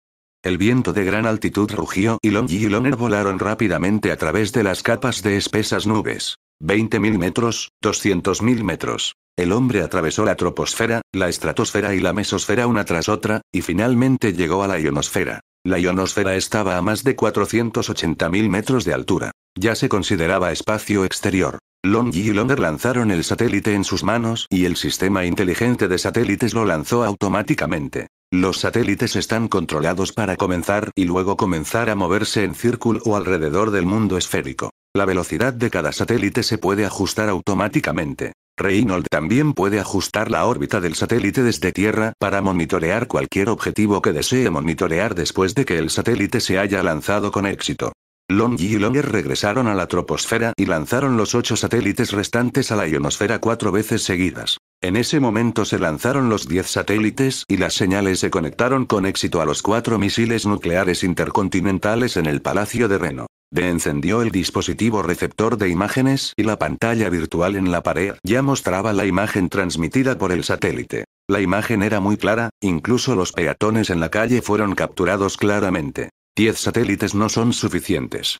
El viento de gran altitud rugió y Long y Loner volaron rápidamente a través de las capas de espesas nubes. 20.000 metros, 200.000 metros. El hombre atravesó la troposfera, la estratosfera y la mesosfera una tras otra, y finalmente llegó a la ionosfera. La ionosfera estaba a más de 480.000 metros de altura. Ya se consideraba espacio exterior. Long y Longer lanzaron el satélite en sus manos y el sistema inteligente de satélites lo lanzó automáticamente. Los satélites están controlados para comenzar y luego comenzar a moverse en círculo o alrededor del mundo esférico. La velocidad de cada satélite se puede ajustar automáticamente. Reynolds también puede ajustar la órbita del satélite desde Tierra para monitorear cualquier objetivo que desee monitorear después de que el satélite se haya lanzado con éxito. Long y Longer regresaron a la troposfera y lanzaron los ocho satélites restantes a la ionosfera cuatro veces seguidas. En ese momento se lanzaron los diez satélites y las señales se conectaron con éxito a los cuatro misiles nucleares intercontinentales en el Palacio de Reno. De encendió el dispositivo receptor de imágenes y la pantalla virtual en la pared ya mostraba la imagen transmitida por el satélite. La imagen era muy clara, incluso los peatones en la calle fueron capturados claramente. Diez satélites no son suficientes.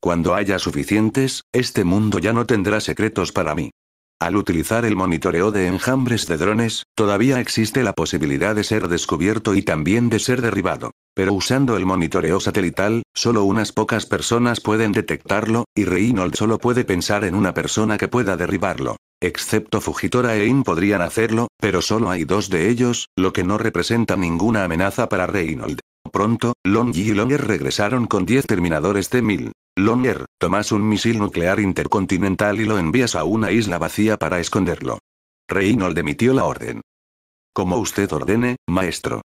Cuando haya suficientes, este mundo ya no tendrá secretos para mí. Al utilizar el monitoreo de enjambres de drones, todavía existe la posibilidad de ser descubierto y también de ser derribado. Pero usando el monitoreo satelital, solo unas pocas personas pueden detectarlo, y Reynolds solo puede pensar en una persona que pueda derribarlo. Excepto Fujitora e In podrían hacerlo, pero solo hay dos de ellos, lo que no representa ninguna amenaza para Reynolds. Pronto, Long y Longer regresaron con 10 terminadores de 1000 Longer, tomas un misil nuclear intercontinental y lo envías a una isla vacía para esconderlo. Reynold emitió la orden. Como usted ordene, maestro.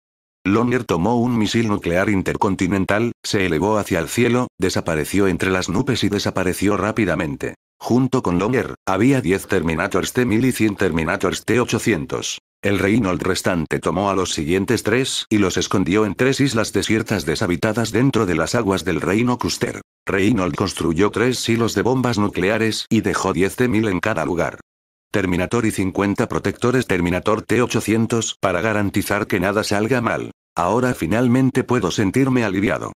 Longer tomó un misil nuclear intercontinental, se elevó hacia el cielo, desapareció entre las nubes y desapareció rápidamente. Junto con Longer, había 10 Terminators T-1000 y 100 Terminators T-800. El Reynold restante tomó a los siguientes tres y los escondió en tres islas desiertas deshabitadas dentro de las aguas del reino Custer. Reynold construyó tres silos de bombas nucleares y dejó 10.000 en cada lugar. Terminator y 50 protectores Terminator T-800 para garantizar que nada salga mal. Ahora finalmente puedo sentirme aliviado.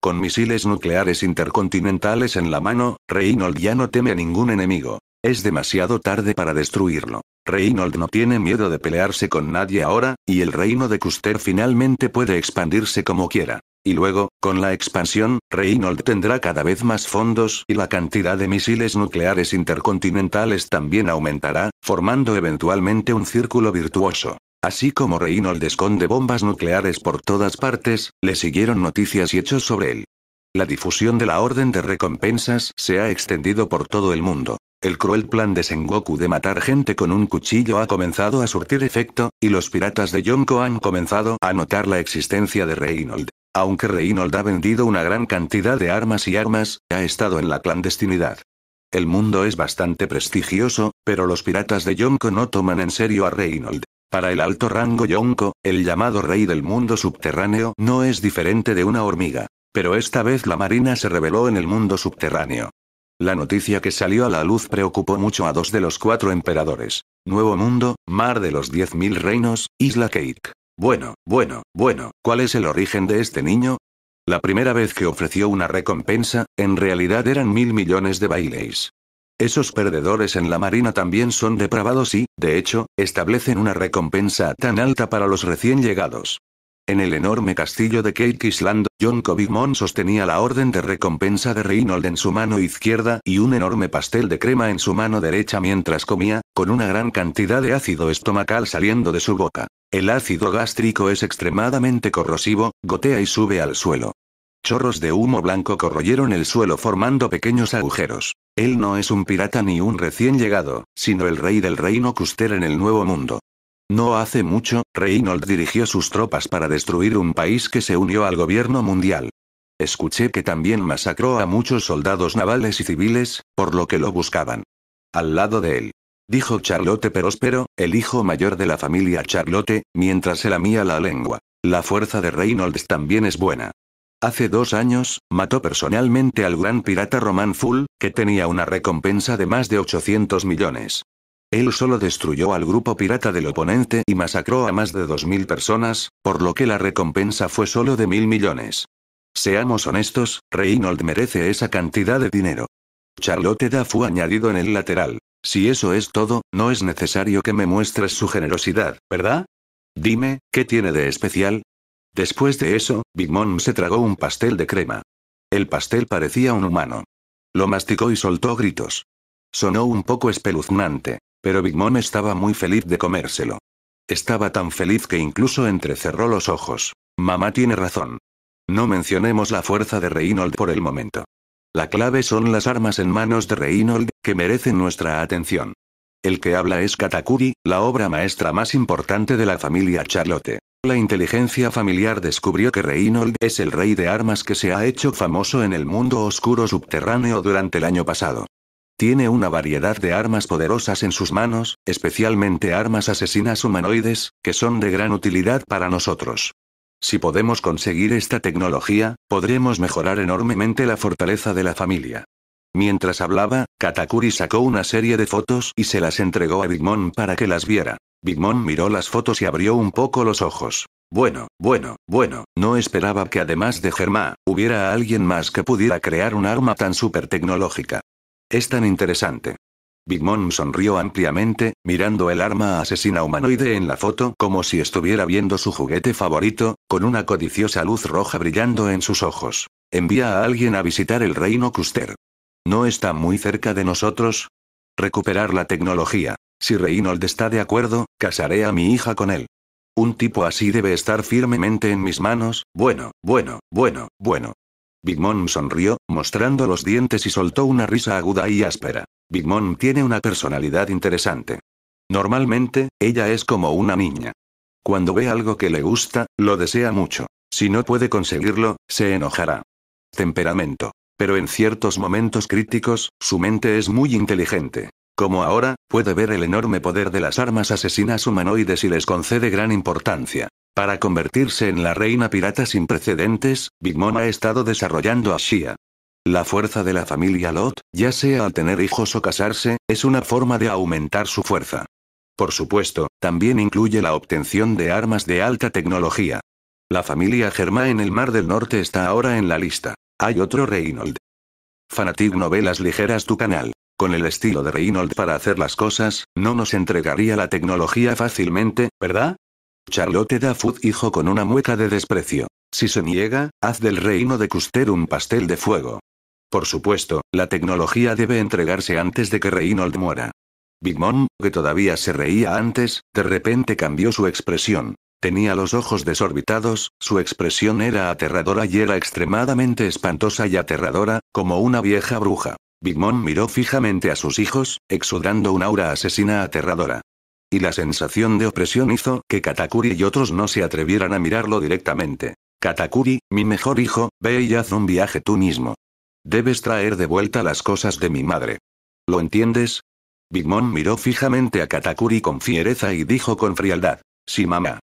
Con misiles nucleares intercontinentales en la mano, Reynold ya no teme a ningún enemigo. Es demasiado tarde para destruirlo. Reynold no tiene miedo de pelearse con nadie ahora, y el reino de Custer finalmente puede expandirse como quiera. Y luego, con la expansión, Reynolds tendrá cada vez más fondos y la cantidad de misiles nucleares intercontinentales también aumentará, formando eventualmente un círculo virtuoso. Así como Reynolds esconde bombas nucleares por todas partes, le siguieron noticias y hechos sobre él. La difusión de la Orden de Recompensas se ha extendido por todo el mundo. El cruel plan de Sengoku de matar gente con un cuchillo ha comenzado a surtir efecto, y los piratas de Yonko han comenzado a notar la existencia de Reynolds. Aunque Reynold ha vendido una gran cantidad de armas y armas, ha estado en la clandestinidad. El mundo es bastante prestigioso, pero los piratas de Yonko no toman en serio a Reynold. Para el alto rango Yonko, el llamado rey del mundo subterráneo no es diferente de una hormiga. Pero esta vez la marina se reveló en el mundo subterráneo. La noticia que salió a la luz preocupó mucho a dos de los cuatro emperadores. Nuevo Mundo, Mar de los Diez Mil Reinos, Isla Cake. Bueno, bueno, bueno, ¿cuál es el origen de este niño? La primera vez que ofreció una recompensa, en realidad eran mil millones de bailes. Esos perdedores en la marina también son depravados y, de hecho, establecen una recompensa tan alta para los recién llegados. En el enorme castillo de Cake Island, John Cobigmon sostenía la orden de recompensa de Reynold en su mano izquierda y un enorme pastel de crema en su mano derecha mientras comía, con una gran cantidad de ácido estomacal saliendo de su boca. El ácido gástrico es extremadamente corrosivo, gotea y sube al suelo. Chorros de humo blanco corroyeron el suelo formando pequeños agujeros. Él no es un pirata ni un recién llegado, sino el rey del reino Custer en el Nuevo Mundo. No hace mucho, Reynolds dirigió sus tropas para destruir un país que se unió al gobierno mundial. Escuché que también masacró a muchos soldados navales y civiles, por lo que lo buscaban. Al lado de él. Dijo Charlotte Perospero, el hijo mayor de la familia Charlotte, mientras se lamía la lengua. La fuerza de Reynolds también es buena. Hace dos años, mató personalmente al gran pirata Roman Full, que tenía una recompensa de más de 800 millones. Él solo destruyó al grupo pirata del oponente y masacró a más de 2.000 personas, por lo que la recompensa fue solo de mil millones. Seamos honestos, Reynold merece esa cantidad de dinero. Charlotte Da añadido en el lateral. Si eso es todo, no es necesario que me muestres su generosidad, ¿verdad? Dime, ¿qué tiene de especial? Después de eso, Big Mom se tragó un pastel de crema. El pastel parecía un humano. Lo masticó y soltó gritos. Sonó un poco espeluznante. Pero Big Mom estaba muy feliz de comérselo. Estaba tan feliz que incluso entrecerró los ojos. Mamá tiene razón. No mencionemos la fuerza de Reynold por el momento. La clave son las armas en manos de Reynolds, que merecen nuestra atención. El que habla es Katakuri, la obra maestra más importante de la familia Charlotte. La inteligencia familiar descubrió que Reinold es el rey de armas que se ha hecho famoso en el mundo oscuro subterráneo durante el año pasado. Tiene una variedad de armas poderosas en sus manos, especialmente armas asesinas humanoides, que son de gran utilidad para nosotros. Si podemos conseguir esta tecnología, podremos mejorar enormemente la fortaleza de la familia. Mientras hablaba, Katakuri sacó una serie de fotos y se las entregó a Big Mom para que las viera. Big Mom miró las fotos y abrió un poco los ojos. Bueno, bueno, bueno, no esperaba que además de Germa hubiera alguien más que pudiera crear un arma tan súper tecnológica. Es tan interesante. Big Mom sonrió ampliamente, mirando el arma asesina humanoide en la foto como si estuviera viendo su juguete favorito, con una codiciosa luz roja brillando en sus ojos. Envía a alguien a visitar el reino Custer. ¿No está muy cerca de nosotros? Recuperar la tecnología. Si Reynolds está de acuerdo, casaré a mi hija con él. Un tipo así debe estar firmemente en mis manos, bueno, bueno, bueno, bueno. Big Mom sonrió, mostrando los dientes y soltó una risa aguda y áspera. Big Mom tiene una personalidad interesante. Normalmente, ella es como una niña. Cuando ve algo que le gusta, lo desea mucho. Si no puede conseguirlo, se enojará. Temperamento. Pero en ciertos momentos críticos, su mente es muy inteligente. Como ahora, puede ver el enorme poder de las armas asesinas humanoides y les concede gran importancia. Para convertirse en la reina pirata sin precedentes, Mom ha estado desarrollando a Shia. La fuerza de la familia Lot, ya sea al tener hijos o casarse, es una forma de aumentar su fuerza. Por supuesto, también incluye la obtención de armas de alta tecnología. La familia Germa en el Mar del Norte está ahora en la lista. Hay otro Reynold. Fanatic Novelas Ligeras tu canal. Con el estilo de Reynold para hacer las cosas, no nos entregaría la tecnología fácilmente, ¿verdad? Charlotte Food hijo con una mueca de desprecio. Si se niega, haz del reino de Custer un pastel de fuego. Por supuesto, la tecnología debe entregarse antes de que Reynold muera. Big Mom, que todavía se reía antes, de repente cambió su expresión. Tenía los ojos desorbitados, su expresión era aterradora y era extremadamente espantosa y aterradora, como una vieja bruja. Big Mom miró fijamente a sus hijos, exudando un aura asesina aterradora y la sensación de opresión hizo que Katakuri y otros no se atrevieran a mirarlo directamente. Katakuri, mi mejor hijo, ve y haz un viaje tú mismo. Debes traer de vuelta las cosas de mi madre. ¿Lo entiendes? Mom miró fijamente a Katakuri con fiereza y dijo con frialdad, sí mamá.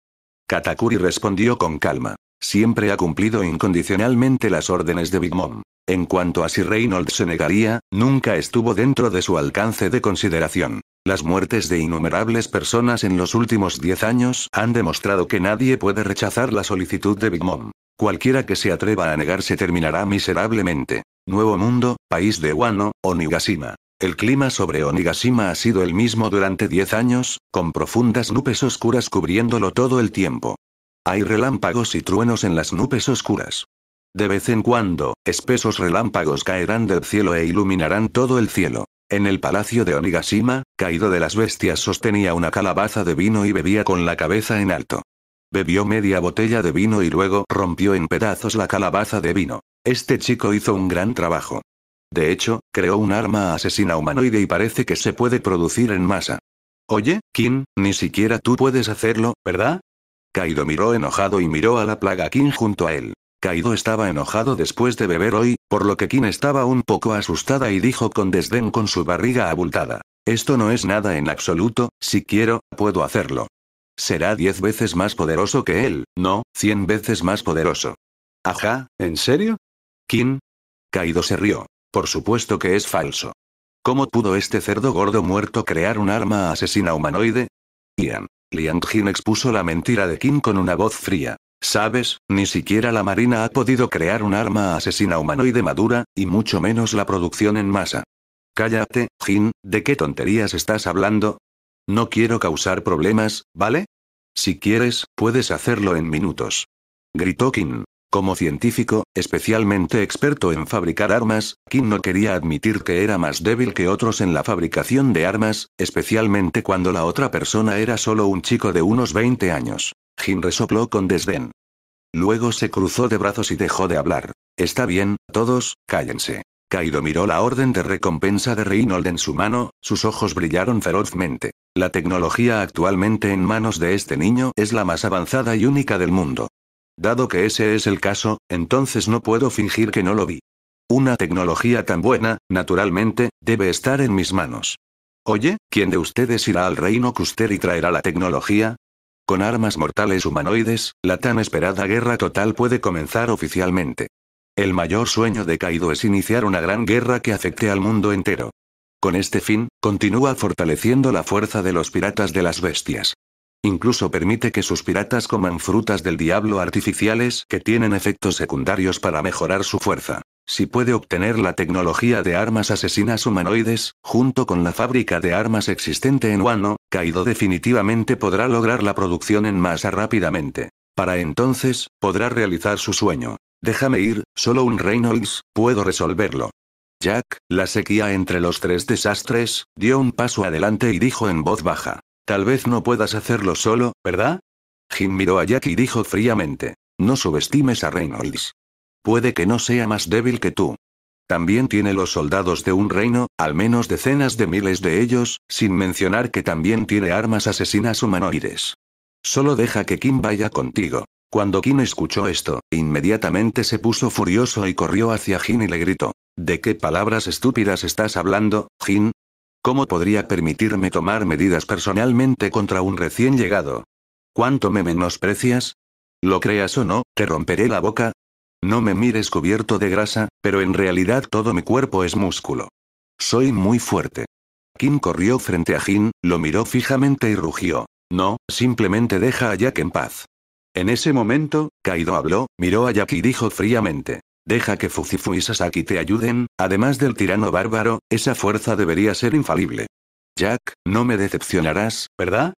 Katakuri respondió con calma. Siempre ha cumplido incondicionalmente las órdenes de Big Mom. En cuanto a si Reynolds se negaría, nunca estuvo dentro de su alcance de consideración. Las muertes de innumerables personas en los últimos 10 años han demostrado que nadie puede rechazar la solicitud de Big Mom. Cualquiera que se atreva a se terminará miserablemente. Nuevo Mundo, país de Wano, Onigashima. El clima sobre Onigashima ha sido el mismo durante 10 años, con profundas nubes oscuras cubriéndolo todo el tiempo. Hay relámpagos y truenos en las nubes oscuras. De vez en cuando, espesos relámpagos caerán del cielo e iluminarán todo el cielo. En el palacio de Onigashima, caído de las bestias sostenía una calabaza de vino y bebía con la cabeza en alto. Bebió media botella de vino y luego rompió en pedazos la calabaza de vino. Este chico hizo un gran trabajo. De hecho, creó un arma asesina humanoide y parece que se puede producir en masa. Oye, King, ni siquiera tú puedes hacerlo, ¿verdad? Kaido miró enojado y miró a la plaga King junto a él. Kaido estaba enojado después de beber hoy, por lo que Kim estaba un poco asustada y dijo con desdén con su barriga abultada. Esto no es nada en absoluto, si quiero, puedo hacerlo. Será diez veces más poderoso que él, no, cien veces más poderoso. Ajá, ¿en serio? Kim. Kaido se rió. Por supuesto que es falso. ¿Cómo pudo este cerdo gordo muerto crear un arma asesina humanoide? Ian. Liang Jin expuso la mentira de Kim con una voz fría. Sabes, ni siquiera la Marina ha podido crear un arma asesina humanoide madura, y mucho menos la producción en masa. Cállate, Jin, ¿de qué tonterías estás hablando? No quiero causar problemas, ¿vale? Si quieres, puedes hacerlo en minutos. Gritó Kim. Como científico, especialmente experto en fabricar armas, Kim no quería admitir que era más débil que otros en la fabricación de armas, especialmente cuando la otra persona era solo un chico de unos 20 años. Jin resopló con desdén. Luego se cruzó de brazos y dejó de hablar. Está bien, todos, cállense. Kaido miró la orden de recompensa de Reynolds en su mano, sus ojos brillaron ferozmente. La tecnología actualmente en manos de este niño es la más avanzada y única del mundo. Dado que ese es el caso, entonces no puedo fingir que no lo vi. Una tecnología tan buena, naturalmente, debe estar en mis manos. Oye, ¿quién de ustedes irá al reino Custer y traerá la tecnología? Con armas mortales humanoides, la tan esperada guerra total puede comenzar oficialmente. El mayor sueño de Kaido es iniciar una gran guerra que afecte al mundo entero. Con este fin, continúa fortaleciendo la fuerza de los piratas de las bestias. Incluso permite que sus piratas coman frutas del diablo artificiales que tienen efectos secundarios para mejorar su fuerza. Si puede obtener la tecnología de armas asesinas humanoides, junto con la fábrica de armas existente en Wano, Kaido definitivamente podrá lograr la producción en masa rápidamente. Para entonces, podrá realizar su sueño. Déjame ir, solo un Reynolds, puedo resolverlo. Jack, la sequía entre los tres desastres, dio un paso adelante y dijo en voz baja. Tal vez no puedas hacerlo solo, ¿verdad? Jim miró a Jack y dijo fríamente. No subestimes a Reynolds. Puede que no sea más débil que tú. También tiene los soldados de un reino, al menos decenas de miles de ellos, sin mencionar que también tiene armas asesinas humanoides. Solo deja que Kim vaya contigo. Cuando Kim escuchó esto, inmediatamente se puso furioso y corrió hacia Jin y le gritó. ¿De qué palabras estúpidas estás hablando, Jin? ¿Cómo podría permitirme tomar medidas personalmente contra un recién llegado? ¿Cuánto me menosprecias? Lo creas o no, te romperé la boca, no me mires cubierto de grasa, pero en realidad todo mi cuerpo es músculo. Soy muy fuerte. Kim corrió frente a Jin, lo miró fijamente y rugió. No, simplemente deja a Jack en paz. En ese momento, Kaido habló, miró a Jack y dijo fríamente. Deja que Fucifu y Sasaki te ayuden, además del tirano bárbaro, esa fuerza debería ser infalible. Jack, no me decepcionarás, ¿verdad?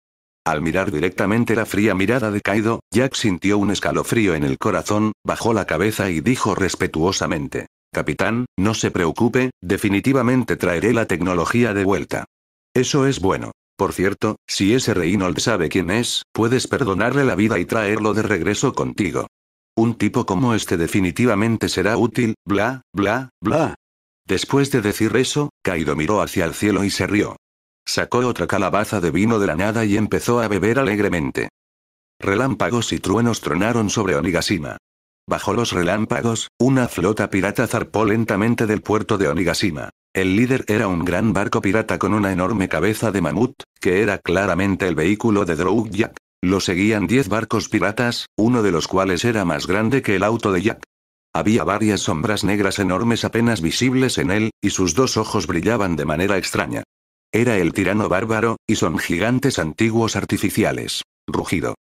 Al mirar directamente la fría mirada de Kaido, Jack sintió un escalofrío en el corazón, bajó la cabeza y dijo respetuosamente. Capitán, no se preocupe, definitivamente traeré la tecnología de vuelta. Eso es bueno. Por cierto, si ese Reinold sabe quién es, puedes perdonarle la vida y traerlo de regreso contigo. Un tipo como este definitivamente será útil, bla, bla, bla. Después de decir eso, Kaido miró hacia el cielo y se rió. Sacó otra calabaza de vino de la nada y empezó a beber alegremente. Relámpagos y truenos tronaron sobre Onigashima. Bajo los relámpagos, una flota pirata zarpó lentamente del puerto de Onigashima. El líder era un gran barco pirata con una enorme cabeza de mamut, que era claramente el vehículo de Droug Jack. Lo seguían diez barcos piratas, uno de los cuales era más grande que el auto de Jack. Había varias sombras negras enormes apenas visibles en él, y sus dos ojos brillaban de manera extraña. Era el tirano bárbaro, y son gigantes antiguos artificiales. Rugido.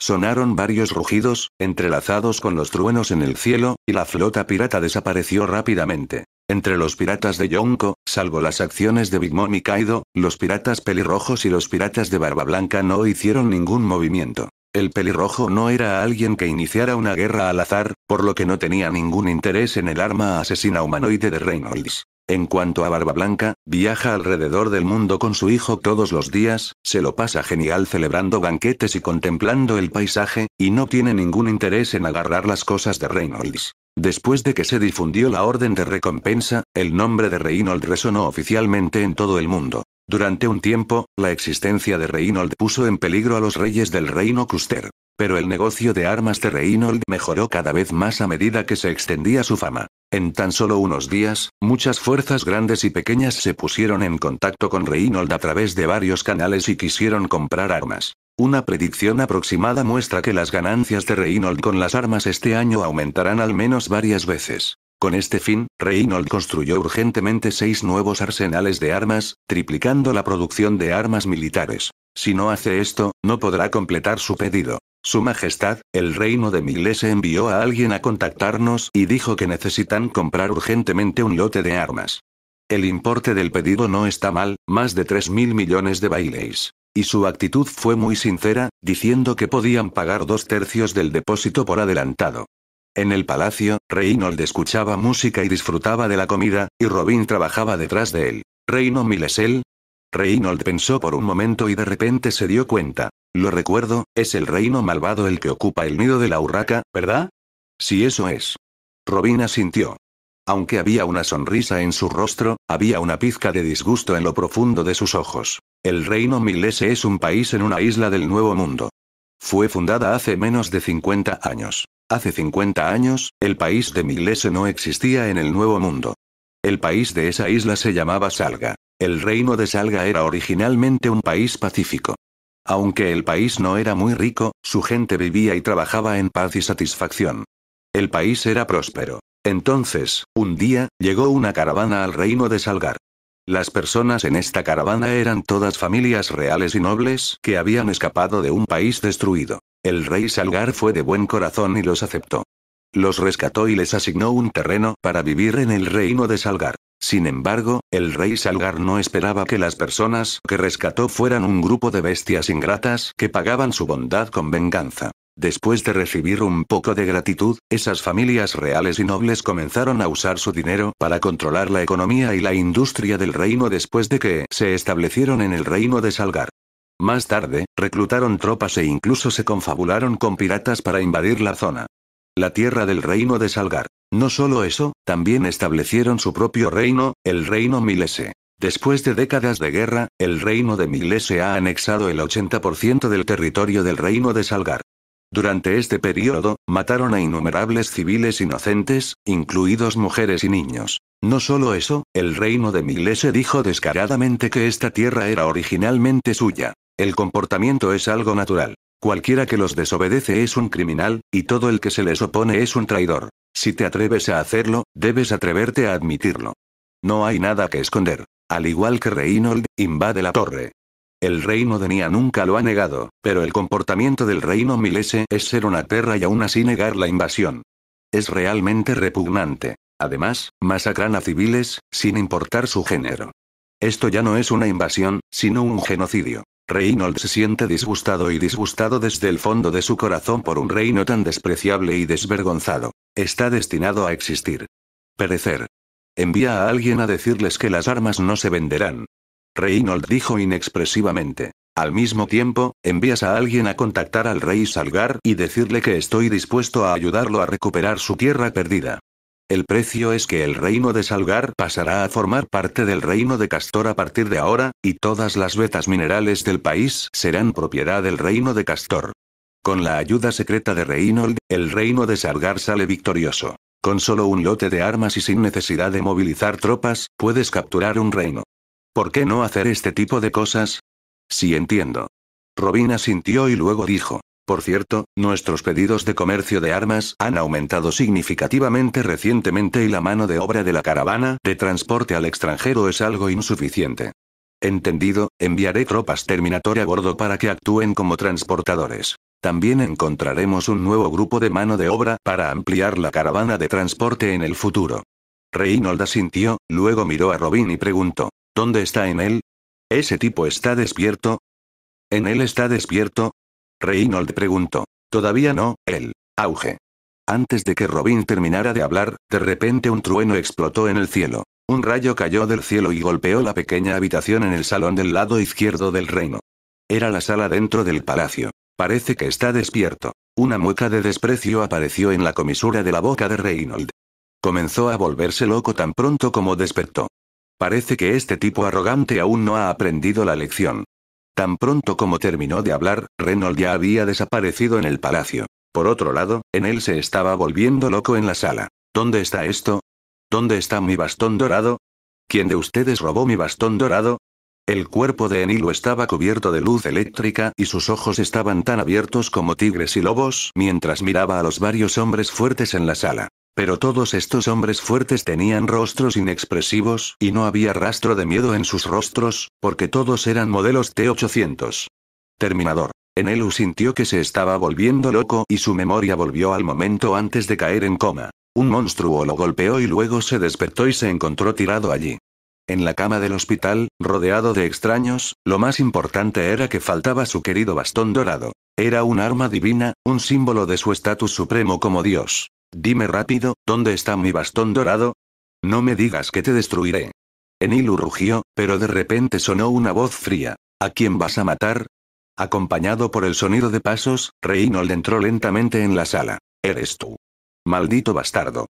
Sonaron varios rugidos, entrelazados con los truenos en el cielo, y la flota pirata desapareció rápidamente. Entre los piratas de Yonko, salvo las acciones de Big Mom y Kaido, los piratas pelirrojos y los piratas de barba blanca no hicieron ningún movimiento. El pelirrojo no era alguien que iniciara una guerra al azar, por lo que no tenía ningún interés en el arma asesina humanoide de Reynolds. En cuanto a Barba Blanca, viaja alrededor del mundo con su hijo todos los días, se lo pasa genial celebrando banquetes y contemplando el paisaje, y no tiene ningún interés en agarrar las cosas de Reynolds. Después de que se difundió la orden de recompensa, el nombre de Reynolds resonó oficialmente en todo el mundo. Durante un tiempo, la existencia de Reynolds puso en peligro a los reyes del reino Custer. Pero el negocio de armas de Reynold mejoró cada vez más a medida que se extendía su fama. En tan solo unos días, muchas fuerzas grandes y pequeñas se pusieron en contacto con Reynold a través de varios canales y quisieron comprar armas. Una predicción aproximada muestra que las ganancias de Reynold con las armas este año aumentarán al menos varias veces. Con este fin, Reynold construyó urgentemente seis nuevos arsenales de armas, triplicando la producción de armas militares. Si no hace esto, no podrá completar su pedido. Su Majestad, el reino de Miles envió a alguien a contactarnos y dijo que necesitan comprar urgentemente un lote de armas. El importe del pedido no está mal, más de 3.000 millones de bailes, Y su actitud fue muy sincera, diciendo que podían pagar dos tercios del depósito por adelantado. En el palacio, Reynold escuchaba música y disfrutaba de la comida, y Robin trabajaba detrás de él. Reino Milesel, Reynold pensó por un momento y de repente se dio cuenta. Lo recuerdo, es el reino malvado el que ocupa el nido de la urraca, ¿verdad? Si eso es. Robina sintió. Aunque había una sonrisa en su rostro, había una pizca de disgusto en lo profundo de sus ojos. El reino Milese es un país en una isla del Nuevo Mundo. Fue fundada hace menos de 50 años. Hace 50 años, el país de Milese no existía en el Nuevo Mundo. El país de esa isla se llamaba Salga. El reino de Salga era originalmente un país pacífico. Aunque el país no era muy rico, su gente vivía y trabajaba en paz y satisfacción. El país era próspero. Entonces, un día, llegó una caravana al reino de Salgar. Las personas en esta caravana eran todas familias reales y nobles que habían escapado de un país destruido. El rey Salgar fue de buen corazón y los aceptó. Los rescató y les asignó un terreno para vivir en el reino de Salgar. Sin embargo, el rey Salgar no esperaba que las personas que rescató fueran un grupo de bestias ingratas que pagaban su bondad con venganza. Después de recibir un poco de gratitud, esas familias reales y nobles comenzaron a usar su dinero para controlar la economía y la industria del reino después de que se establecieron en el reino de Salgar. Más tarde, reclutaron tropas e incluso se confabularon con piratas para invadir la zona la tierra del reino de Salgar. No solo eso, también establecieron su propio reino, el reino Milese. Después de décadas de guerra, el reino de Milese ha anexado el 80% del territorio del reino de Salgar. Durante este periodo, mataron a innumerables civiles inocentes, incluidos mujeres y niños. No solo eso, el reino de Milese dijo descaradamente que esta tierra era originalmente suya. El comportamiento es algo natural. Cualquiera que los desobedece es un criminal, y todo el que se les opone es un traidor. Si te atreves a hacerlo, debes atreverte a admitirlo. No hay nada que esconder. Al igual que Reynold, invade la torre. El reino de Nia nunca lo ha negado, pero el comportamiento del reino milese es ser una terra y aún así negar la invasión. Es realmente repugnante. Además, masacran a civiles, sin importar su género. Esto ya no es una invasión, sino un genocidio. Reynold se siente disgustado y disgustado desde el fondo de su corazón por un reino tan despreciable y desvergonzado. Está destinado a existir. Perecer. Envía a alguien a decirles que las armas no se venderán. Reynold dijo inexpresivamente. Al mismo tiempo, envías a alguien a contactar al rey Salgar y decirle que estoy dispuesto a ayudarlo a recuperar su tierra perdida. El precio es que el reino de Salgar pasará a formar parte del reino de Castor a partir de ahora, y todas las vetas minerales del país serán propiedad del reino de Castor. Con la ayuda secreta de Reynold, el reino de Salgar sale victorioso. Con solo un lote de armas y sin necesidad de movilizar tropas, puedes capturar un reino. ¿Por qué no hacer este tipo de cosas? Sí entiendo. Robina sintió y luego dijo, por cierto, nuestros pedidos de comercio de armas han aumentado significativamente recientemente y la mano de obra de la caravana de transporte al extranjero es algo insuficiente. Entendido, enviaré tropas Terminator a bordo para que actúen como transportadores. También encontraremos un nuevo grupo de mano de obra para ampliar la caravana de transporte en el futuro. Reynold asintió, luego miró a Robin y preguntó, ¿Dónde está en él? ¿Ese tipo está despierto? En él está despierto, Reynold preguntó. Todavía no, él. auge. Antes de que Robin terminara de hablar, de repente un trueno explotó en el cielo. Un rayo cayó del cielo y golpeó la pequeña habitación en el salón del lado izquierdo del reino. Era la sala dentro del palacio. Parece que está despierto. Una mueca de desprecio apareció en la comisura de la boca de Reynold. Comenzó a volverse loco tan pronto como despertó. Parece que este tipo arrogante aún no ha aprendido la lección. Tan pronto como terminó de hablar, Reynold ya había desaparecido en el palacio. Por otro lado, en él se estaba volviendo loco en la sala. ¿Dónde está esto? ¿Dónde está mi bastón dorado? ¿Quién de ustedes robó mi bastón dorado? El cuerpo de Enilo estaba cubierto de luz eléctrica y sus ojos estaban tan abiertos como tigres y lobos mientras miraba a los varios hombres fuertes en la sala. Pero todos estos hombres fuertes tenían rostros inexpresivos, y no había rastro de miedo en sus rostros, porque todos eran modelos T-800. Terminador. Enelu sintió que se estaba volviendo loco y su memoria volvió al momento antes de caer en coma. Un monstruo lo golpeó y luego se despertó y se encontró tirado allí. En la cama del hospital, rodeado de extraños, lo más importante era que faltaba su querido bastón dorado. Era un arma divina, un símbolo de su estatus supremo como Dios. Dime rápido, ¿dónde está mi bastón dorado? No me digas que te destruiré. Enilu rugió, pero de repente sonó una voz fría. ¿A quién vas a matar? Acompañado por el sonido de pasos, Reynold entró lentamente en la sala. Eres tú. Maldito bastardo.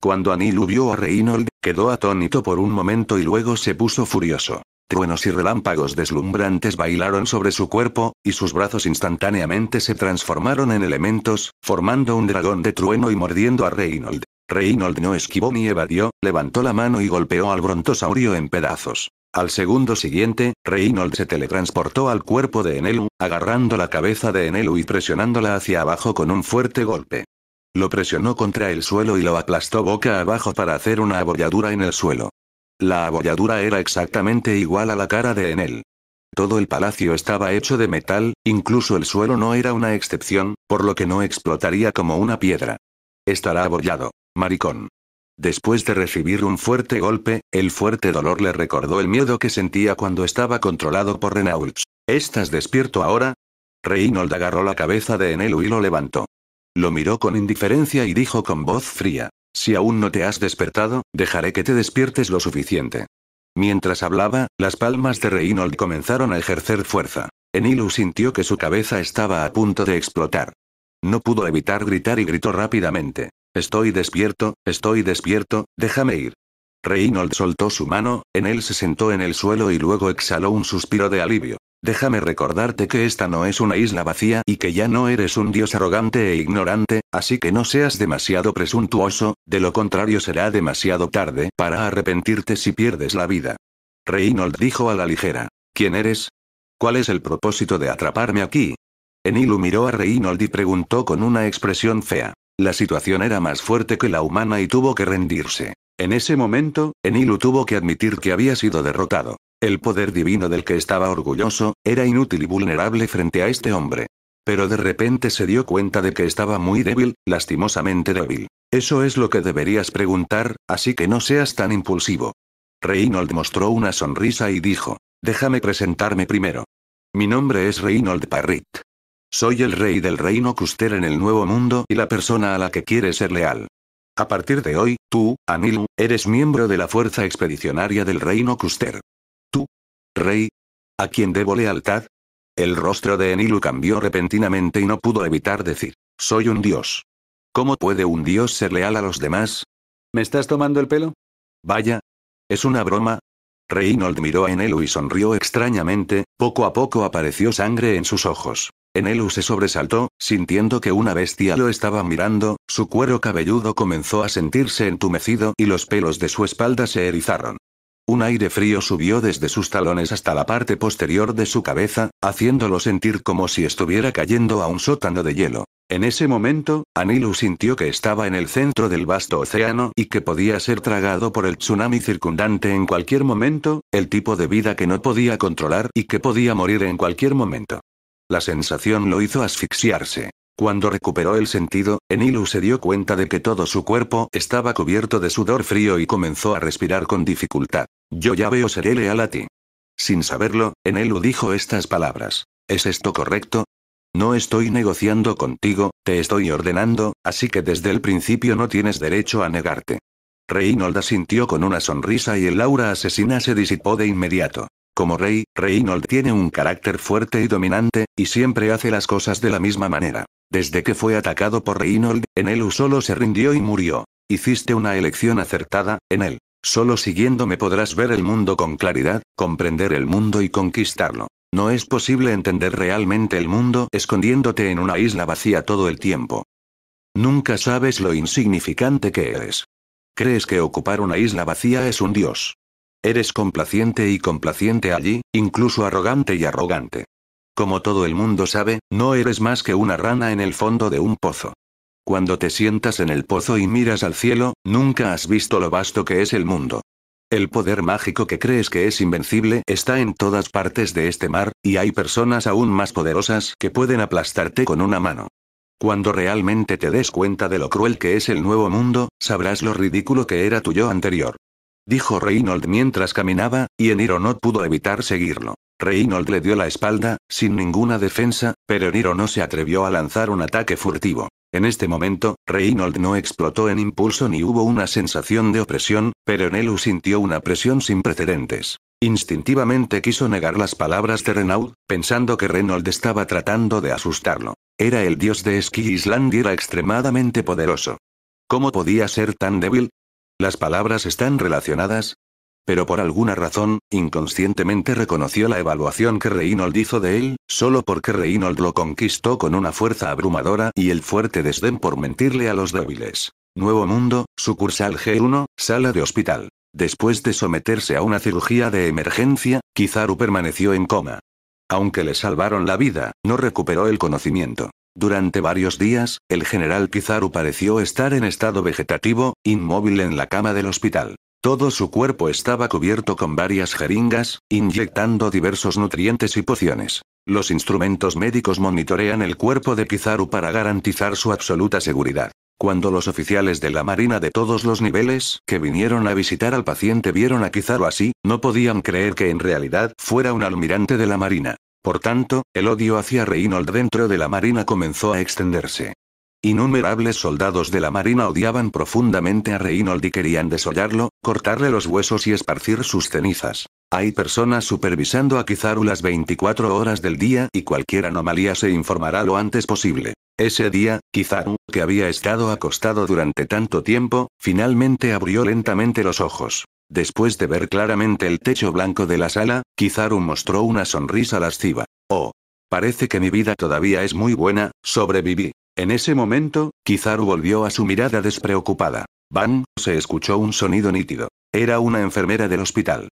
Cuando Anilu vio a Reynold, quedó atónito por un momento y luego se puso furioso. Truenos y relámpagos deslumbrantes bailaron sobre su cuerpo, y sus brazos instantáneamente se transformaron en elementos, formando un dragón de trueno y mordiendo a Reynold. Reynold no esquivó ni evadió, levantó la mano y golpeó al brontosaurio en pedazos. Al segundo siguiente, Reynold se teletransportó al cuerpo de Enelu, agarrando la cabeza de Enelu y presionándola hacia abajo con un fuerte golpe. Lo presionó contra el suelo y lo aplastó boca abajo para hacer una abolladura en el suelo. La abolladura era exactamente igual a la cara de Enel. Todo el palacio estaba hecho de metal, incluso el suelo no era una excepción, por lo que no explotaría como una piedra. Estará abollado. Maricón. Después de recibir un fuerte golpe, el fuerte dolor le recordó el miedo que sentía cuando estaba controlado por Renault. ¿Estás despierto ahora? Reynolds agarró la cabeza de Enel y lo levantó. Lo miró con indiferencia y dijo con voz fría. Si aún no te has despertado, dejaré que te despiertes lo suficiente. Mientras hablaba, las palmas de Reynolds comenzaron a ejercer fuerza. Enilu sintió que su cabeza estaba a punto de explotar. No pudo evitar gritar y gritó rápidamente. Estoy despierto, estoy despierto, déjame ir. Reynolds soltó su mano, en él se sentó en el suelo y luego exhaló un suspiro de alivio. Déjame recordarte que esta no es una isla vacía y que ya no eres un dios arrogante e ignorante, así que no seas demasiado presuntuoso, de lo contrario será demasiado tarde para arrepentirte si pierdes la vida. Reynold dijo a la ligera. ¿Quién eres? ¿Cuál es el propósito de atraparme aquí? Enilu miró a Reynold y preguntó con una expresión fea. La situación era más fuerte que la humana y tuvo que rendirse. En ese momento, Enilu tuvo que admitir que había sido derrotado. El poder divino del que estaba orgulloso, era inútil y vulnerable frente a este hombre. Pero de repente se dio cuenta de que estaba muy débil, lastimosamente débil. Eso es lo que deberías preguntar, así que no seas tan impulsivo. Reynold mostró una sonrisa y dijo, déjame presentarme primero. Mi nombre es Reynold Parrit. Soy el rey del reino Custer en el Nuevo Mundo y la persona a la que quiere ser leal. A partir de hoy, tú, Anilu, eres miembro de la Fuerza Expedicionaria del Reino Custer. Tú, rey, ¿a quien debo lealtad? El rostro de Enilu cambió repentinamente y no pudo evitar decir, soy un dios. ¿Cómo puede un dios ser leal a los demás? ¿Me estás tomando el pelo? Vaya. Es una broma. Reynold miró a Enilu y sonrió extrañamente, poco a poco apareció sangre en sus ojos. Enelu se sobresaltó, sintiendo que una bestia lo estaba mirando, su cuero cabelludo comenzó a sentirse entumecido y los pelos de su espalda se erizaron. Un aire frío subió desde sus talones hasta la parte posterior de su cabeza, haciéndolo sentir como si estuviera cayendo a un sótano de hielo. En ese momento, Anilu sintió que estaba en el centro del vasto océano y que podía ser tragado por el tsunami circundante en cualquier momento, el tipo de vida que no podía controlar y que podía morir en cualquier momento. La sensación lo hizo asfixiarse. Cuando recuperó el sentido, Enilu se dio cuenta de que todo su cuerpo estaba cubierto de sudor frío y comenzó a respirar con dificultad. Yo ya veo seré leal a ti. Sin saberlo, Enilu dijo estas palabras. ¿Es esto correcto? No estoy negociando contigo, te estoy ordenando, así que desde el principio no tienes derecho a negarte. Reinhold sintió con una sonrisa y el aura asesina se disipó de inmediato. Como rey, Reynold tiene un carácter fuerte y dominante, y siempre hace las cosas de la misma manera. Desde que fue atacado por Reynold, u solo se rindió y murió. Hiciste una elección acertada, en él Solo siguiéndome podrás ver el mundo con claridad, comprender el mundo y conquistarlo. No es posible entender realmente el mundo escondiéndote en una isla vacía todo el tiempo. Nunca sabes lo insignificante que eres. Crees que ocupar una isla vacía es un dios. Eres complaciente y complaciente allí, incluso arrogante y arrogante. Como todo el mundo sabe, no eres más que una rana en el fondo de un pozo. Cuando te sientas en el pozo y miras al cielo, nunca has visto lo vasto que es el mundo. El poder mágico que crees que es invencible está en todas partes de este mar, y hay personas aún más poderosas que pueden aplastarte con una mano. Cuando realmente te des cuenta de lo cruel que es el nuevo mundo, sabrás lo ridículo que era tu yo anterior dijo Reynold mientras caminaba, y Eniro no pudo evitar seguirlo. Reynold le dio la espalda, sin ninguna defensa, pero Eniro no se atrevió a lanzar un ataque furtivo. En este momento, Reynold no explotó en impulso ni hubo una sensación de opresión, pero Enelu sintió una presión sin precedentes. Instintivamente quiso negar las palabras de Renaud, pensando que Reynold estaba tratando de asustarlo. Era el dios de Esquí Island y era extremadamente poderoso. ¿Cómo podía ser tan débil? Las palabras están relacionadas. Pero por alguna razón, inconscientemente reconoció la evaluación que Reynold hizo de él, solo porque Reynolds lo conquistó con una fuerza abrumadora y el fuerte desdén por mentirle a los débiles. Nuevo Mundo, sucursal G1, sala de hospital. Después de someterse a una cirugía de emergencia, Kizaru permaneció en coma. Aunque le salvaron la vida, no recuperó el conocimiento. Durante varios días, el general Pizaru pareció estar en estado vegetativo, inmóvil en la cama del hospital. Todo su cuerpo estaba cubierto con varias jeringas, inyectando diversos nutrientes y pociones. Los instrumentos médicos monitorean el cuerpo de Pizaru para garantizar su absoluta seguridad. Cuando los oficiales de la Marina de todos los niveles que vinieron a visitar al paciente vieron a Kizaru así, no podían creer que en realidad fuera un almirante de la Marina. Por tanto, el odio hacia Reynolds dentro de la Marina comenzó a extenderse. Innumerables soldados de la Marina odiaban profundamente a Reynolds y querían desollarlo, cortarle los huesos y esparcir sus cenizas. Hay personas supervisando a Kizaru las 24 horas del día y cualquier anomalía se informará lo antes posible. Ese día, Kizaru, que había estado acostado durante tanto tiempo, finalmente abrió lentamente los ojos. Después de ver claramente el techo blanco de la sala, Kizaru mostró una sonrisa lasciva. Oh. Parece que mi vida todavía es muy buena, sobreviví. En ese momento, Kizaru volvió a su mirada despreocupada. Van, se escuchó un sonido nítido. Era una enfermera del hospital.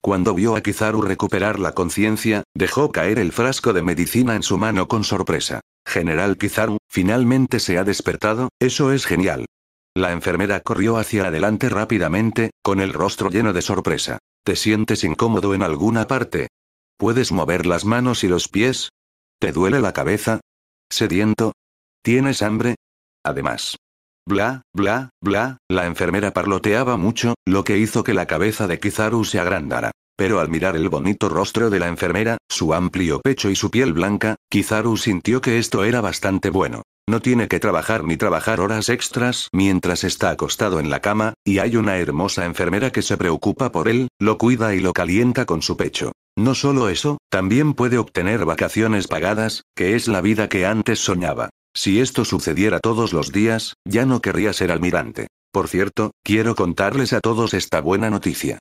Cuando vio a Kizaru recuperar la conciencia, dejó caer el frasco de medicina en su mano con sorpresa. General Kizaru, finalmente se ha despertado, eso es genial. La enfermera corrió hacia adelante rápidamente, con el rostro lleno de sorpresa. ¿Te sientes incómodo en alguna parte? ¿Puedes mover las manos y los pies? ¿Te duele la cabeza? ¿Sediento? ¿Tienes hambre? Además. Bla, bla, bla, la enfermera parloteaba mucho, lo que hizo que la cabeza de Kizaru se agrandara. Pero al mirar el bonito rostro de la enfermera, su amplio pecho y su piel blanca, Kizaru sintió que esto era bastante bueno. No tiene que trabajar ni trabajar horas extras mientras está acostado en la cama, y hay una hermosa enfermera que se preocupa por él, lo cuida y lo calienta con su pecho. No solo eso, también puede obtener vacaciones pagadas, que es la vida que antes soñaba. Si esto sucediera todos los días, ya no querría ser almirante. Por cierto, quiero contarles a todos esta buena noticia.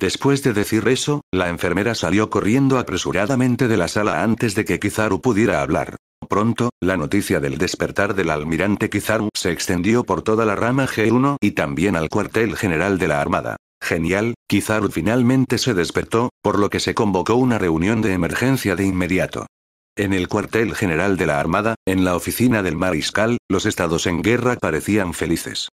Después de decir eso, la enfermera salió corriendo apresuradamente de la sala antes de que Kizaru pudiera hablar. Pronto, la noticia del despertar del almirante Kizaru se extendió por toda la rama G1 y también al cuartel general de la Armada. Genial, Kizaru finalmente se despertó, por lo que se convocó una reunión de emergencia de inmediato. En el cuartel general de la Armada, en la oficina del mariscal, los estados en guerra parecían felices.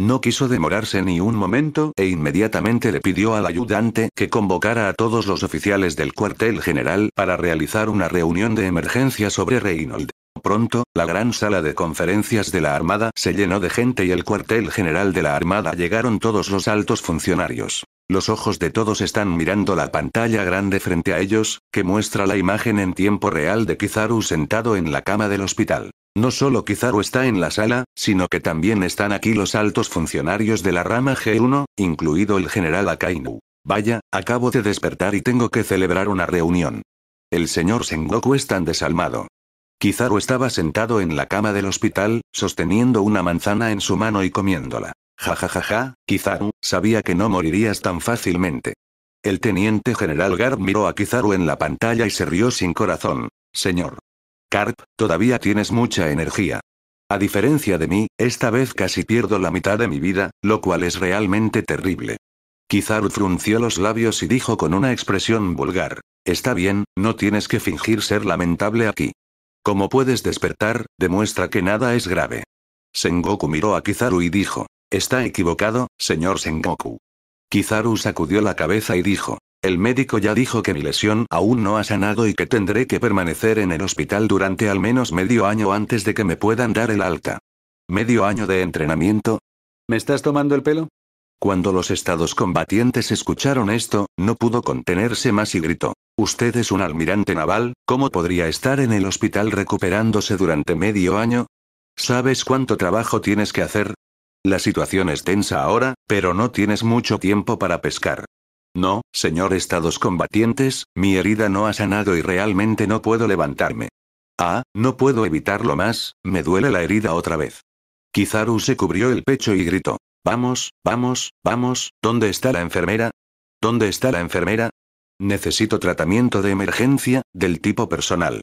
No quiso demorarse ni un momento e inmediatamente le pidió al ayudante que convocara a todos los oficiales del cuartel general para realizar una reunión de emergencia sobre Reynold. Pronto, la gran sala de conferencias de la Armada se llenó de gente y el cuartel general de la Armada llegaron todos los altos funcionarios. Los ojos de todos están mirando la pantalla grande frente a ellos, que muestra la imagen en tiempo real de Kizaru sentado en la cama del hospital. No solo Kizaru está en la sala, sino que también están aquí los altos funcionarios de la rama G1, incluido el general Akainu. Vaya, acabo de despertar y tengo que celebrar una reunión. El señor Sengoku es tan desalmado. Kizaru estaba sentado en la cama del hospital, sosteniendo una manzana en su mano y comiéndola. Ja ja ja ja, Kizaru, sabía que no morirías tan fácilmente. El teniente general Garb miró a Kizaru en la pantalla y se rió sin corazón. Señor, Carp, todavía tienes mucha energía. A diferencia de mí, esta vez casi pierdo la mitad de mi vida, lo cual es realmente terrible. Kizaru frunció los labios y dijo con una expresión vulgar. Está bien, no tienes que fingir ser lamentable aquí. Como puedes despertar, demuestra que nada es grave. Sengoku miró a Kizaru y dijo. Está equivocado, señor Sengoku. Kizaru sacudió la cabeza y dijo. El médico ya dijo que mi lesión aún no ha sanado y que tendré que permanecer en el hospital durante al menos medio año antes de que me puedan dar el alta. ¿Medio año de entrenamiento? ¿Me estás tomando el pelo? Cuando los estados combatientes escucharon esto, no pudo contenerse más y gritó. Usted es un almirante naval, ¿cómo podría estar en el hospital recuperándose durante medio año? ¿Sabes cuánto trabajo tienes que hacer? La situación es tensa ahora, pero no tienes mucho tiempo para pescar. No, señor Estados combatientes, mi herida no ha sanado y realmente no puedo levantarme. Ah, no puedo evitarlo más, me duele la herida otra vez. Kizaru se cubrió el pecho y gritó. Vamos, vamos, vamos, ¿dónde está la enfermera? ¿Dónde está la enfermera? Necesito tratamiento de emergencia, del tipo personal.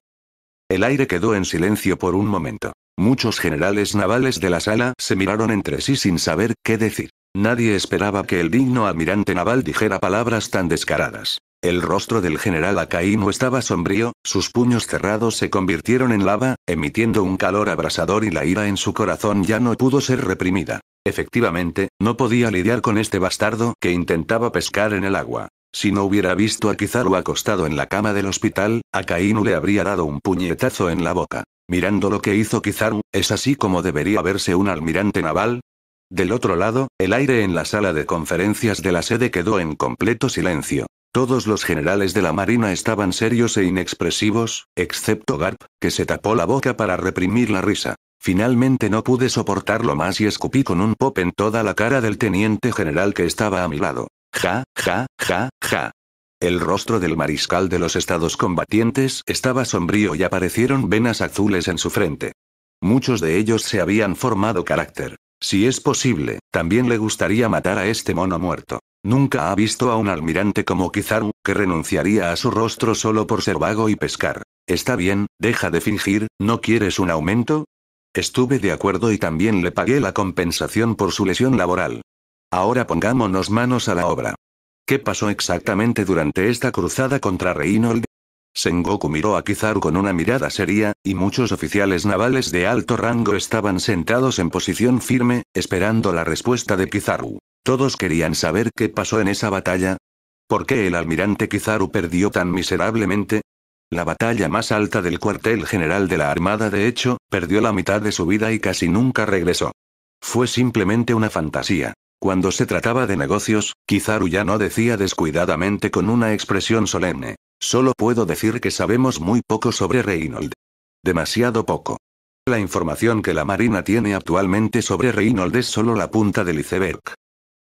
El aire quedó en silencio por un momento. Muchos generales navales de la sala se miraron entre sí sin saber qué decir. Nadie esperaba que el digno almirante naval dijera palabras tan descaradas. El rostro del general Akainu estaba sombrío, sus puños cerrados se convirtieron en lava, emitiendo un calor abrasador y la ira en su corazón ya no pudo ser reprimida. Efectivamente, no podía lidiar con este bastardo que intentaba pescar en el agua. Si no hubiera visto a Kizaru acostado en la cama del hospital, Akainu le habría dado un puñetazo en la boca. Mirando lo que hizo Kizaru, ¿es así como debería verse un almirante naval? Del otro lado, el aire en la sala de conferencias de la sede quedó en completo silencio. Todos los generales de la Marina estaban serios e inexpresivos, excepto Garp, que se tapó la boca para reprimir la risa. Finalmente no pude soportarlo más y escupí con un pop en toda la cara del teniente general que estaba a mi lado. Ja, ja, ja, ja. El rostro del mariscal de los estados combatientes estaba sombrío y aparecieron venas azules en su frente. Muchos de ellos se habían formado carácter. Si es posible, también le gustaría matar a este mono muerto. Nunca ha visto a un almirante como Kizaru, que renunciaría a su rostro solo por ser vago y pescar. Está bien, deja de fingir, ¿no quieres un aumento? Estuve de acuerdo y también le pagué la compensación por su lesión laboral. Ahora pongámonos manos a la obra. ¿Qué pasó exactamente durante esta cruzada contra Reynolds? Sengoku miró a Kizaru con una mirada seria, y muchos oficiales navales de alto rango estaban sentados en posición firme, esperando la respuesta de Kizaru. Todos querían saber qué pasó en esa batalla. ¿Por qué el almirante Kizaru perdió tan miserablemente? La batalla más alta del cuartel general de la Armada de hecho, perdió la mitad de su vida y casi nunca regresó. Fue simplemente una fantasía. Cuando se trataba de negocios, Kizaru ya no decía descuidadamente con una expresión solemne. Solo puedo decir que sabemos muy poco sobre Reynold. Demasiado poco. La información que la Marina tiene actualmente sobre Reynold es solo la punta del iceberg.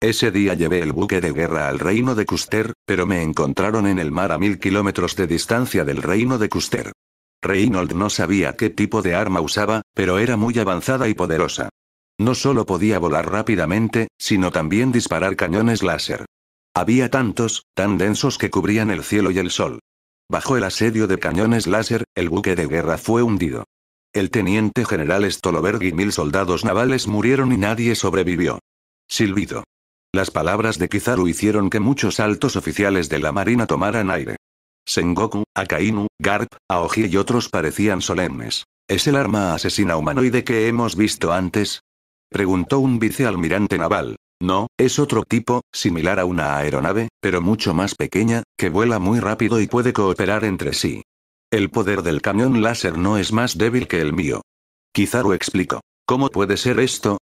Ese día llevé el buque de guerra al reino de Custer, pero me encontraron en el mar a mil kilómetros de distancia del reino de Custer. Reynold no sabía qué tipo de arma usaba, pero era muy avanzada y poderosa. No solo podía volar rápidamente, sino también disparar cañones láser. Había tantos, tan densos que cubrían el cielo y el sol. Bajo el asedio de cañones láser, el buque de guerra fue hundido. El teniente general Stolberg y mil soldados navales murieron y nadie sobrevivió. Silbido. Las palabras de Kizaru hicieron que muchos altos oficiales de la marina tomaran aire. Sengoku, Akainu, Garp, Aoji y otros parecían solemnes. ¿Es el arma asesina humanoide que hemos visto antes? Preguntó un vicealmirante naval. No, es otro tipo, similar a una aeronave, pero mucho más pequeña, que vuela muy rápido y puede cooperar entre sí. El poder del cañón láser no es más débil que el mío. Quizá lo explico. ¿Cómo puede ser esto?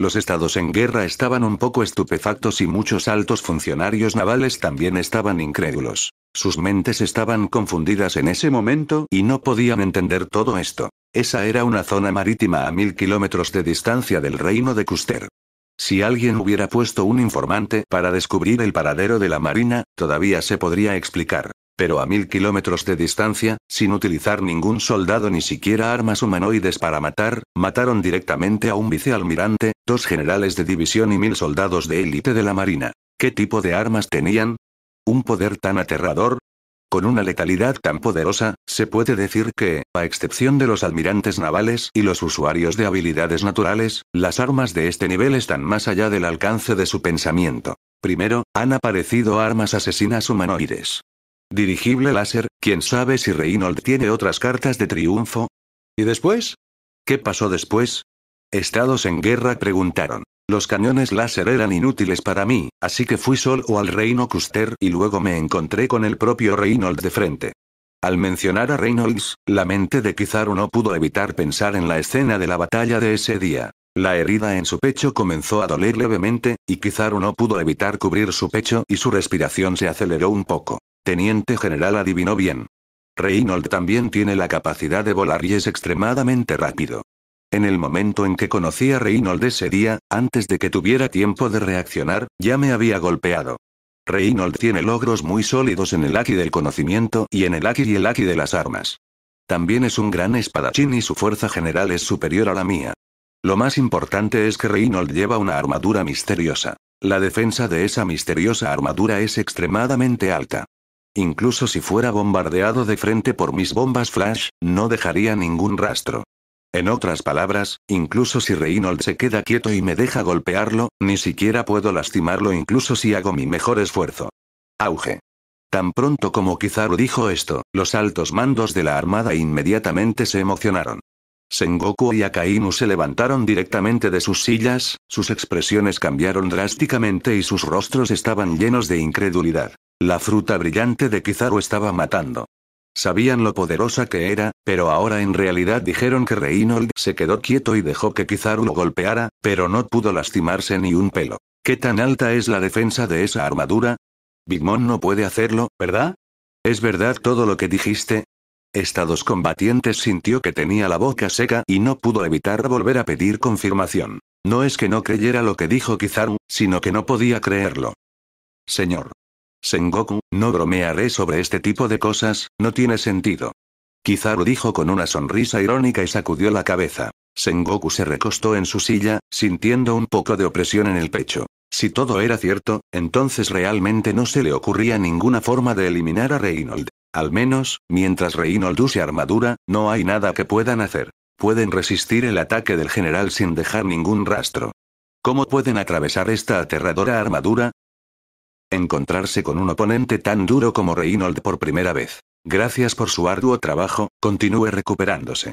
Los estados en guerra estaban un poco estupefactos y muchos altos funcionarios navales también estaban incrédulos. Sus mentes estaban confundidas en ese momento y no podían entender todo esto. Esa era una zona marítima a mil kilómetros de distancia del reino de Custer. Si alguien hubiera puesto un informante para descubrir el paradero de la Marina, todavía se podría explicar. Pero a mil kilómetros de distancia, sin utilizar ningún soldado ni siquiera armas humanoides para matar, mataron directamente a un vicealmirante, dos generales de división y mil soldados de élite de la Marina. ¿Qué tipo de armas tenían? Un poder tan aterrador, con una letalidad tan poderosa, se puede decir que, a excepción de los almirantes navales y los usuarios de habilidades naturales, las armas de este nivel están más allá del alcance de su pensamiento. Primero, han aparecido armas asesinas humanoides. Dirigible láser, quién sabe si Reynolds tiene otras cartas de triunfo. ¿Y después? ¿Qué pasó después? Estados en guerra preguntaron. Los cañones láser eran inútiles para mí, así que fui solo al reino Custer y luego me encontré con el propio Reynolds de frente. Al mencionar a Reynolds, la mente de Kizaru no pudo evitar pensar en la escena de la batalla de ese día. La herida en su pecho comenzó a doler levemente, y Kizaru no pudo evitar cubrir su pecho y su respiración se aceleró un poco. Teniente General adivinó bien. Reynolds también tiene la capacidad de volar y es extremadamente rápido. En el momento en que conocí a Reynold ese día, antes de que tuviera tiempo de reaccionar, ya me había golpeado. Reynold tiene logros muy sólidos en el Aki del conocimiento y en el Aki y el Aki de las armas. También es un gran espadachín y su fuerza general es superior a la mía. Lo más importante es que Reynold lleva una armadura misteriosa. La defensa de esa misteriosa armadura es extremadamente alta. Incluso si fuera bombardeado de frente por mis bombas flash, no dejaría ningún rastro. En otras palabras, incluso si Reynold se queda quieto y me deja golpearlo, ni siquiera puedo lastimarlo incluso si hago mi mejor esfuerzo. Auge. Tan pronto como Kizaru dijo esto, los altos mandos de la armada inmediatamente se emocionaron. Sengoku y Akainu se levantaron directamente de sus sillas, sus expresiones cambiaron drásticamente y sus rostros estaban llenos de incredulidad. La fruta brillante de Kizaru estaba matando. Sabían lo poderosa que era, pero ahora en realidad dijeron que Reynold se quedó quieto y dejó que Kizaru lo golpeara, pero no pudo lastimarse ni un pelo. ¿Qué tan alta es la defensa de esa armadura? Bigmon no puede hacerlo, ¿verdad? ¿Es verdad todo lo que dijiste? Estados combatientes sintió que tenía la boca seca y no pudo evitar volver a pedir confirmación. No es que no creyera lo que dijo Kizaru, sino que no podía creerlo. Señor, Sengoku, no bromearé sobre este tipo de cosas, no tiene sentido. Kizaru dijo con una sonrisa irónica y sacudió la cabeza. Sengoku se recostó en su silla, sintiendo un poco de opresión en el pecho. Si todo era cierto, entonces realmente no se le ocurría ninguna forma de eliminar a Reynold. Al menos, mientras Reynold use armadura, no hay nada que puedan hacer. Pueden resistir el ataque del general sin dejar ningún rastro. ¿Cómo pueden atravesar esta aterradora armadura? encontrarse con un oponente tan duro como Reynold por primera vez. Gracias por su arduo trabajo, continúe recuperándose.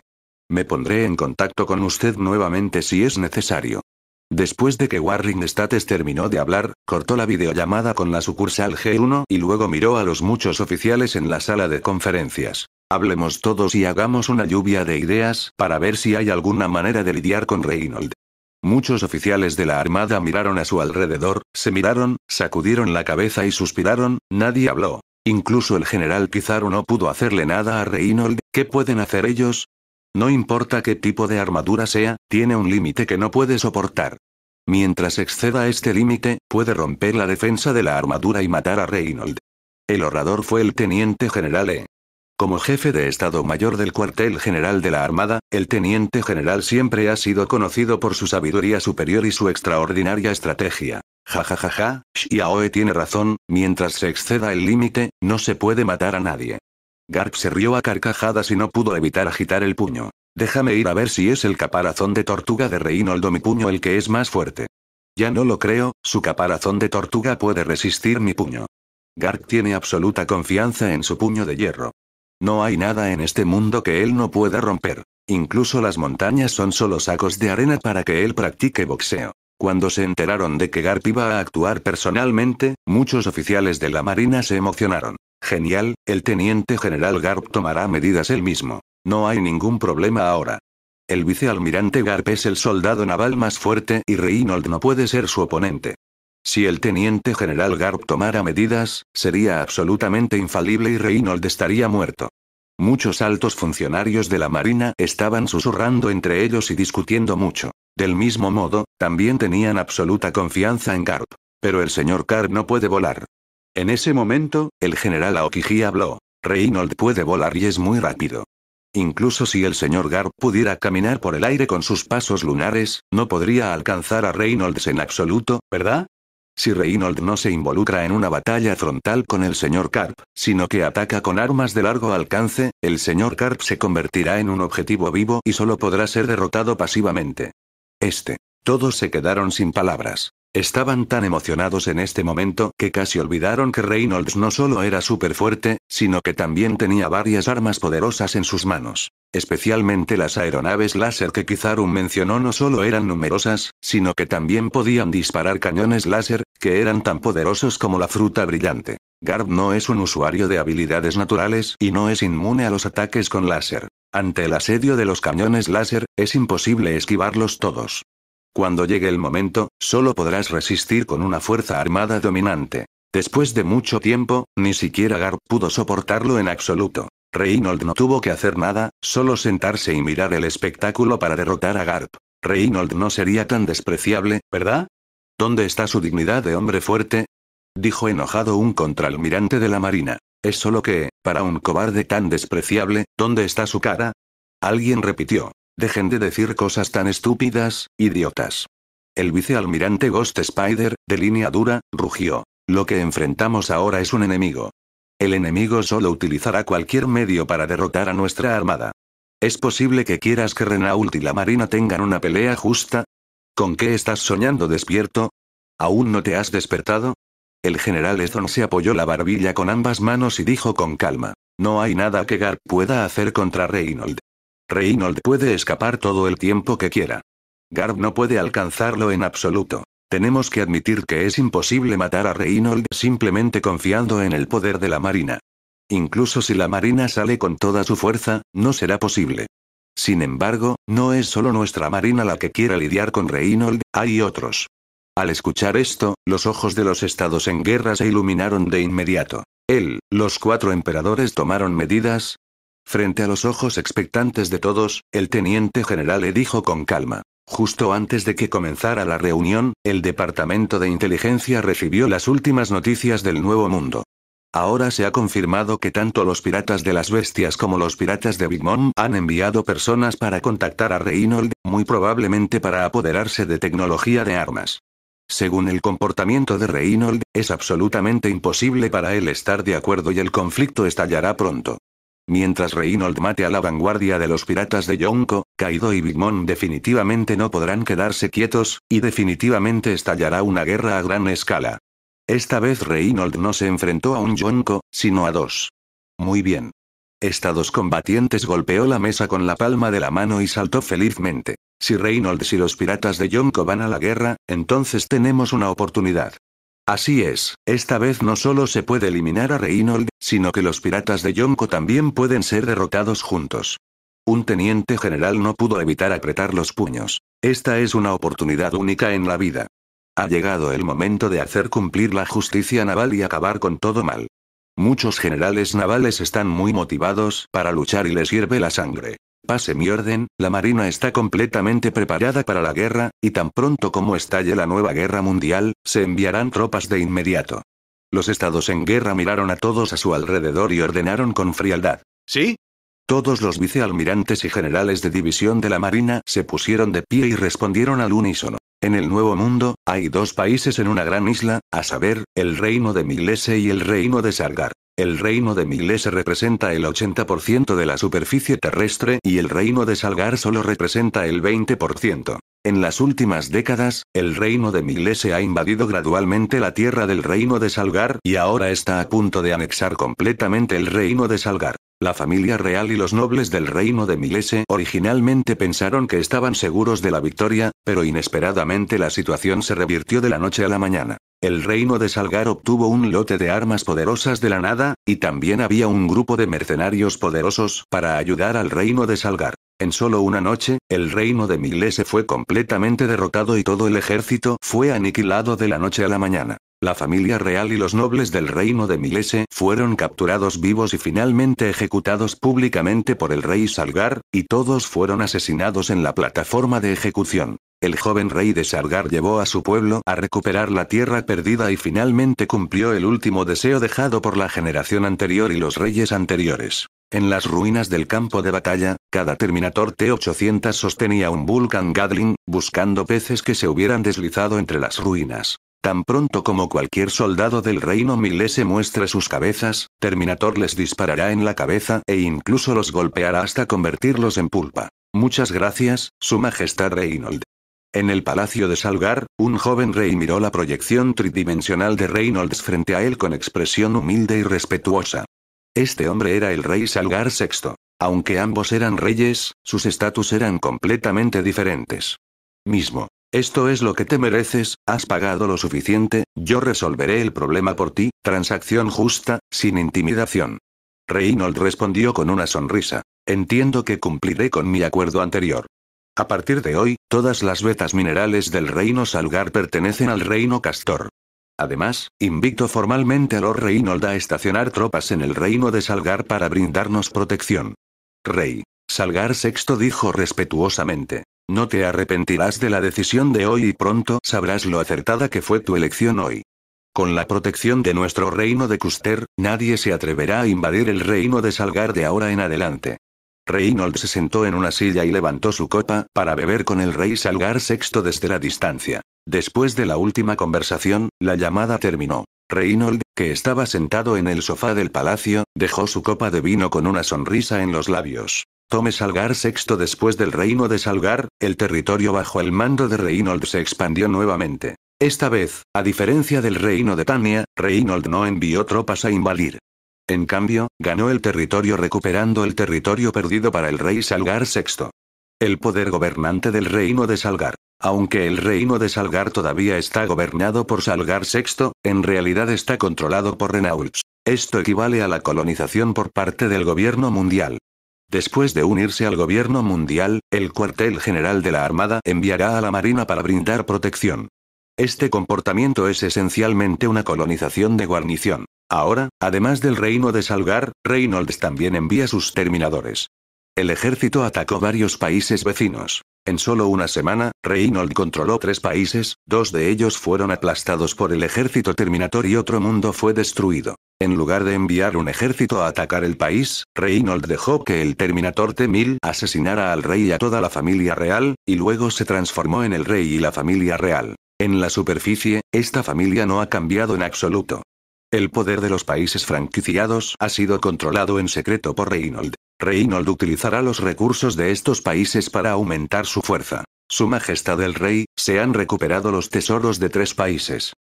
Me pondré en contacto con usted nuevamente si es necesario. Después de que Warring States terminó de hablar, cortó la videollamada con la sucursal G1 y luego miró a los muchos oficiales en la sala de conferencias. Hablemos todos y hagamos una lluvia de ideas para ver si hay alguna manera de lidiar con Reynolds. Muchos oficiales de la Armada miraron a su alrededor, se miraron, sacudieron la cabeza y suspiraron, nadie habló. Incluso el general Pizarro no pudo hacerle nada a Reynolds, ¿qué pueden hacer ellos? No importa qué tipo de armadura sea, tiene un límite que no puede soportar. Mientras exceda este límite, puede romper la defensa de la armadura y matar a Reynold. El orador fue el teniente general E. Como jefe de Estado Mayor del cuartel general de la Armada, el teniente general siempre ha sido conocido por su sabiduría superior y su extraordinaria estrategia. Jajajaja, ja, ja, ja, tiene razón, mientras se exceda el límite, no se puede matar a nadie. Garp se rió a carcajadas y no pudo evitar agitar el puño. Déjame ir a ver si es el caparazón de tortuga de Reinoldo mi puño el que es más fuerte. Ya no lo creo, su caparazón de tortuga puede resistir mi puño. Garp tiene absoluta confianza en su puño de hierro. No hay nada en este mundo que él no pueda romper. Incluso las montañas son solo sacos de arena para que él practique boxeo. Cuando se enteraron de que Garp iba a actuar personalmente, muchos oficiales de la Marina se emocionaron. Genial, el teniente general Garp tomará medidas él mismo. No hay ningún problema ahora. El vicealmirante Garp es el soldado naval más fuerte y Reynolds no puede ser su oponente. Si el teniente general Garp tomara medidas, sería absolutamente infalible y Reynolds estaría muerto. Muchos altos funcionarios de la Marina estaban susurrando entre ellos y discutiendo mucho. Del mismo modo, también tenían absoluta confianza en Garp. Pero el señor Garp no puede volar. En ese momento, el general Aokiji habló. Reynolds puede volar y es muy rápido. Incluso si el señor Garp pudiera caminar por el aire con sus pasos lunares, no podría alcanzar a Reynolds en absoluto, ¿verdad? Si Reynold no se involucra en una batalla frontal con el señor Karp, sino que ataca con armas de largo alcance, el señor Karp se convertirá en un objetivo vivo y solo podrá ser derrotado pasivamente. Este. Todos se quedaron sin palabras. Estaban tan emocionados en este momento que casi olvidaron que Reynolds no solo era súper fuerte, sino que también tenía varias armas poderosas en sus manos. Especialmente las aeronaves láser que Kizaru mencionó no solo eran numerosas, sino que también podían disparar cañones láser, que eran tan poderosos como la fruta brillante. Garb no es un usuario de habilidades naturales y no es inmune a los ataques con láser. Ante el asedio de los cañones láser, es imposible esquivarlos todos. Cuando llegue el momento, solo podrás resistir con una fuerza armada dominante. Después de mucho tiempo, ni siquiera Garp pudo soportarlo en absoluto. Reynold no tuvo que hacer nada, solo sentarse y mirar el espectáculo para derrotar a Garp. Reynold no sería tan despreciable, ¿verdad? ¿Dónde está su dignidad de hombre fuerte? Dijo enojado un contralmirante de la Marina. Es solo que, para un cobarde tan despreciable, ¿dónde está su cara? Alguien repitió. Dejen de decir cosas tan estúpidas, idiotas. El vicealmirante Ghost Spider, de línea dura, rugió. Lo que enfrentamos ahora es un enemigo. El enemigo solo utilizará cualquier medio para derrotar a nuestra armada. ¿Es posible que quieras que Renault y la Marina tengan una pelea justa? ¿Con qué estás soñando despierto? ¿Aún no te has despertado? El general Stone se apoyó la barbilla con ambas manos y dijo con calma. No hay nada que Garp pueda hacer contra Reynold. Reynold puede escapar todo el tiempo que quiera. Garb no puede alcanzarlo en absoluto. Tenemos que admitir que es imposible matar a Reynold simplemente confiando en el poder de la Marina. Incluso si la Marina sale con toda su fuerza, no será posible. Sin embargo, no es solo nuestra Marina la que quiera lidiar con Reynold, hay otros. Al escuchar esto, los ojos de los estados en guerra se iluminaron de inmediato. Él, los cuatro emperadores tomaron medidas, Frente a los ojos expectantes de todos, el teniente general le dijo con calma. Justo antes de que comenzara la reunión, el Departamento de Inteligencia recibió las últimas noticias del Nuevo Mundo. Ahora se ha confirmado que tanto los piratas de las bestias como los piratas de Big Mom han enviado personas para contactar a Reynold, muy probablemente para apoderarse de tecnología de armas. Según el comportamiento de Reynold, es absolutamente imposible para él estar de acuerdo y el conflicto estallará pronto. Mientras Reynold mate a la vanguardia de los piratas de Yonko, Kaido y Big Mom definitivamente no podrán quedarse quietos, y definitivamente estallará una guerra a gran escala. Esta vez Reynold no se enfrentó a un Yonko, sino a dos. Muy bien. dos combatientes golpeó la mesa con la palma de la mano y saltó felizmente. Si Reynolds y los piratas de Yonko van a la guerra, entonces tenemos una oportunidad. Así es, esta vez no solo se puede eliminar a Reynold, sino que los piratas de Yonko también pueden ser derrotados juntos. Un teniente general no pudo evitar apretar los puños. Esta es una oportunidad única en la vida. Ha llegado el momento de hacer cumplir la justicia naval y acabar con todo mal. Muchos generales navales están muy motivados para luchar y les hierve la sangre. Pase mi orden, la Marina está completamente preparada para la guerra, y tan pronto como estalle la nueva guerra mundial, se enviarán tropas de inmediato. Los estados en guerra miraron a todos a su alrededor y ordenaron con frialdad. ¿Sí? Todos los vicealmirantes y generales de división de la Marina se pusieron de pie y respondieron al unísono. En el Nuevo Mundo, hay dos países en una gran isla, a saber, el reino de Milese y el reino de Sargar. El reino de Milese representa el 80% de la superficie terrestre y el reino de Salgar solo representa el 20%. En las últimas décadas, el reino de Milese ha invadido gradualmente la tierra del reino de Salgar y ahora está a punto de anexar completamente el reino de Salgar. La familia real y los nobles del reino de Milese originalmente pensaron que estaban seguros de la victoria, pero inesperadamente la situación se revirtió de la noche a la mañana. El reino de Salgar obtuvo un lote de armas poderosas de la nada, y también había un grupo de mercenarios poderosos para ayudar al reino de Salgar. En solo una noche, el reino de Milese fue completamente derrotado y todo el ejército fue aniquilado de la noche a la mañana. La familia real y los nobles del reino de Milese fueron capturados vivos y finalmente ejecutados públicamente por el rey Salgar, y todos fueron asesinados en la plataforma de ejecución. El joven rey de Sargar llevó a su pueblo a recuperar la tierra perdida y finalmente cumplió el último deseo dejado por la generación anterior y los reyes anteriores. En las ruinas del campo de batalla, cada Terminator T-800 sostenía un Vulcan Gadling, buscando peces que se hubieran deslizado entre las ruinas. Tan pronto como cualquier soldado del reino milese muestre sus cabezas, Terminator les disparará en la cabeza e incluso los golpeará hasta convertirlos en pulpa. Muchas gracias, Su Majestad Reynold. En el Palacio de Salgar, un joven rey miró la proyección tridimensional de Reynolds frente a él con expresión humilde y respetuosa. Este hombre era el rey Salgar VI. Aunque ambos eran reyes, sus estatus eran completamente diferentes. Mismo. Esto es lo que te mereces, has pagado lo suficiente, yo resolveré el problema por ti, transacción justa, sin intimidación. Reynolds respondió con una sonrisa. Entiendo que cumpliré con mi acuerdo anterior. A partir de hoy, todas las vetas minerales del reino Salgar pertenecen al reino Castor. Además, invito formalmente a Lord Reinolda a estacionar tropas en el reino de Salgar para brindarnos protección. Rey. Salgar VI dijo respetuosamente. No te arrepentirás de la decisión de hoy y pronto sabrás lo acertada que fue tu elección hoy. Con la protección de nuestro reino de Custer, nadie se atreverá a invadir el reino de Salgar de ahora en adelante. Reynold se sentó en una silla y levantó su copa para beber con el rey Salgar VI desde la distancia. Después de la última conversación, la llamada terminó. Reynold, que estaba sentado en el sofá del palacio, dejó su copa de vino con una sonrisa en los labios. Tome Salgar VI después del reino de Salgar, el territorio bajo el mando de Reynold se expandió nuevamente. Esta vez, a diferencia del reino de Tania, Reynold no envió tropas a invadir. En cambio, ganó el territorio recuperando el territorio perdido para el rey Salgar VI. El poder gobernante del reino de Salgar. Aunque el reino de Salgar todavía está gobernado por Salgar VI, en realidad está controlado por Renaults. Esto equivale a la colonización por parte del gobierno mundial. Después de unirse al gobierno mundial, el cuartel general de la Armada enviará a la Marina para brindar protección. Este comportamiento es esencialmente una colonización de guarnición. Ahora, además del reino de Salgar, Reynolds también envía sus terminadores. El ejército atacó varios países vecinos. En solo una semana, Reynolds controló tres países, dos de ellos fueron aplastados por el ejército Terminator y otro mundo fue destruido. En lugar de enviar un ejército a atacar el país, Reynolds dejó que el Terminator T-1000 asesinara al rey y a toda la familia real, y luego se transformó en el rey y la familia real. En la superficie, esta familia no ha cambiado en absoluto. El poder de los países franquiciados ha sido controlado en secreto por Reynold. Reynold utilizará los recursos de estos países para aumentar su fuerza. Su Majestad el Rey, se han recuperado los tesoros de tres países.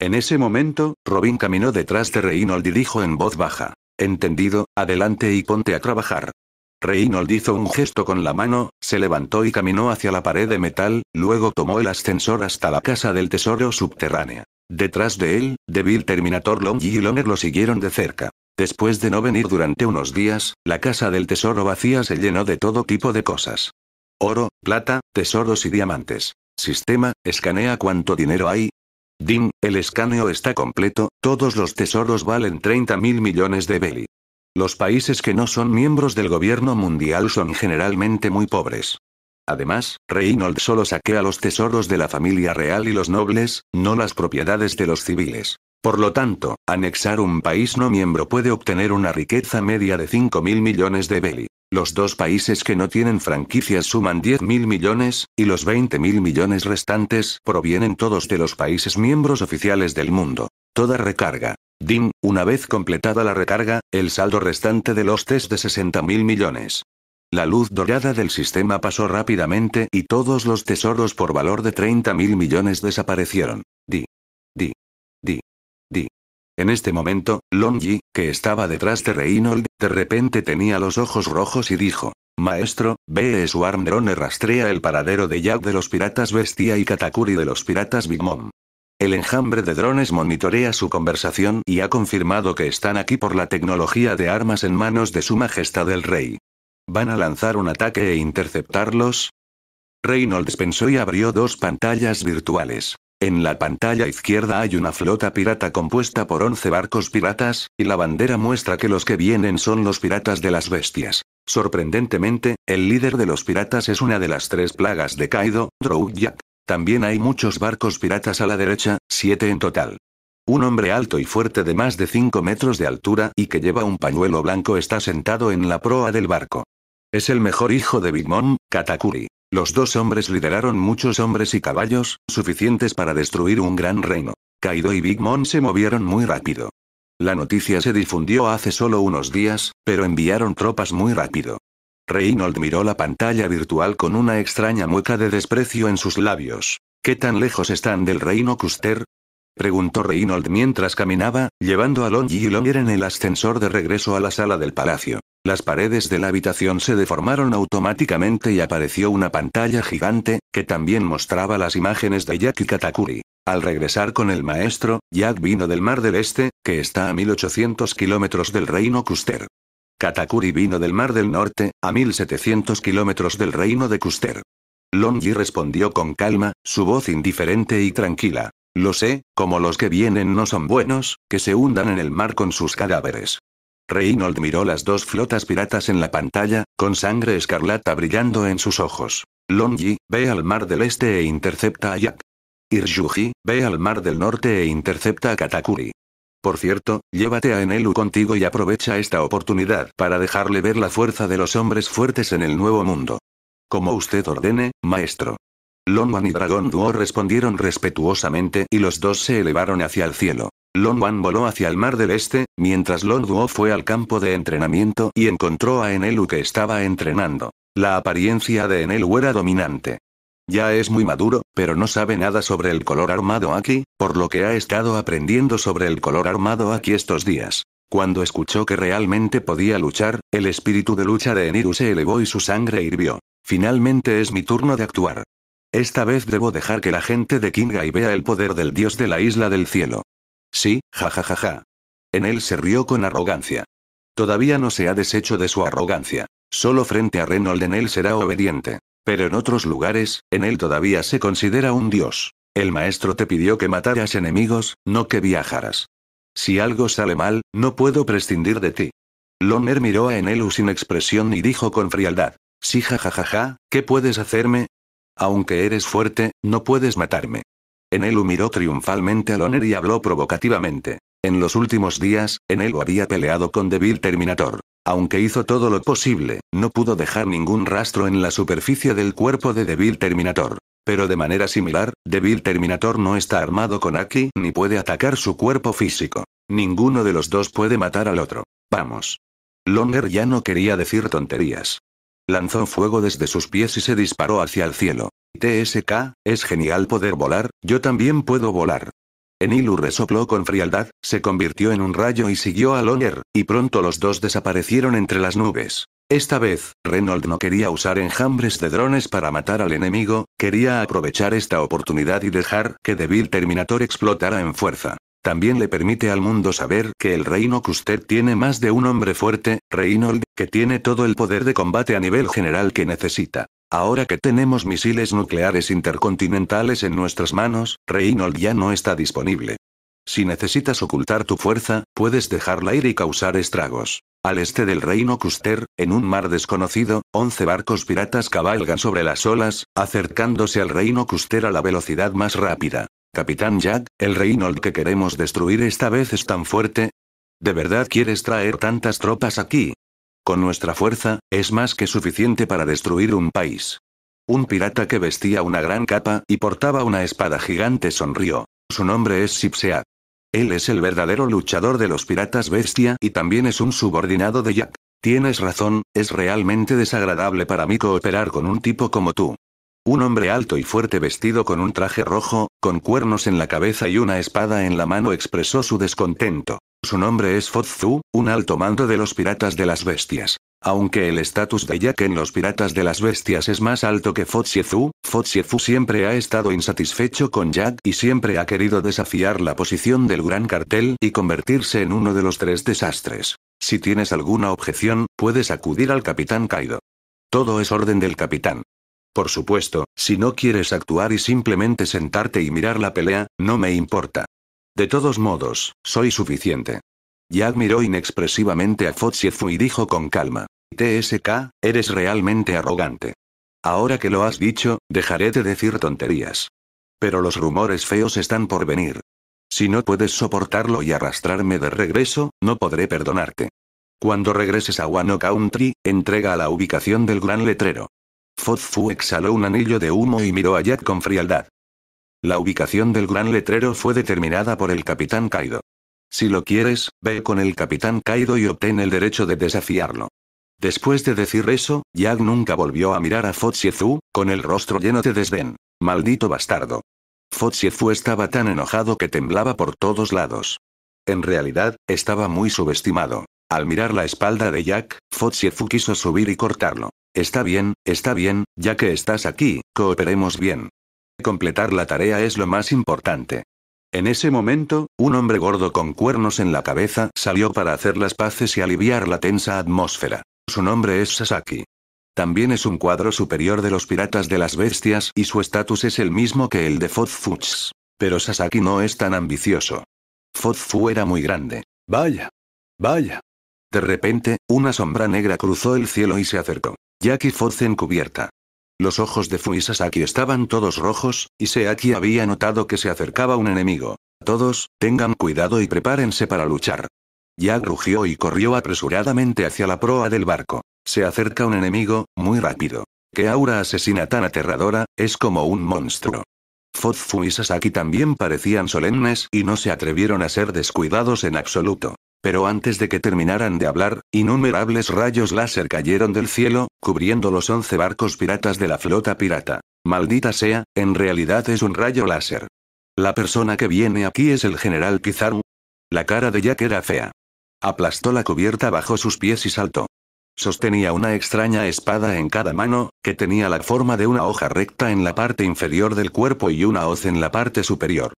En ese momento, Robin caminó detrás de Reynold y dijo en voz baja. Entendido, adelante y ponte a trabajar. Reynold hizo un gesto con la mano, se levantó y caminó hacia la pared de metal, luego tomó el ascensor hasta la casa del tesoro subterránea. Detrás de él, Devil Terminator Long y Loner lo siguieron de cerca. Después de no venir durante unos días, la casa del tesoro vacía se llenó de todo tipo de cosas. Oro, plata, tesoros y diamantes. Sistema, escanea cuánto dinero hay. Ding, el escaneo está completo, todos los tesoros valen 30 mil millones de beli. Los países que no son miembros del gobierno mundial son generalmente muy pobres. Además, Reynold solo saquea los tesoros de la familia real y los nobles, no las propiedades de los civiles. Por lo tanto, anexar un país no miembro puede obtener una riqueza media de 5.000 millones de beli. Los dos países que no tienen franquicias suman 10.000 millones, y los 20.000 millones restantes provienen todos de los países miembros oficiales del mundo. Toda recarga. Dim. una vez completada la recarga, el saldo restante de los test de 60.000 millones. La luz dorada del sistema pasó rápidamente y todos los tesoros por valor de 30 mil millones desaparecieron. Di. Di. Di. Di. En este momento, Longji, que estaba detrás de Reynold, de repente tenía los ojos rojos y dijo: Maestro, ve B.E. drone rastrea el paradero de Jack de los piratas Bestia y Katakuri de los piratas Big Mom. El enjambre de drones monitorea su conversación y ha confirmado que están aquí por la tecnología de armas en manos de Su Majestad el Rey. ¿Van a lanzar un ataque e interceptarlos? Reynolds pensó y abrió dos pantallas virtuales. En la pantalla izquierda hay una flota pirata compuesta por 11 barcos piratas, y la bandera muestra que los que vienen son los piratas de las bestias. Sorprendentemente, el líder de los piratas es una de las tres plagas de Kaido, Jack. También hay muchos barcos piratas a la derecha, siete en total. Un hombre alto y fuerte de más de 5 metros de altura y que lleva un pañuelo blanco está sentado en la proa del barco. Es el mejor hijo de Big Mom, Katakuri. Los dos hombres lideraron muchos hombres y caballos, suficientes para destruir un gran reino. Kaido y Big Mom se movieron muy rápido. La noticia se difundió hace solo unos días, pero enviaron tropas muy rápido. Reynold miró la pantalla virtual con una extraña mueca de desprecio en sus labios. ¿Qué tan lejos están del reino Custer? Preguntó Reynold mientras caminaba, llevando a Longy y Longer en el ascensor de regreso a la sala del palacio. Las paredes de la habitación se deformaron automáticamente y apareció una pantalla gigante, que también mostraba las imágenes de Jack y Katakuri. Al regresar con el maestro, Jack vino del Mar del Este, que está a 1800 kilómetros del reino Custer. Katakuri vino del Mar del Norte, a 1700 kilómetros del reino de Custer. Longi respondió con calma, su voz indiferente y tranquila. Lo sé, como los que vienen no son buenos, que se hundan en el mar con sus cadáveres. Reynold miró las dos flotas piratas en la pantalla, con sangre escarlata brillando en sus ojos. Yi, ve al mar del este e intercepta a Yak. Irjuji, ve al mar del norte e intercepta a Katakuri. Por cierto, llévate a Enelu contigo y aprovecha esta oportunidad para dejarle ver la fuerza de los hombres fuertes en el nuevo mundo. Como usted ordene, maestro. Longman y Dragon Duo respondieron respetuosamente y los dos se elevaron hacia el cielo. Lon voló hacia el mar del este, mientras Lon Duo fue al campo de entrenamiento y encontró a Enelu que estaba entrenando. La apariencia de Enelu era dominante. Ya es muy maduro, pero no sabe nada sobre el color armado aquí, por lo que ha estado aprendiendo sobre el color armado aquí estos días. Cuando escuchó que realmente podía luchar, el espíritu de lucha de Eniru se elevó y su sangre hirvió. Finalmente es mi turno de actuar. Esta vez debo dejar que la gente de Kingai vea el poder del dios de la isla del cielo. Sí, jajajaja. Ja, ja, ja. En él se rió con arrogancia. Todavía no se ha deshecho de su arrogancia. Solo frente a Reynold en él será obediente. Pero en otros lugares, en él todavía se considera un dios. El maestro te pidió que mataras enemigos, no que viajaras. Si algo sale mal, no puedo prescindir de ti. Loner miró a Enelu sin expresión y dijo con frialdad. Sí jajajaja, ja, ja, ¿qué puedes hacerme? Aunque eres fuerte, no puedes matarme. Enelu miró triunfalmente a Loner y habló provocativamente. En los últimos días, Enelu había peleado con Devil Terminator. Aunque hizo todo lo posible, no pudo dejar ningún rastro en la superficie del cuerpo de Devil Terminator. Pero de manera similar, Devil Terminator no está armado con Aki ni puede atacar su cuerpo físico. Ninguno de los dos puede matar al otro. Vamos. Loner ya no quería decir tonterías. Lanzó fuego desde sus pies y se disparó hacia el cielo. TSK, es genial poder volar, yo también puedo volar. Enilu resopló con frialdad, se convirtió en un rayo y siguió a Loner, y pronto los dos desaparecieron entre las nubes. Esta vez, Reynolds no quería usar enjambres de drones para matar al enemigo, quería aprovechar esta oportunidad y dejar que Devil Terminator explotara en fuerza. También le permite al mundo saber que el reino usted tiene más de un hombre fuerte, Reynold, que tiene todo el poder de combate a nivel general que necesita. Ahora que tenemos misiles nucleares intercontinentales en nuestras manos, Reynold ya no está disponible. Si necesitas ocultar tu fuerza, puedes dejarla ir y causar estragos. Al este del reino Custer, en un mar desconocido, 11 barcos piratas cabalgan sobre las olas, acercándose al reino Custer a la velocidad más rápida. Capitán Jack, el Reynold que queremos destruir esta vez es tan fuerte. ¿De verdad quieres traer tantas tropas aquí? Con nuestra fuerza, es más que suficiente para destruir un país. Un pirata que vestía una gran capa y portaba una espada gigante sonrió. Su nombre es Sipsea. Él es el verdadero luchador de los piratas bestia y también es un subordinado de Jack. Tienes razón, es realmente desagradable para mí cooperar con un tipo como tú. Un hombre alto y fuerte vestido con un traje rojo, con cuernos en la cabeza y una espada en la mano expresó su descontento. Su nombre es Fozzu, un alto mando de los piratas de las bestias. Aunque el estatus de Jack en los piratas de las bestias es más alto que Fotsiezu, Fotsiezu siempre ha estado insatisfecho con Jack y siempre ha querido desafiar la posición del gran cartel y convertirse en uno de los tres desastres. Si tienes alguna objeción, puedes acudir al capitán Kaido. Todo es orden del capitán. Por supuesto, si no quieres actuar y simplemente sentarte y mirar la pelea, no me importa. De todos modos, soy suficiente. Jack miró inexpresivamente a Fotsiefu y dijo con calma. TSK, eres realmente arrogante. Ahora que lo has dicho, dejaré de decir tonterías. Pero los rumores feos están por venir. Si no puedes soportarlo y arrastrarme de regreso, no podré perdonarte. Cuando regreses a Wano Country, entrega a la ubicación del gran letrero. Fozfu exhaló un anillo de humo y miró a Jack con frialdad. La ubicación del gran letrero fue determinada por el capitán Kaido. Si lo quieres, ve con el capitán Kaido y obtén el derecho de desafiarlo. Después de decir eso, Jack nunca volvió a mirar a Fotsiezu, con el rostro lleno de desdén. Maldito bastardo. Fotsiezu estaba tan enojado que temblaba por todos lados. En realidad, estaba muy subestimado. Al mirar la espalda de Jack, Fotsiezu quiso subir y cortarlo. Está bien, está bien, ya que estás aquí, cooperemos bien. Completar la tarea es lo más importante. En ese momento, un hombre gordo con cuernos en la cabeza salió para hacer las paces y aliviar la tensa atmósfera. Su nombre es Sasaki. También es un cuadro superior de los piratas de las bestias y su estatus es el mismo que el de Fuzz. Pero Sasaki no es tan ambicioso. Fuzz era muy grande. Vaya. Vaya. De repente, una sombra negra cruzó el cielo y se acercó y Foz encubierta. Los ojos de Fuisasaki estaban todos rojos, y Seaki había notado que se acercaba un enemigo. Todos, tengan cuidado y prepárense para luchar. Jack rugió y corrió apresuradamente hacia la proa del barco. Se acerca un enemigo, muy rápido. Que aura asesina tan aterradora, es como un monstruo. Foz Sasaki también parecían solemnes y no se atrevieron a ser descuidados en absoluto. Pero antes de que terminaran de hablar, innumerables rayos láser cayeron del cielo, cubriendo los once barcos piratas de la flota pirata. Maldita sea, en realidad es un rayo láser. La persona que viene aquí es el general Kizaru. La cara de Jack era fea. Aplastó la cubierta bajo sus pies y saltó. Sostenía una extraña espada en cada mano, que tenía la forma de una hoja recta en la parte inferior del cuerpo y una hoz en la parte superior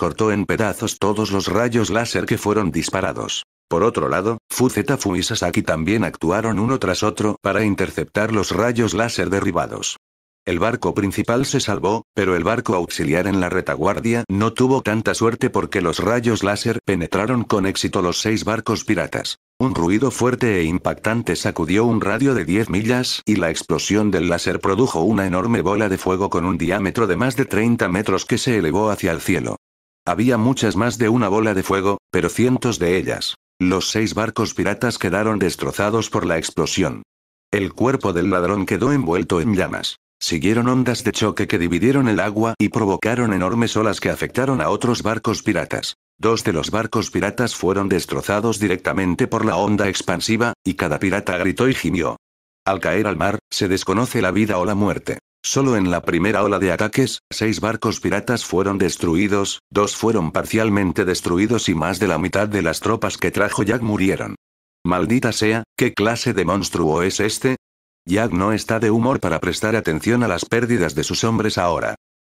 cortó en pedazos todos los rayos láser que fueron disparados. Por otro lado, Fu y Sasaki también actuaron uno tras otro para interceptar los rayos láser derribados. El barco principal se salvó, pero el barco auxiliar en la retaguardia no tuvo tanta suerte porque los rayos láser penetraron con éxito los seis barcos piratas. Un ruido fuerte e impactante sacudió un radio de 10 millas y la explosión del láser produjo una enorme bola de fuego con un diámetro de más de 30 metros que se elevó hacia el cielo. Había muchas más de una bola de fuego, pero cientos de ellas. Los seis barcos piratas quedaron destrozados por la explosión. El cuerpo del ladrón quedó envuelto en llamas. Siguieron ondas de choque que dividieron el agua y provocaron enormes olas que afectaron a otros barcos piratas. Dos de los barcos piratas fueron destrozados directamente por la onda expansiva, y cada pirata gritó y gimió. Al caer al mar, se desconoce la vida o la muerte. Solo en la primera ola de ataques, seis barcos piratas fueron destruidos, dos fueron parcialmente destruidos y más de la mitad de las tropas que trajo Jack murieron. Maldita sea, ¿qué clase de monstruo es este? Jack no está de humor para prestar atención a las pérdidas de sus hombres ahora.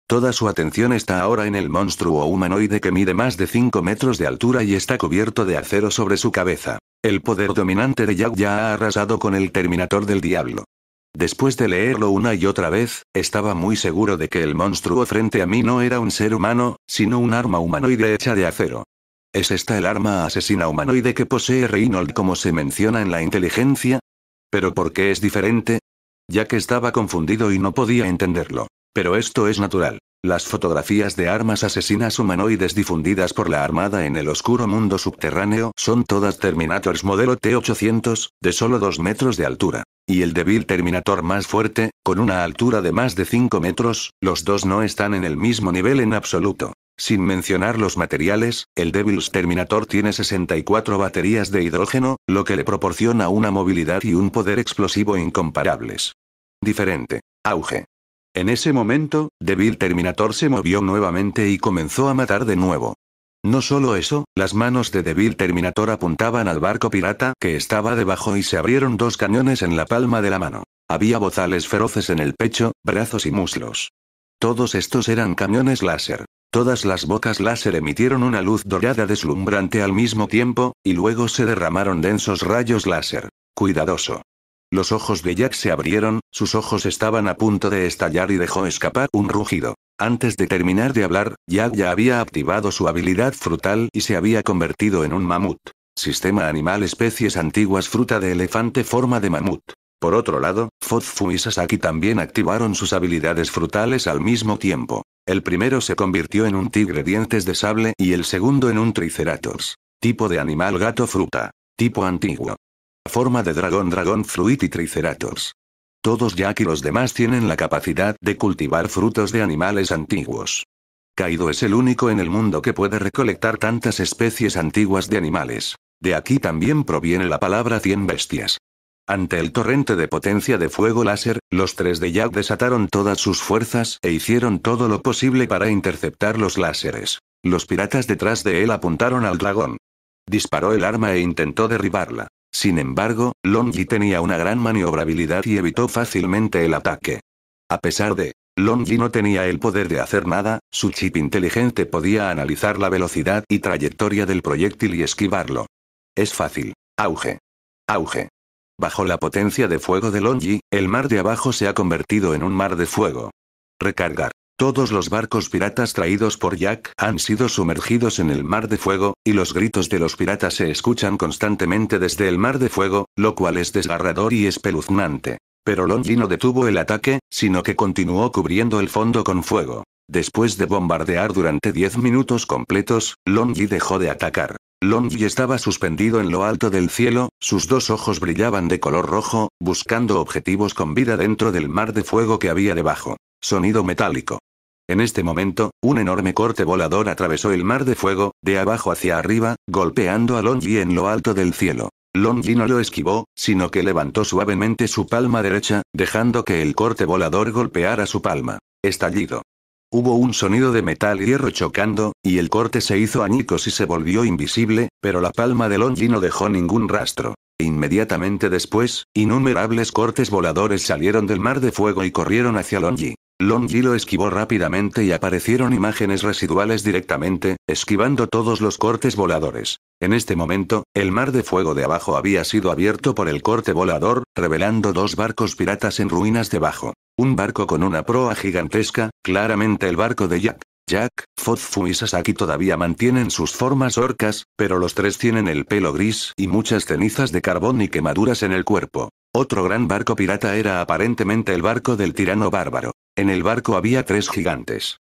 Toda su atención está ahora en el monstruo humanoide que mide más de 5 metros de altura y está cubierto de acero sobre su cabeza. El poder dominante de Jack ya ha arrasado con el Terminator del Diablo. Después de leerlo una y otra vez, estaba muy seguro de que el monstruo frente a mí no era un ser humano, sino un arma humanoide hecha de acero. ¿Es esta el arma asesina humanoide que posee Reynolds como se menciona en la inteligencia? ¿Pero por qué es diferente? Ya que estaba confundido y no podía entenderlo. Pero esto es natural. Las fotografías de armas asesinas humanoides difundidas por la Armada en el oscuro mundo subterráneo son todas Terminators modelo T-800, de solo 2 metros de altura. Y el débil Terminator más fuerte, con una altura de más de 5 metros, los dos no están en el mismo nivel en absoluto. Sin mencionar los materiales, el Devil's Terminator tiene 64 baterías de hidrógeno, lo que le proporciona una movilidad y un poder explosivo incomparables. Diferente. Auge. En ese momento, Devil Terminator se movió nuevamente y comenzó a matar de nuevo. No solo eso, las manos de Devil Terminator apuntaban al barco pirata que estaba debajo y se abrieron dos cañones en la palma de la mano. Había bozales feroces en el pecho, brazos y muslos. Todos estos eran cañones láser. Todas las bocas láser emitieron una luz dorada deslumbrante al mismo tiempo, y luego se derramaron densos rayos láser. Cuidadoso. Los ojos de Jack se abrieron, sus ojos estaban a punto de estallar y dejó escapar un rugido. Antes de terminar de hablar, Yad ya había activado su habilidad frutal y se había convertido en un mamut. Sistema animal especies antiguas fruta de elefante forma de mamut. Por otro lado, Fozfu y Sasaki también activaron sus habilidades frutales al mismo tiempo. El primero se convirtió en un tigre dientes de sable y el segundo en un triceratops. Tipo de animal gato fruta. Tipo antiguo. Forma de dragón dragón fruit y triceratops. Todos Jack y los demás tienen la capacidad de cultivar frutos de animales antiguos. Kaido es el único en el mundo que puede recolectar tantas especies antiguas de animales. De aquí también proviene la palabra 100 bestias. Ante el torrente de potencia de fuego láser, los tres de Jack desataron todas sus fuerzas e hicieron todo lo posible para interceptar los láseres. Los piratas detrás de él apuntaron al dragón. Disparó el arma e intentó derribarla. Sin embargo, Longi tenía una gran maniobrabilidad y evitó fácilmente el ataque. A pesar de Longi no tenía el poder de hacer nada, su chip inteligente podía analizar la velocidad y trayectoria del proyectil y esquivarlo. Es fácil. Auge. Auge. Bajo la potencia de fuego de Longi, el mar de abajo se ha convertido en un mar de fuego. Recargar. Todos los barcos piratas traídos por Jack han sido sumergidos en el mar de fuego, y los gritos de los piratas se escuchan constantemente desde el mar de fuego, lo cual es desgarrador y espeluznante. Pero Longy no detuvo el ataque, sino que continuó cubriendo el fondo con fuego. Después de bombardear durante 10 minutos completos, Longy dejó de atacar. Longi estaba suspendido en lo alto del cielo, sus dos ojos brillaban de color rojo, buscando objetivos con vida dentro del mar de fuego que había debajo. Sonido metálico. En este momento, un enorme corte volador atravesó el mar de fuego, de abajo hacia arriba, golpeando a Longyi en lo alto del cielo. Longyi no lo esquivó, sino que levantó suavemente su palma derecha, dejando que el corte volador golpeara su palma. Estallido. Hubo un sonido de metal y hierro chocando, y el corte se hizo añicos y se volvió invisible, pero la palma de Longi no dejó ningún rastro. Inmediatamente después, innumerables cortes voladores salieron del mar de fuego y corrieron hacia Longyi. Longy lo esquivó rápidamente y aparecieron imágenes residuales directamente, esquivando todos los cortes voladores. En este momento, el mar de fuego de abajo había sido abierto por el corte volador, revelando dos barcos piratas en ruinas debajo. Un barco con una proa gigantesca, claramente el barco de Jack. Jack, Fozfu y Sasaki todavía mantienen sus formas orcas, pero los tres tienen el pelo gris y muchas cenizas de carbón y quemaduras en el cuerpo. Otro gran barco pirata era aparentemente el barco del tirano bárbaro. En el barco había tres gigantes.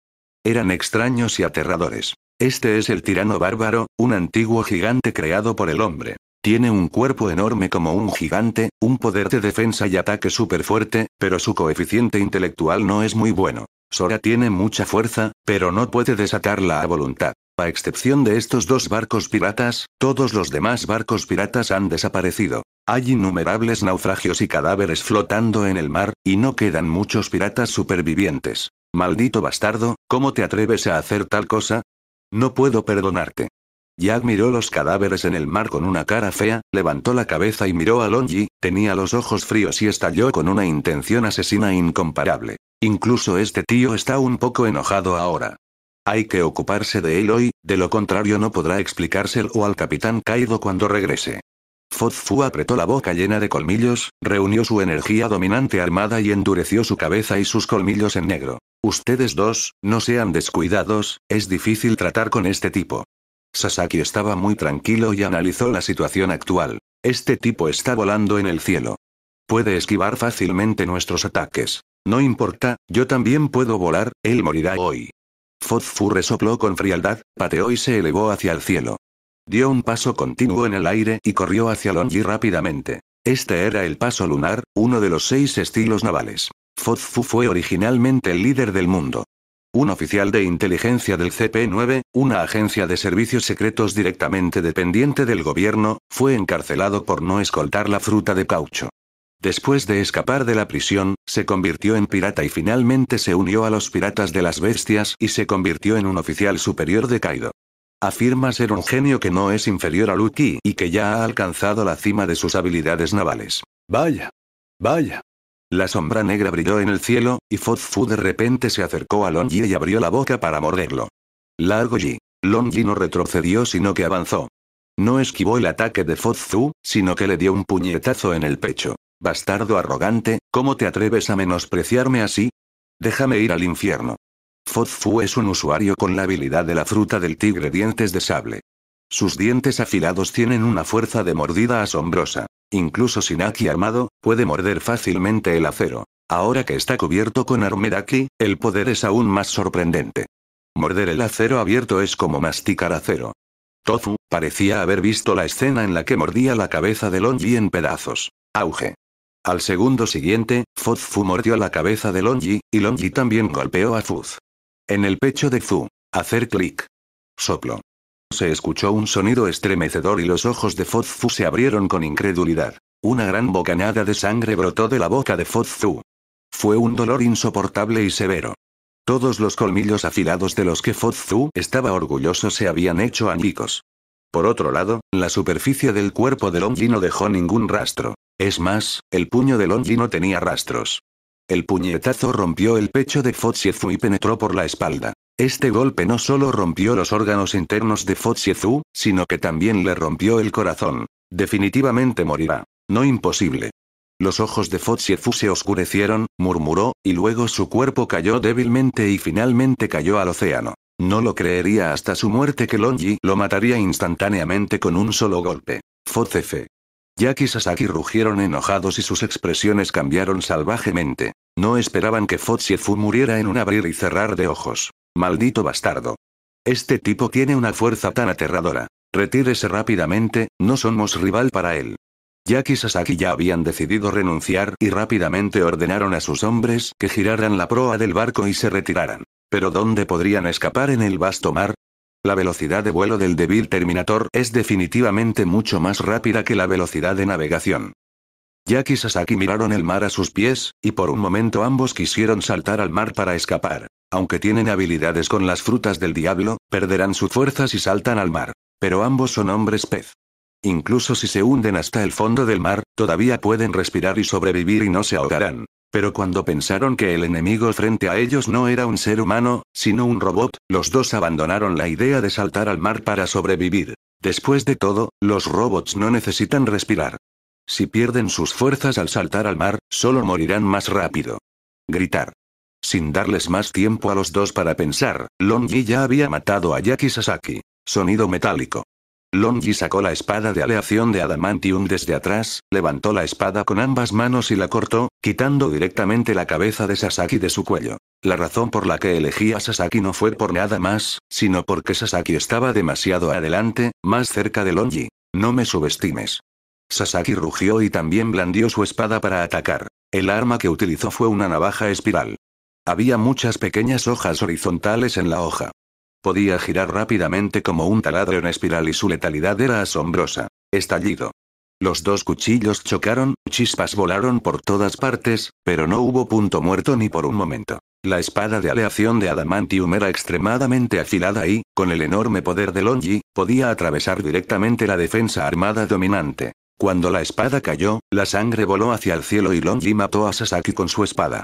Eran extraños y aterradores. Este es el tirano bárbaro, un antiguo gigante creado por el hombre. Tiene un cuerpo enorme como un gigante, un poder de defensa y ataque súper fuerte, pero su coeficiente intelectual no es muy bueno. Sora tiene mucha fuerza, pero no puede desatarla a voluntad. A excepción de estos dos barcos piratas, todos los demás barcos piratas han desaparecido. Hay innumerables naufragios y cadáveres flotando en el mar, y no quedan muchos piratas supervivientes. Maldito bastardo, ¿cómo te atreves a hacer tal cosa? No puedo perdonarte. Jack miró los cadáveres en el mar con una cara fea, levantó la cabeza y miró a Longy, tenía los ojos fríos y estalló con una intención asesina incomparable. Incluso este tío está un poco enojado ahora. Hay que ocuparse de él hoy, de lo contrario no podrá explicárselo al capitán Kaido cuando regrese. Fozfu apretó la boca llena de colmillos, reunió su energía dominante armada y endureció su cabeza y sus colmillos en negro. Ustedes dos, no sean descuidados, es difícil tratar con este tipo. Sasaki estaba muy tranquilo y analizó la situación actual. Este tipo está volando en el cielo. Puede esquivar fácilmente nuestros ataques. No importa, yo también puedo volar, él morirá hoy. Fozfu resopló con frialdad, pateó y se elevó hacia el cielo. Dio un paso continuo en el aire y corrió hacia Longi rápidamente. Este era el paso lunar, uno de los seis estilos navales. Fozfu fue originalmente el líder del mundo. Un oficial de inteligencia del CP9, una agencia de servicios secretos directamente dependiente del gobierno, fue encarcelado por no escoltar la fruta de caucho. Después de escapar de la prisión, se convirtió en pirata y finalmente se unió a los piratas de las bestias y se convirtió en un oficial superior de Kaido. Afirma ser un genio que no es inferior a Luki y que ya ha alcanzado la cima de sus habilidades navales. Vaya. Vaya. La sombra negra brilló en el cielo, y Fozfu de repente se acercó a Longyi y abrió la boca para morderlo. Largo Yi. no retrocedió sino que avanzó. No esquivó el ataque de Fozfu, sino que le dio un puñetazo en el pecho. Bastardo arrogante, ¿cómo te atreves a menospreciarme así? Déjame ir al infierno. Fozfu es un usuario con la habilidad de la fruta del tigre dientes de sable. Sus dientes afilados tienen una fuerza de mordida asombrosa. Incluso sin Aki armado, puede morder fácilmente el acero. Ahora que está cubierto con Armeraki, el poder es aún más sorprendente. Morder el acero abierto es como masticar acero. Tofu, parecía haber visto la escena en la que mordía la cabeza de Longi en pedazos. Auge. Al segundo siguiente, Fozfu mordió la cabeza de Longi, y Longi también golpeó a Fuz. En el pecho de Fu, Hacer clic. Soplo. Se escuchó un sonido estremecedor y los ojos de Fozfu se abrieron con incredulidad. Una gran bocanada de sangre brotó de la boca de Fozfu. Fue un dolor insoportable y severo. Todos los colmillos afilados de los que Fozfu estaba orgulloso se habían hecho añicos. Por otro lado, la superficie del cuerpo de Longi no dejó ningún rastro. Es más, el puño de Longi no tenía rastros. El puñetazo rompió el pecho de Fotsiezu y penetró por la espalda. Este golpe no solo rompió los órganos internos de Fotsiezu, sino que también le rompió el corazón. Definitivamente morirá. No imposible. Los ojos de Fotsiezu se oscurecieron, murmuró, y luego su cuerpo cayó débilmente y finalmente cayó al océano. No lo creería hasta su muerte que Longyi lo mataría instantáneamente con un solo golpe. Focefe, Yaki Sasaki rugieron enojados y sus expresiones cambiaron salvajemente. No esperaban que Fu muriera en un abrir y cerrar de ojos. Maldito bastardo. Este tipo tiene una fuerza tan aterradora. Retírese rápidamente, no somos rival para él. Yaki Sasaki ya habían decidido renunciar y rápidamente ordenaron a sus hombres que giraran la proa del barco y se retiraran. Pero ¿dónde podrían escapar en el vasto mar? La velocidad de vuelo del débil Terminator es definitivamente mucho más rápida que la velocidad de navegación. Jack y Sasaki miraron el mar a sus pies, y por un momento ambos quisieron saltar al mar para escapar. Aunque tienen habilidades con las frutas del diablo, perderán sus fuerzas y saltan al mar. Pero ambos son hombres pez. Incluso si se hunden hasta el fondo del mar, todavía pueden respirar y sobrevivir y no se ahogarán. Pero cuando pensaron que el enemigo frente a ellos no era un ser humano, sino un robot, los dos abandonaron la idea de saltar al mar para sobrevivir. Después de todo, los robots no necesitan respirar. Si pierden sus fuerzas al saltar al mar, solo morirán más rápido. Gritar. Sin darles más tiempo a los dos para pensar, Longi ya había matado a Yaki Sasaki. Sonido metálico. Longi sacó la espada de aleación de Adamantium desde atrás, levantó la espada con ambas manos y la cortó, quitando directamente la cabeza de Sasaki de su cuello. La razón por la que elegí a Sasaki no fue por nada más, sino porque Sasaki estaba demasiado adelante, más cerca de Longi. No me subestimes. Sasaki rugió y también blandió su espada para atacar. El arma que utilizó fue una navaja espiral. Había muchas pequeñas hojas horizontales en la hoja. Podía girar rápidamente como un taladro en espiral y su letalidad era asombrosa. Estallido. Los dos cuchillos chocaron, chispas volaron por todas partes, pero no hubo punto muerto ni por un momento. La espada de aleación de adamantium era extremadamente afilada y, con el enorme poder de Longi, podía atravesar directamente la defensa armada dominante. Cuando la espada cayó, la sangre voló hacia el cielo y Longi mató a Sasaki con su espada.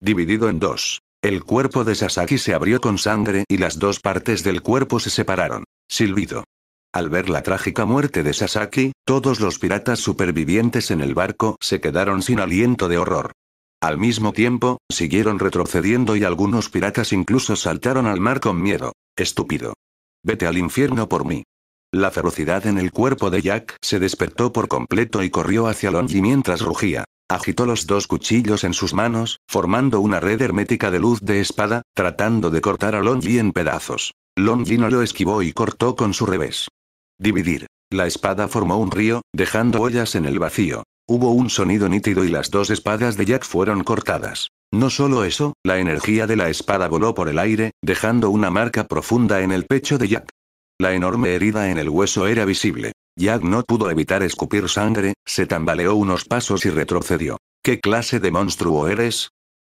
Dividido en dos. El cuerpo de Sasaki se abrió con sangre y las dos partes del cuerpo se separaron. Silbido. Al ver la trágica muerte de Sasaki, todos los piratas supervivientes en el barco se quedaron sin aliento de horror. Al mismo tiempo, siguieron retrocediendo y algunos piratas incluso saltaron al mar con miedo. Estúpido. Vete al infierno por mí. La ferocidad en el cuerpo de Jack se despertó por completo y corrió hacia Longy mientras rugía. Agitó los dos cuchillos en sus manos, formando una red hermética de luz de espada, tratando de cortar a Longji en pedazos. Longy no lo esquivó y cortó con su revés. Dividir. La espada formó un río, dejando ollas en el vacío. Hubo un sonido nítido y las dos espadas de Jack fueron cortadas. No solo eso, la energía de la espada voló por el aire, dejando una marca profunda en el pecho de Jack. La enorme herida en el hueso era visible. Jack no pudo evitar escupir sangre, se tambaleó unos pasos y retrocedió. ¿Qué clase de monstruo eres?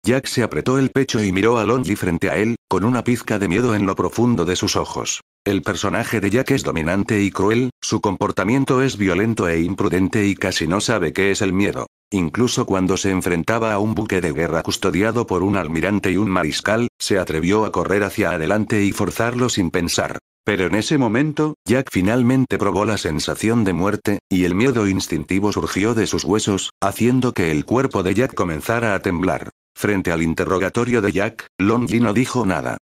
Jack se apretó el pecho y miró a Longy frente a él, con una pizca de miedo en lo profundo de sus ojos. El personaje de Jack es dominante y cruel, su comportamiento es violento e imprudente y casi no sabe qué es el miedo. Incluso cuando se enfrentaba a un buque de guerra custodiado por un almirante y un mariscal, se atrevió a correr hacia adelante y forzarlo sin pensar. Pero en ese momento, Jack finalmente probó la sensación de muerte, y el miedo instintivo surgió de sus huesos, haciendo que el cuerpo de Jack comenzara a temblar. Frente al interrogatorio de Jack, Long Longy no dijo nada.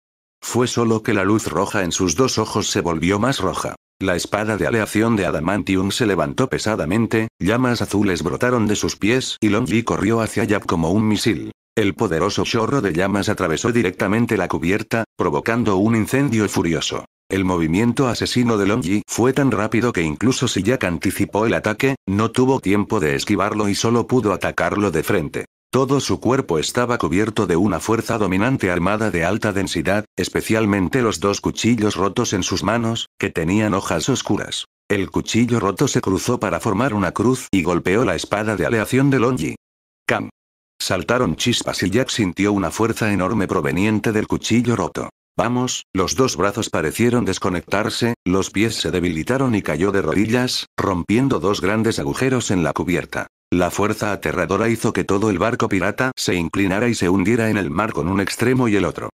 Fue solo que la luz roja en sus dos ojos se volvió más roja. La espada de aleación de Adamantium se levantó pesadamente, llamas azules brotaron de sus pies y Longy corrió hacia Jack como un misil. El poderoso chorro de llamas atravesó directamente la cubierta, provocando un incendio furioso. El movimiento asesino de Longyi fue tan rápido que incluso si Jack anticipó el ataque, no tuvo tiempo de esquivarlo y solo pudo atacarlo de frente. Todo su cuerpo estaba cubierto de una fuerza dominante armada de alta densidad, especialmente los dos cuchillos rotos en sus manos, que tenían hojas oscuras. El cuchillo roto se cruzó para formar una cruz y golpeó la espada de aleación de Longyi. Cam. Saltaron chispas y Jack sintió una fuerza enorme proveniente del cuchillo roto. Vamos, los dos brazos parecieron desconectarse, los pies se debilitaron y cayó de rodillas, rompiendo dos grandes agujeros en la cubierta. La fuerza aterradora hizo que todo el barco pirata se inclinara y se hundiera en el mar con un extremo y el otro.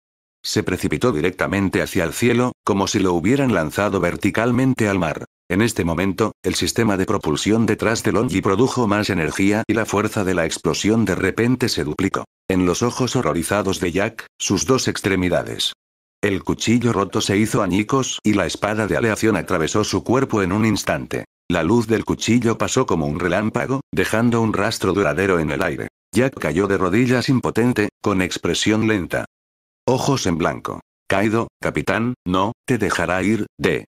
Se precipitó directamente hacia el cielo, como si lo hubieran lanzado verticalmente al mar. En este momento, el sistema de propulsión detrás de Longy produjo más energía y la fuerza de la explosión de repente se duplicó. En los ojos horrorizados de Jack, sus dos extremidades el cuchillo roto se hizo añicos y la espada de aleación atravesó su cuerpo en un instante. La luz del cuchillo pasó como un relámpago, dejando un rastro duradero en el aire. Jack cayó de rodillas impotente, con expresión lenta. Ojos en blanco. Kaido, capitán, no, te dejará ir, de.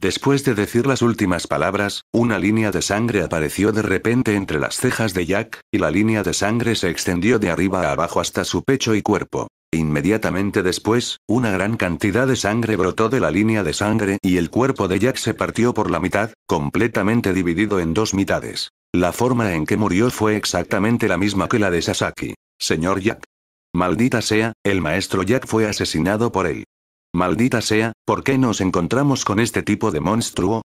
Después de decir las últimas palabras, una línea de sangre apareció de repente entre las cejas de Jack, y la línea de sangre se extendió de arriba a abajo hasta su pecho y cuerpo. Inmediatamente después, una gran cantidad de sangre brotó de la línea de sangre y el cuerpo de Jack se partió por la mitad, completamente dividido en dos mitades. La forma en que murió fue exactamente la misma que la de Sasaki. Señor Jack. Maldita sea, el maestro Jack fue asesinado por él. Maldita sea, ¿por qué nos encontramos con este tipo de monstruo?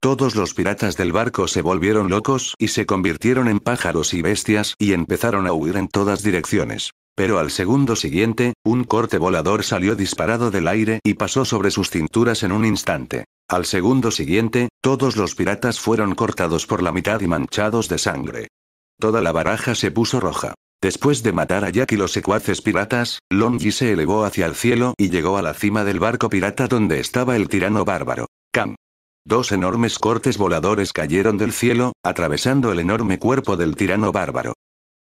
Todos los piratas del barco se volvieron locos y se convirtieron en pájaros y bestias y empezaron a huir en todas direcciones. Pero al segundo siguiente, un corte volador salió disparado del aire y pasó sobre sus cinturas en un instante. Al segundo siguiente, todos los piratas fueron cortados por la mitad y manchados de sangre. Toda la baraja se puso roja. Después de matar a Jack y los secuaces piratas, Longji se elevó hacia el cielo y llegó a la cima del barco pirata donde estaba el tirano bárbaro, Cam. Dos enormes cortes voladores cayeron del cielo, atravesando el enorme cuerpo del tirano bárbaro.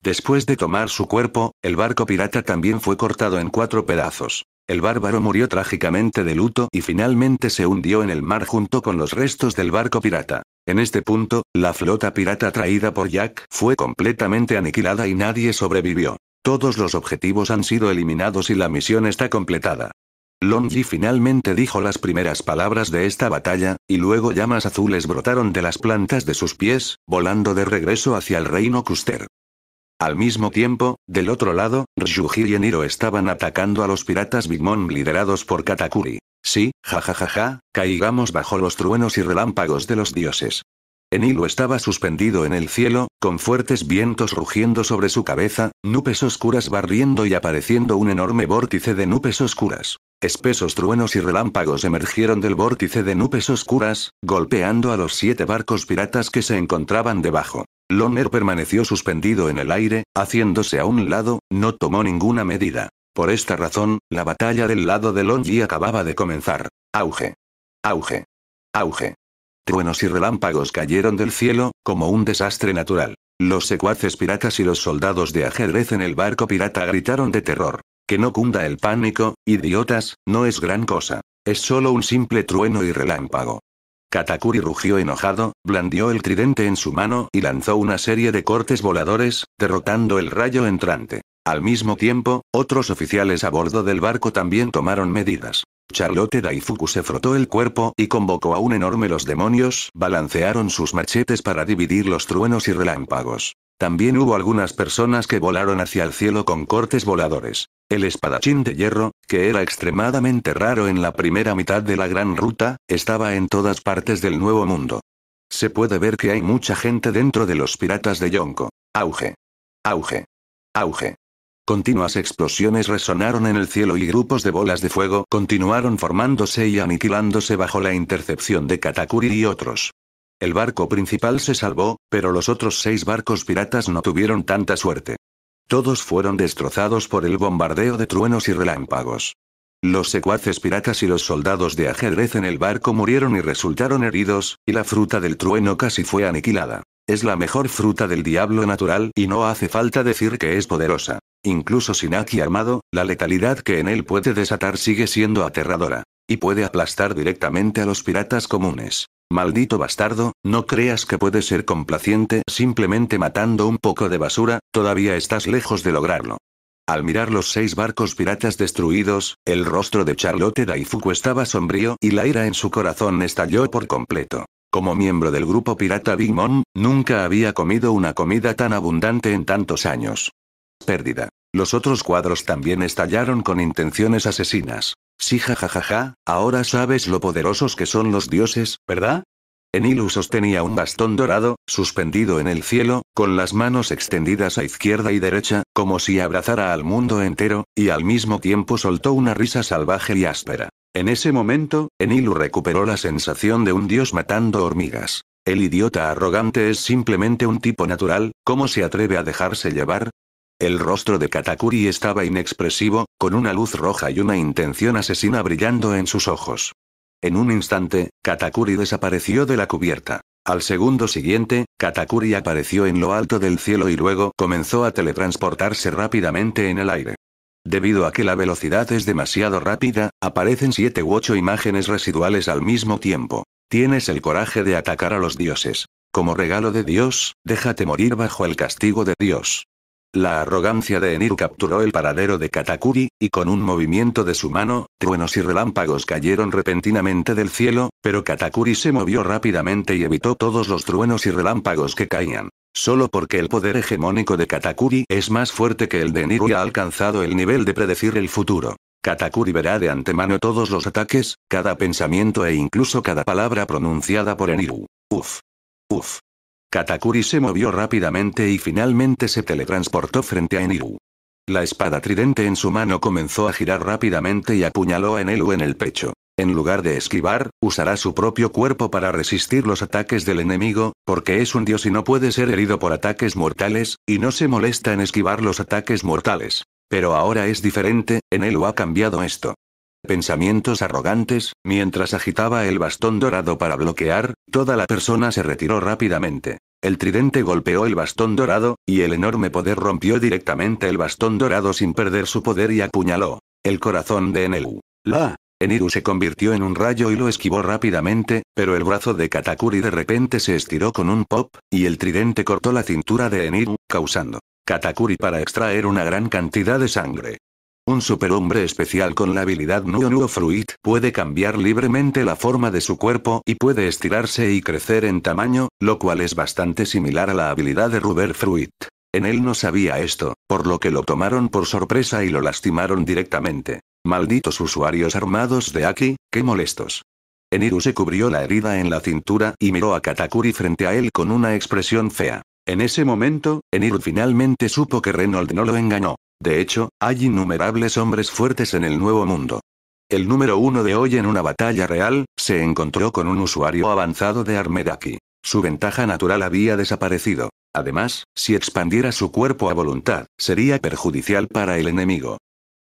Después de tomar su cuerpo, el barco pirata también fue cortado en cuatro pedazos. El bárbaro murió trágicamente de luto y finalmente se hundió en el mar junto con los restos del barco pirata. En este punto, la flota pirata traída por Jack fue completamente aniquilada y nadie sobrevivió. Todos los objetivos han sido eliminados y la misión está completada. Longy finalmente dijo las primeras palabras de esta batalla, y luego llamas azules brotaron de las plantas de sus pies, volando de regreso hacia el reino Custer. Al mismo tiempo, del otro lado, Ryuji y Eniro estaban atacando a los piratas Big Mom liderados por Katakuri. Sí, jajajaja, ja, ja, ja, caigamos bajo los truenos y relámpagos de los dioses. Enilo estaba suspendido en el cielo, con fuertes vientos rugiendo sobre su cabeza, nubes oscuras barriendo y apareciendo un enorme vórtice de nubes oscuras. Espesos truenos y relámpagos emergieron del vórtice de nubes oscuras, golpeando a los siete barcos piratas que se encontraban debajo. Loner permaneció suspendido en el aire, haciéndose a un lado, no tomó ninguna medida. Por esta razón, la batalla del lado de Lonji acababa de comenzar. Auge. Auge. Auge. Truenos y relámpagos cayeron del cielo, como un desastre natural. Los secuaces piratas y los soldados de ajedrez en el barco pirata gritaron de terror. Que no cunda el pánico, idiotas, no es gran cosa. Es solo un simple trueno y relámpago. Katakuri rugió enojado, blandió el tridente en su mano y lanzó una serie de cortes voladores, derrotando el rayo entrante. Al mismo tiempo, otros oficiales a bordo del barco también tomaron medidas. Charlotte Daifuku se frotó el cuerpo y convocó a un enorme los demonios, balancearon sus machetes para dividir los truenos y relámpagos. También hubo algunas personas que volaron hacia el cielo con cortes voladores. El espadachín de hierro, que era extremadamente raro en la primera mitad de la gran ruta, estaba en todas partes del Nuevo Mundo. Se puede ver que hay mucha gente dentro de los piratas de Yonko. Auge. Auge. Auge. Continuas explosiones resonaron en el cielo y grupos de bolas de fuego continuaron formándose y aniquilándose bajo la intercepción de Katakuri y otros. El barco principal se salvó, pero los otros seis barcos piratas no tuvieron tanta suerte. Todos fueron destrozados por el bombardeo de truenos y relámpagos. Los secuaces piratas y los soldados de ajedrez en el barco murieron y resultaron heridos, y la fruta del trueno casi fue aniquilada. Es la mejor fruta del diablo natural y no hace falta decir que es poderosa. Incluso sin Aki armado, la letalidad que en él puede desatar sigue siendo aterradora. Y puede aplastar directamente a los piratas comunes. Maldito bastardo, no creas que puedes ser complaciente simplemente matando un poco de basura, todavía estás lejos de lograrlo. Al mirar los seis barcos piratas destruidos, el rostro de Charlotte Daifuku estaba sombrío y la ira en su corazón estalló por completo. Como miembro del grupo pirata Big Mom, nunca había comido una comida tan abundante en tantos años pérdida. Los otros cuadros también estallaron con intenciones asesinas. Sí, jajajaja, ja, ja, ahora sabes lo poderosos que son los dioses, ¿verdad? Enilu sostenía un bastón dorado, suspendido en el cielo, con las manos extendidas a izquierda y derecha, como si abrazara al mundo entero, y al mismo tiempo soltó una risa salvaje y áspera. En ese momento, Enilu recuperó la sensación de un dios matando hormigas. El idiota arrogante es simplemente un tipo natural, ¿cómo se atreve a dejarse llevar? El rostro de Katakuri estaba inexpresivo, con una luz roja y una intención asesina brillando en sus ojos. En un instante, Katakuri desapareció de la cubierta. Al segundo siguiente, Katakuri apareció en lo alto del cielo y luego comenzó a teletransportarse rápidamente en el aire. Debido a que la velocidad es demasiado rápida, aparecen siete u ocho imágenes residuales al mismo tiempo. Tienes el coraje de atacar a los dioses. Como regalo de Dios, déjate morir bajo el castigo de Dios. La arrogancia de Enir capturó el paradero de Katakuri, y con un movimiento de su mano, truenos y relámpagos cayeron repentinamente del cielo, pero Katakuri se movió rápidamente y evitó todos los truenos y relámpagos que caían. Solo porque el poder hegemónico de Katakuri es más fuerte que el de Enir y ha alcanzado el nivel de predecir el futuro. Katakuri verá de antemano todos los ataques, cada pensamiento e incluso cada palabra pronunciada por Eniru. Uf. Uf. Katakuri se movió rápidamente y finalmente se teletransportó frente a Eniru. La espada tridente en su mano comenzó a girar rápidamente y apuñaló a Enelu en el pecho. En lugar de esquivar, usará su propio cuerpo para resistir los ataques del enemigo, porque es un dios y no puede ser herido por ataques mortales, y no se molesta en esquivar los ataques mortales. Pero ahora es diferente, Enelu ha cambiado esto pensamientos arrogantes, mientras agitaba el bastón dorado para bloquear, toda la persona se retiró rápidamente. El tridente golpeó el bastón dorado, y el enorme poder rompió directamente el bastón dorado sin perder su poder y apuñaló. El corazón de Enelu. La. Eniru se convirtió en un rayo y lo esquivó rápidamente, pero el brazo de Katakuri de repente se estiró con un pop, y el tridente cortó la cintura de Eniru, causando Katakuri para extraer una gran cantidad de sangre. Un superhombre especial con la habilidad Nuo Fruit puede cambiar libremente la forma de su cuerpo y puede estirarse y crecer en tamaño, lo cual es bastante similar a la habilidad de Ruber Fruit. En él no sabía esto, por lo que lo tomaron por sorpresa y lo lastimaron directamente. Malditos usuarios armados de aquí, qué molestos. Eniru se cubrió la herida en la cintura y miró a Katakuri frente a él con una expresión fea. En ese momento, Enir finalmente supo que Reynolds no lo engañó. De hecho, hay innumerables hombres fuertes en el Nuevo Mundo. El número uno de hoy en una batalla real, se encontró con un usuario avanzado de Armedaki. Su ventaja natural había desaparecido. Además, si expandiera su cuerpo a voluntad, sería perjudicial para el enemigo.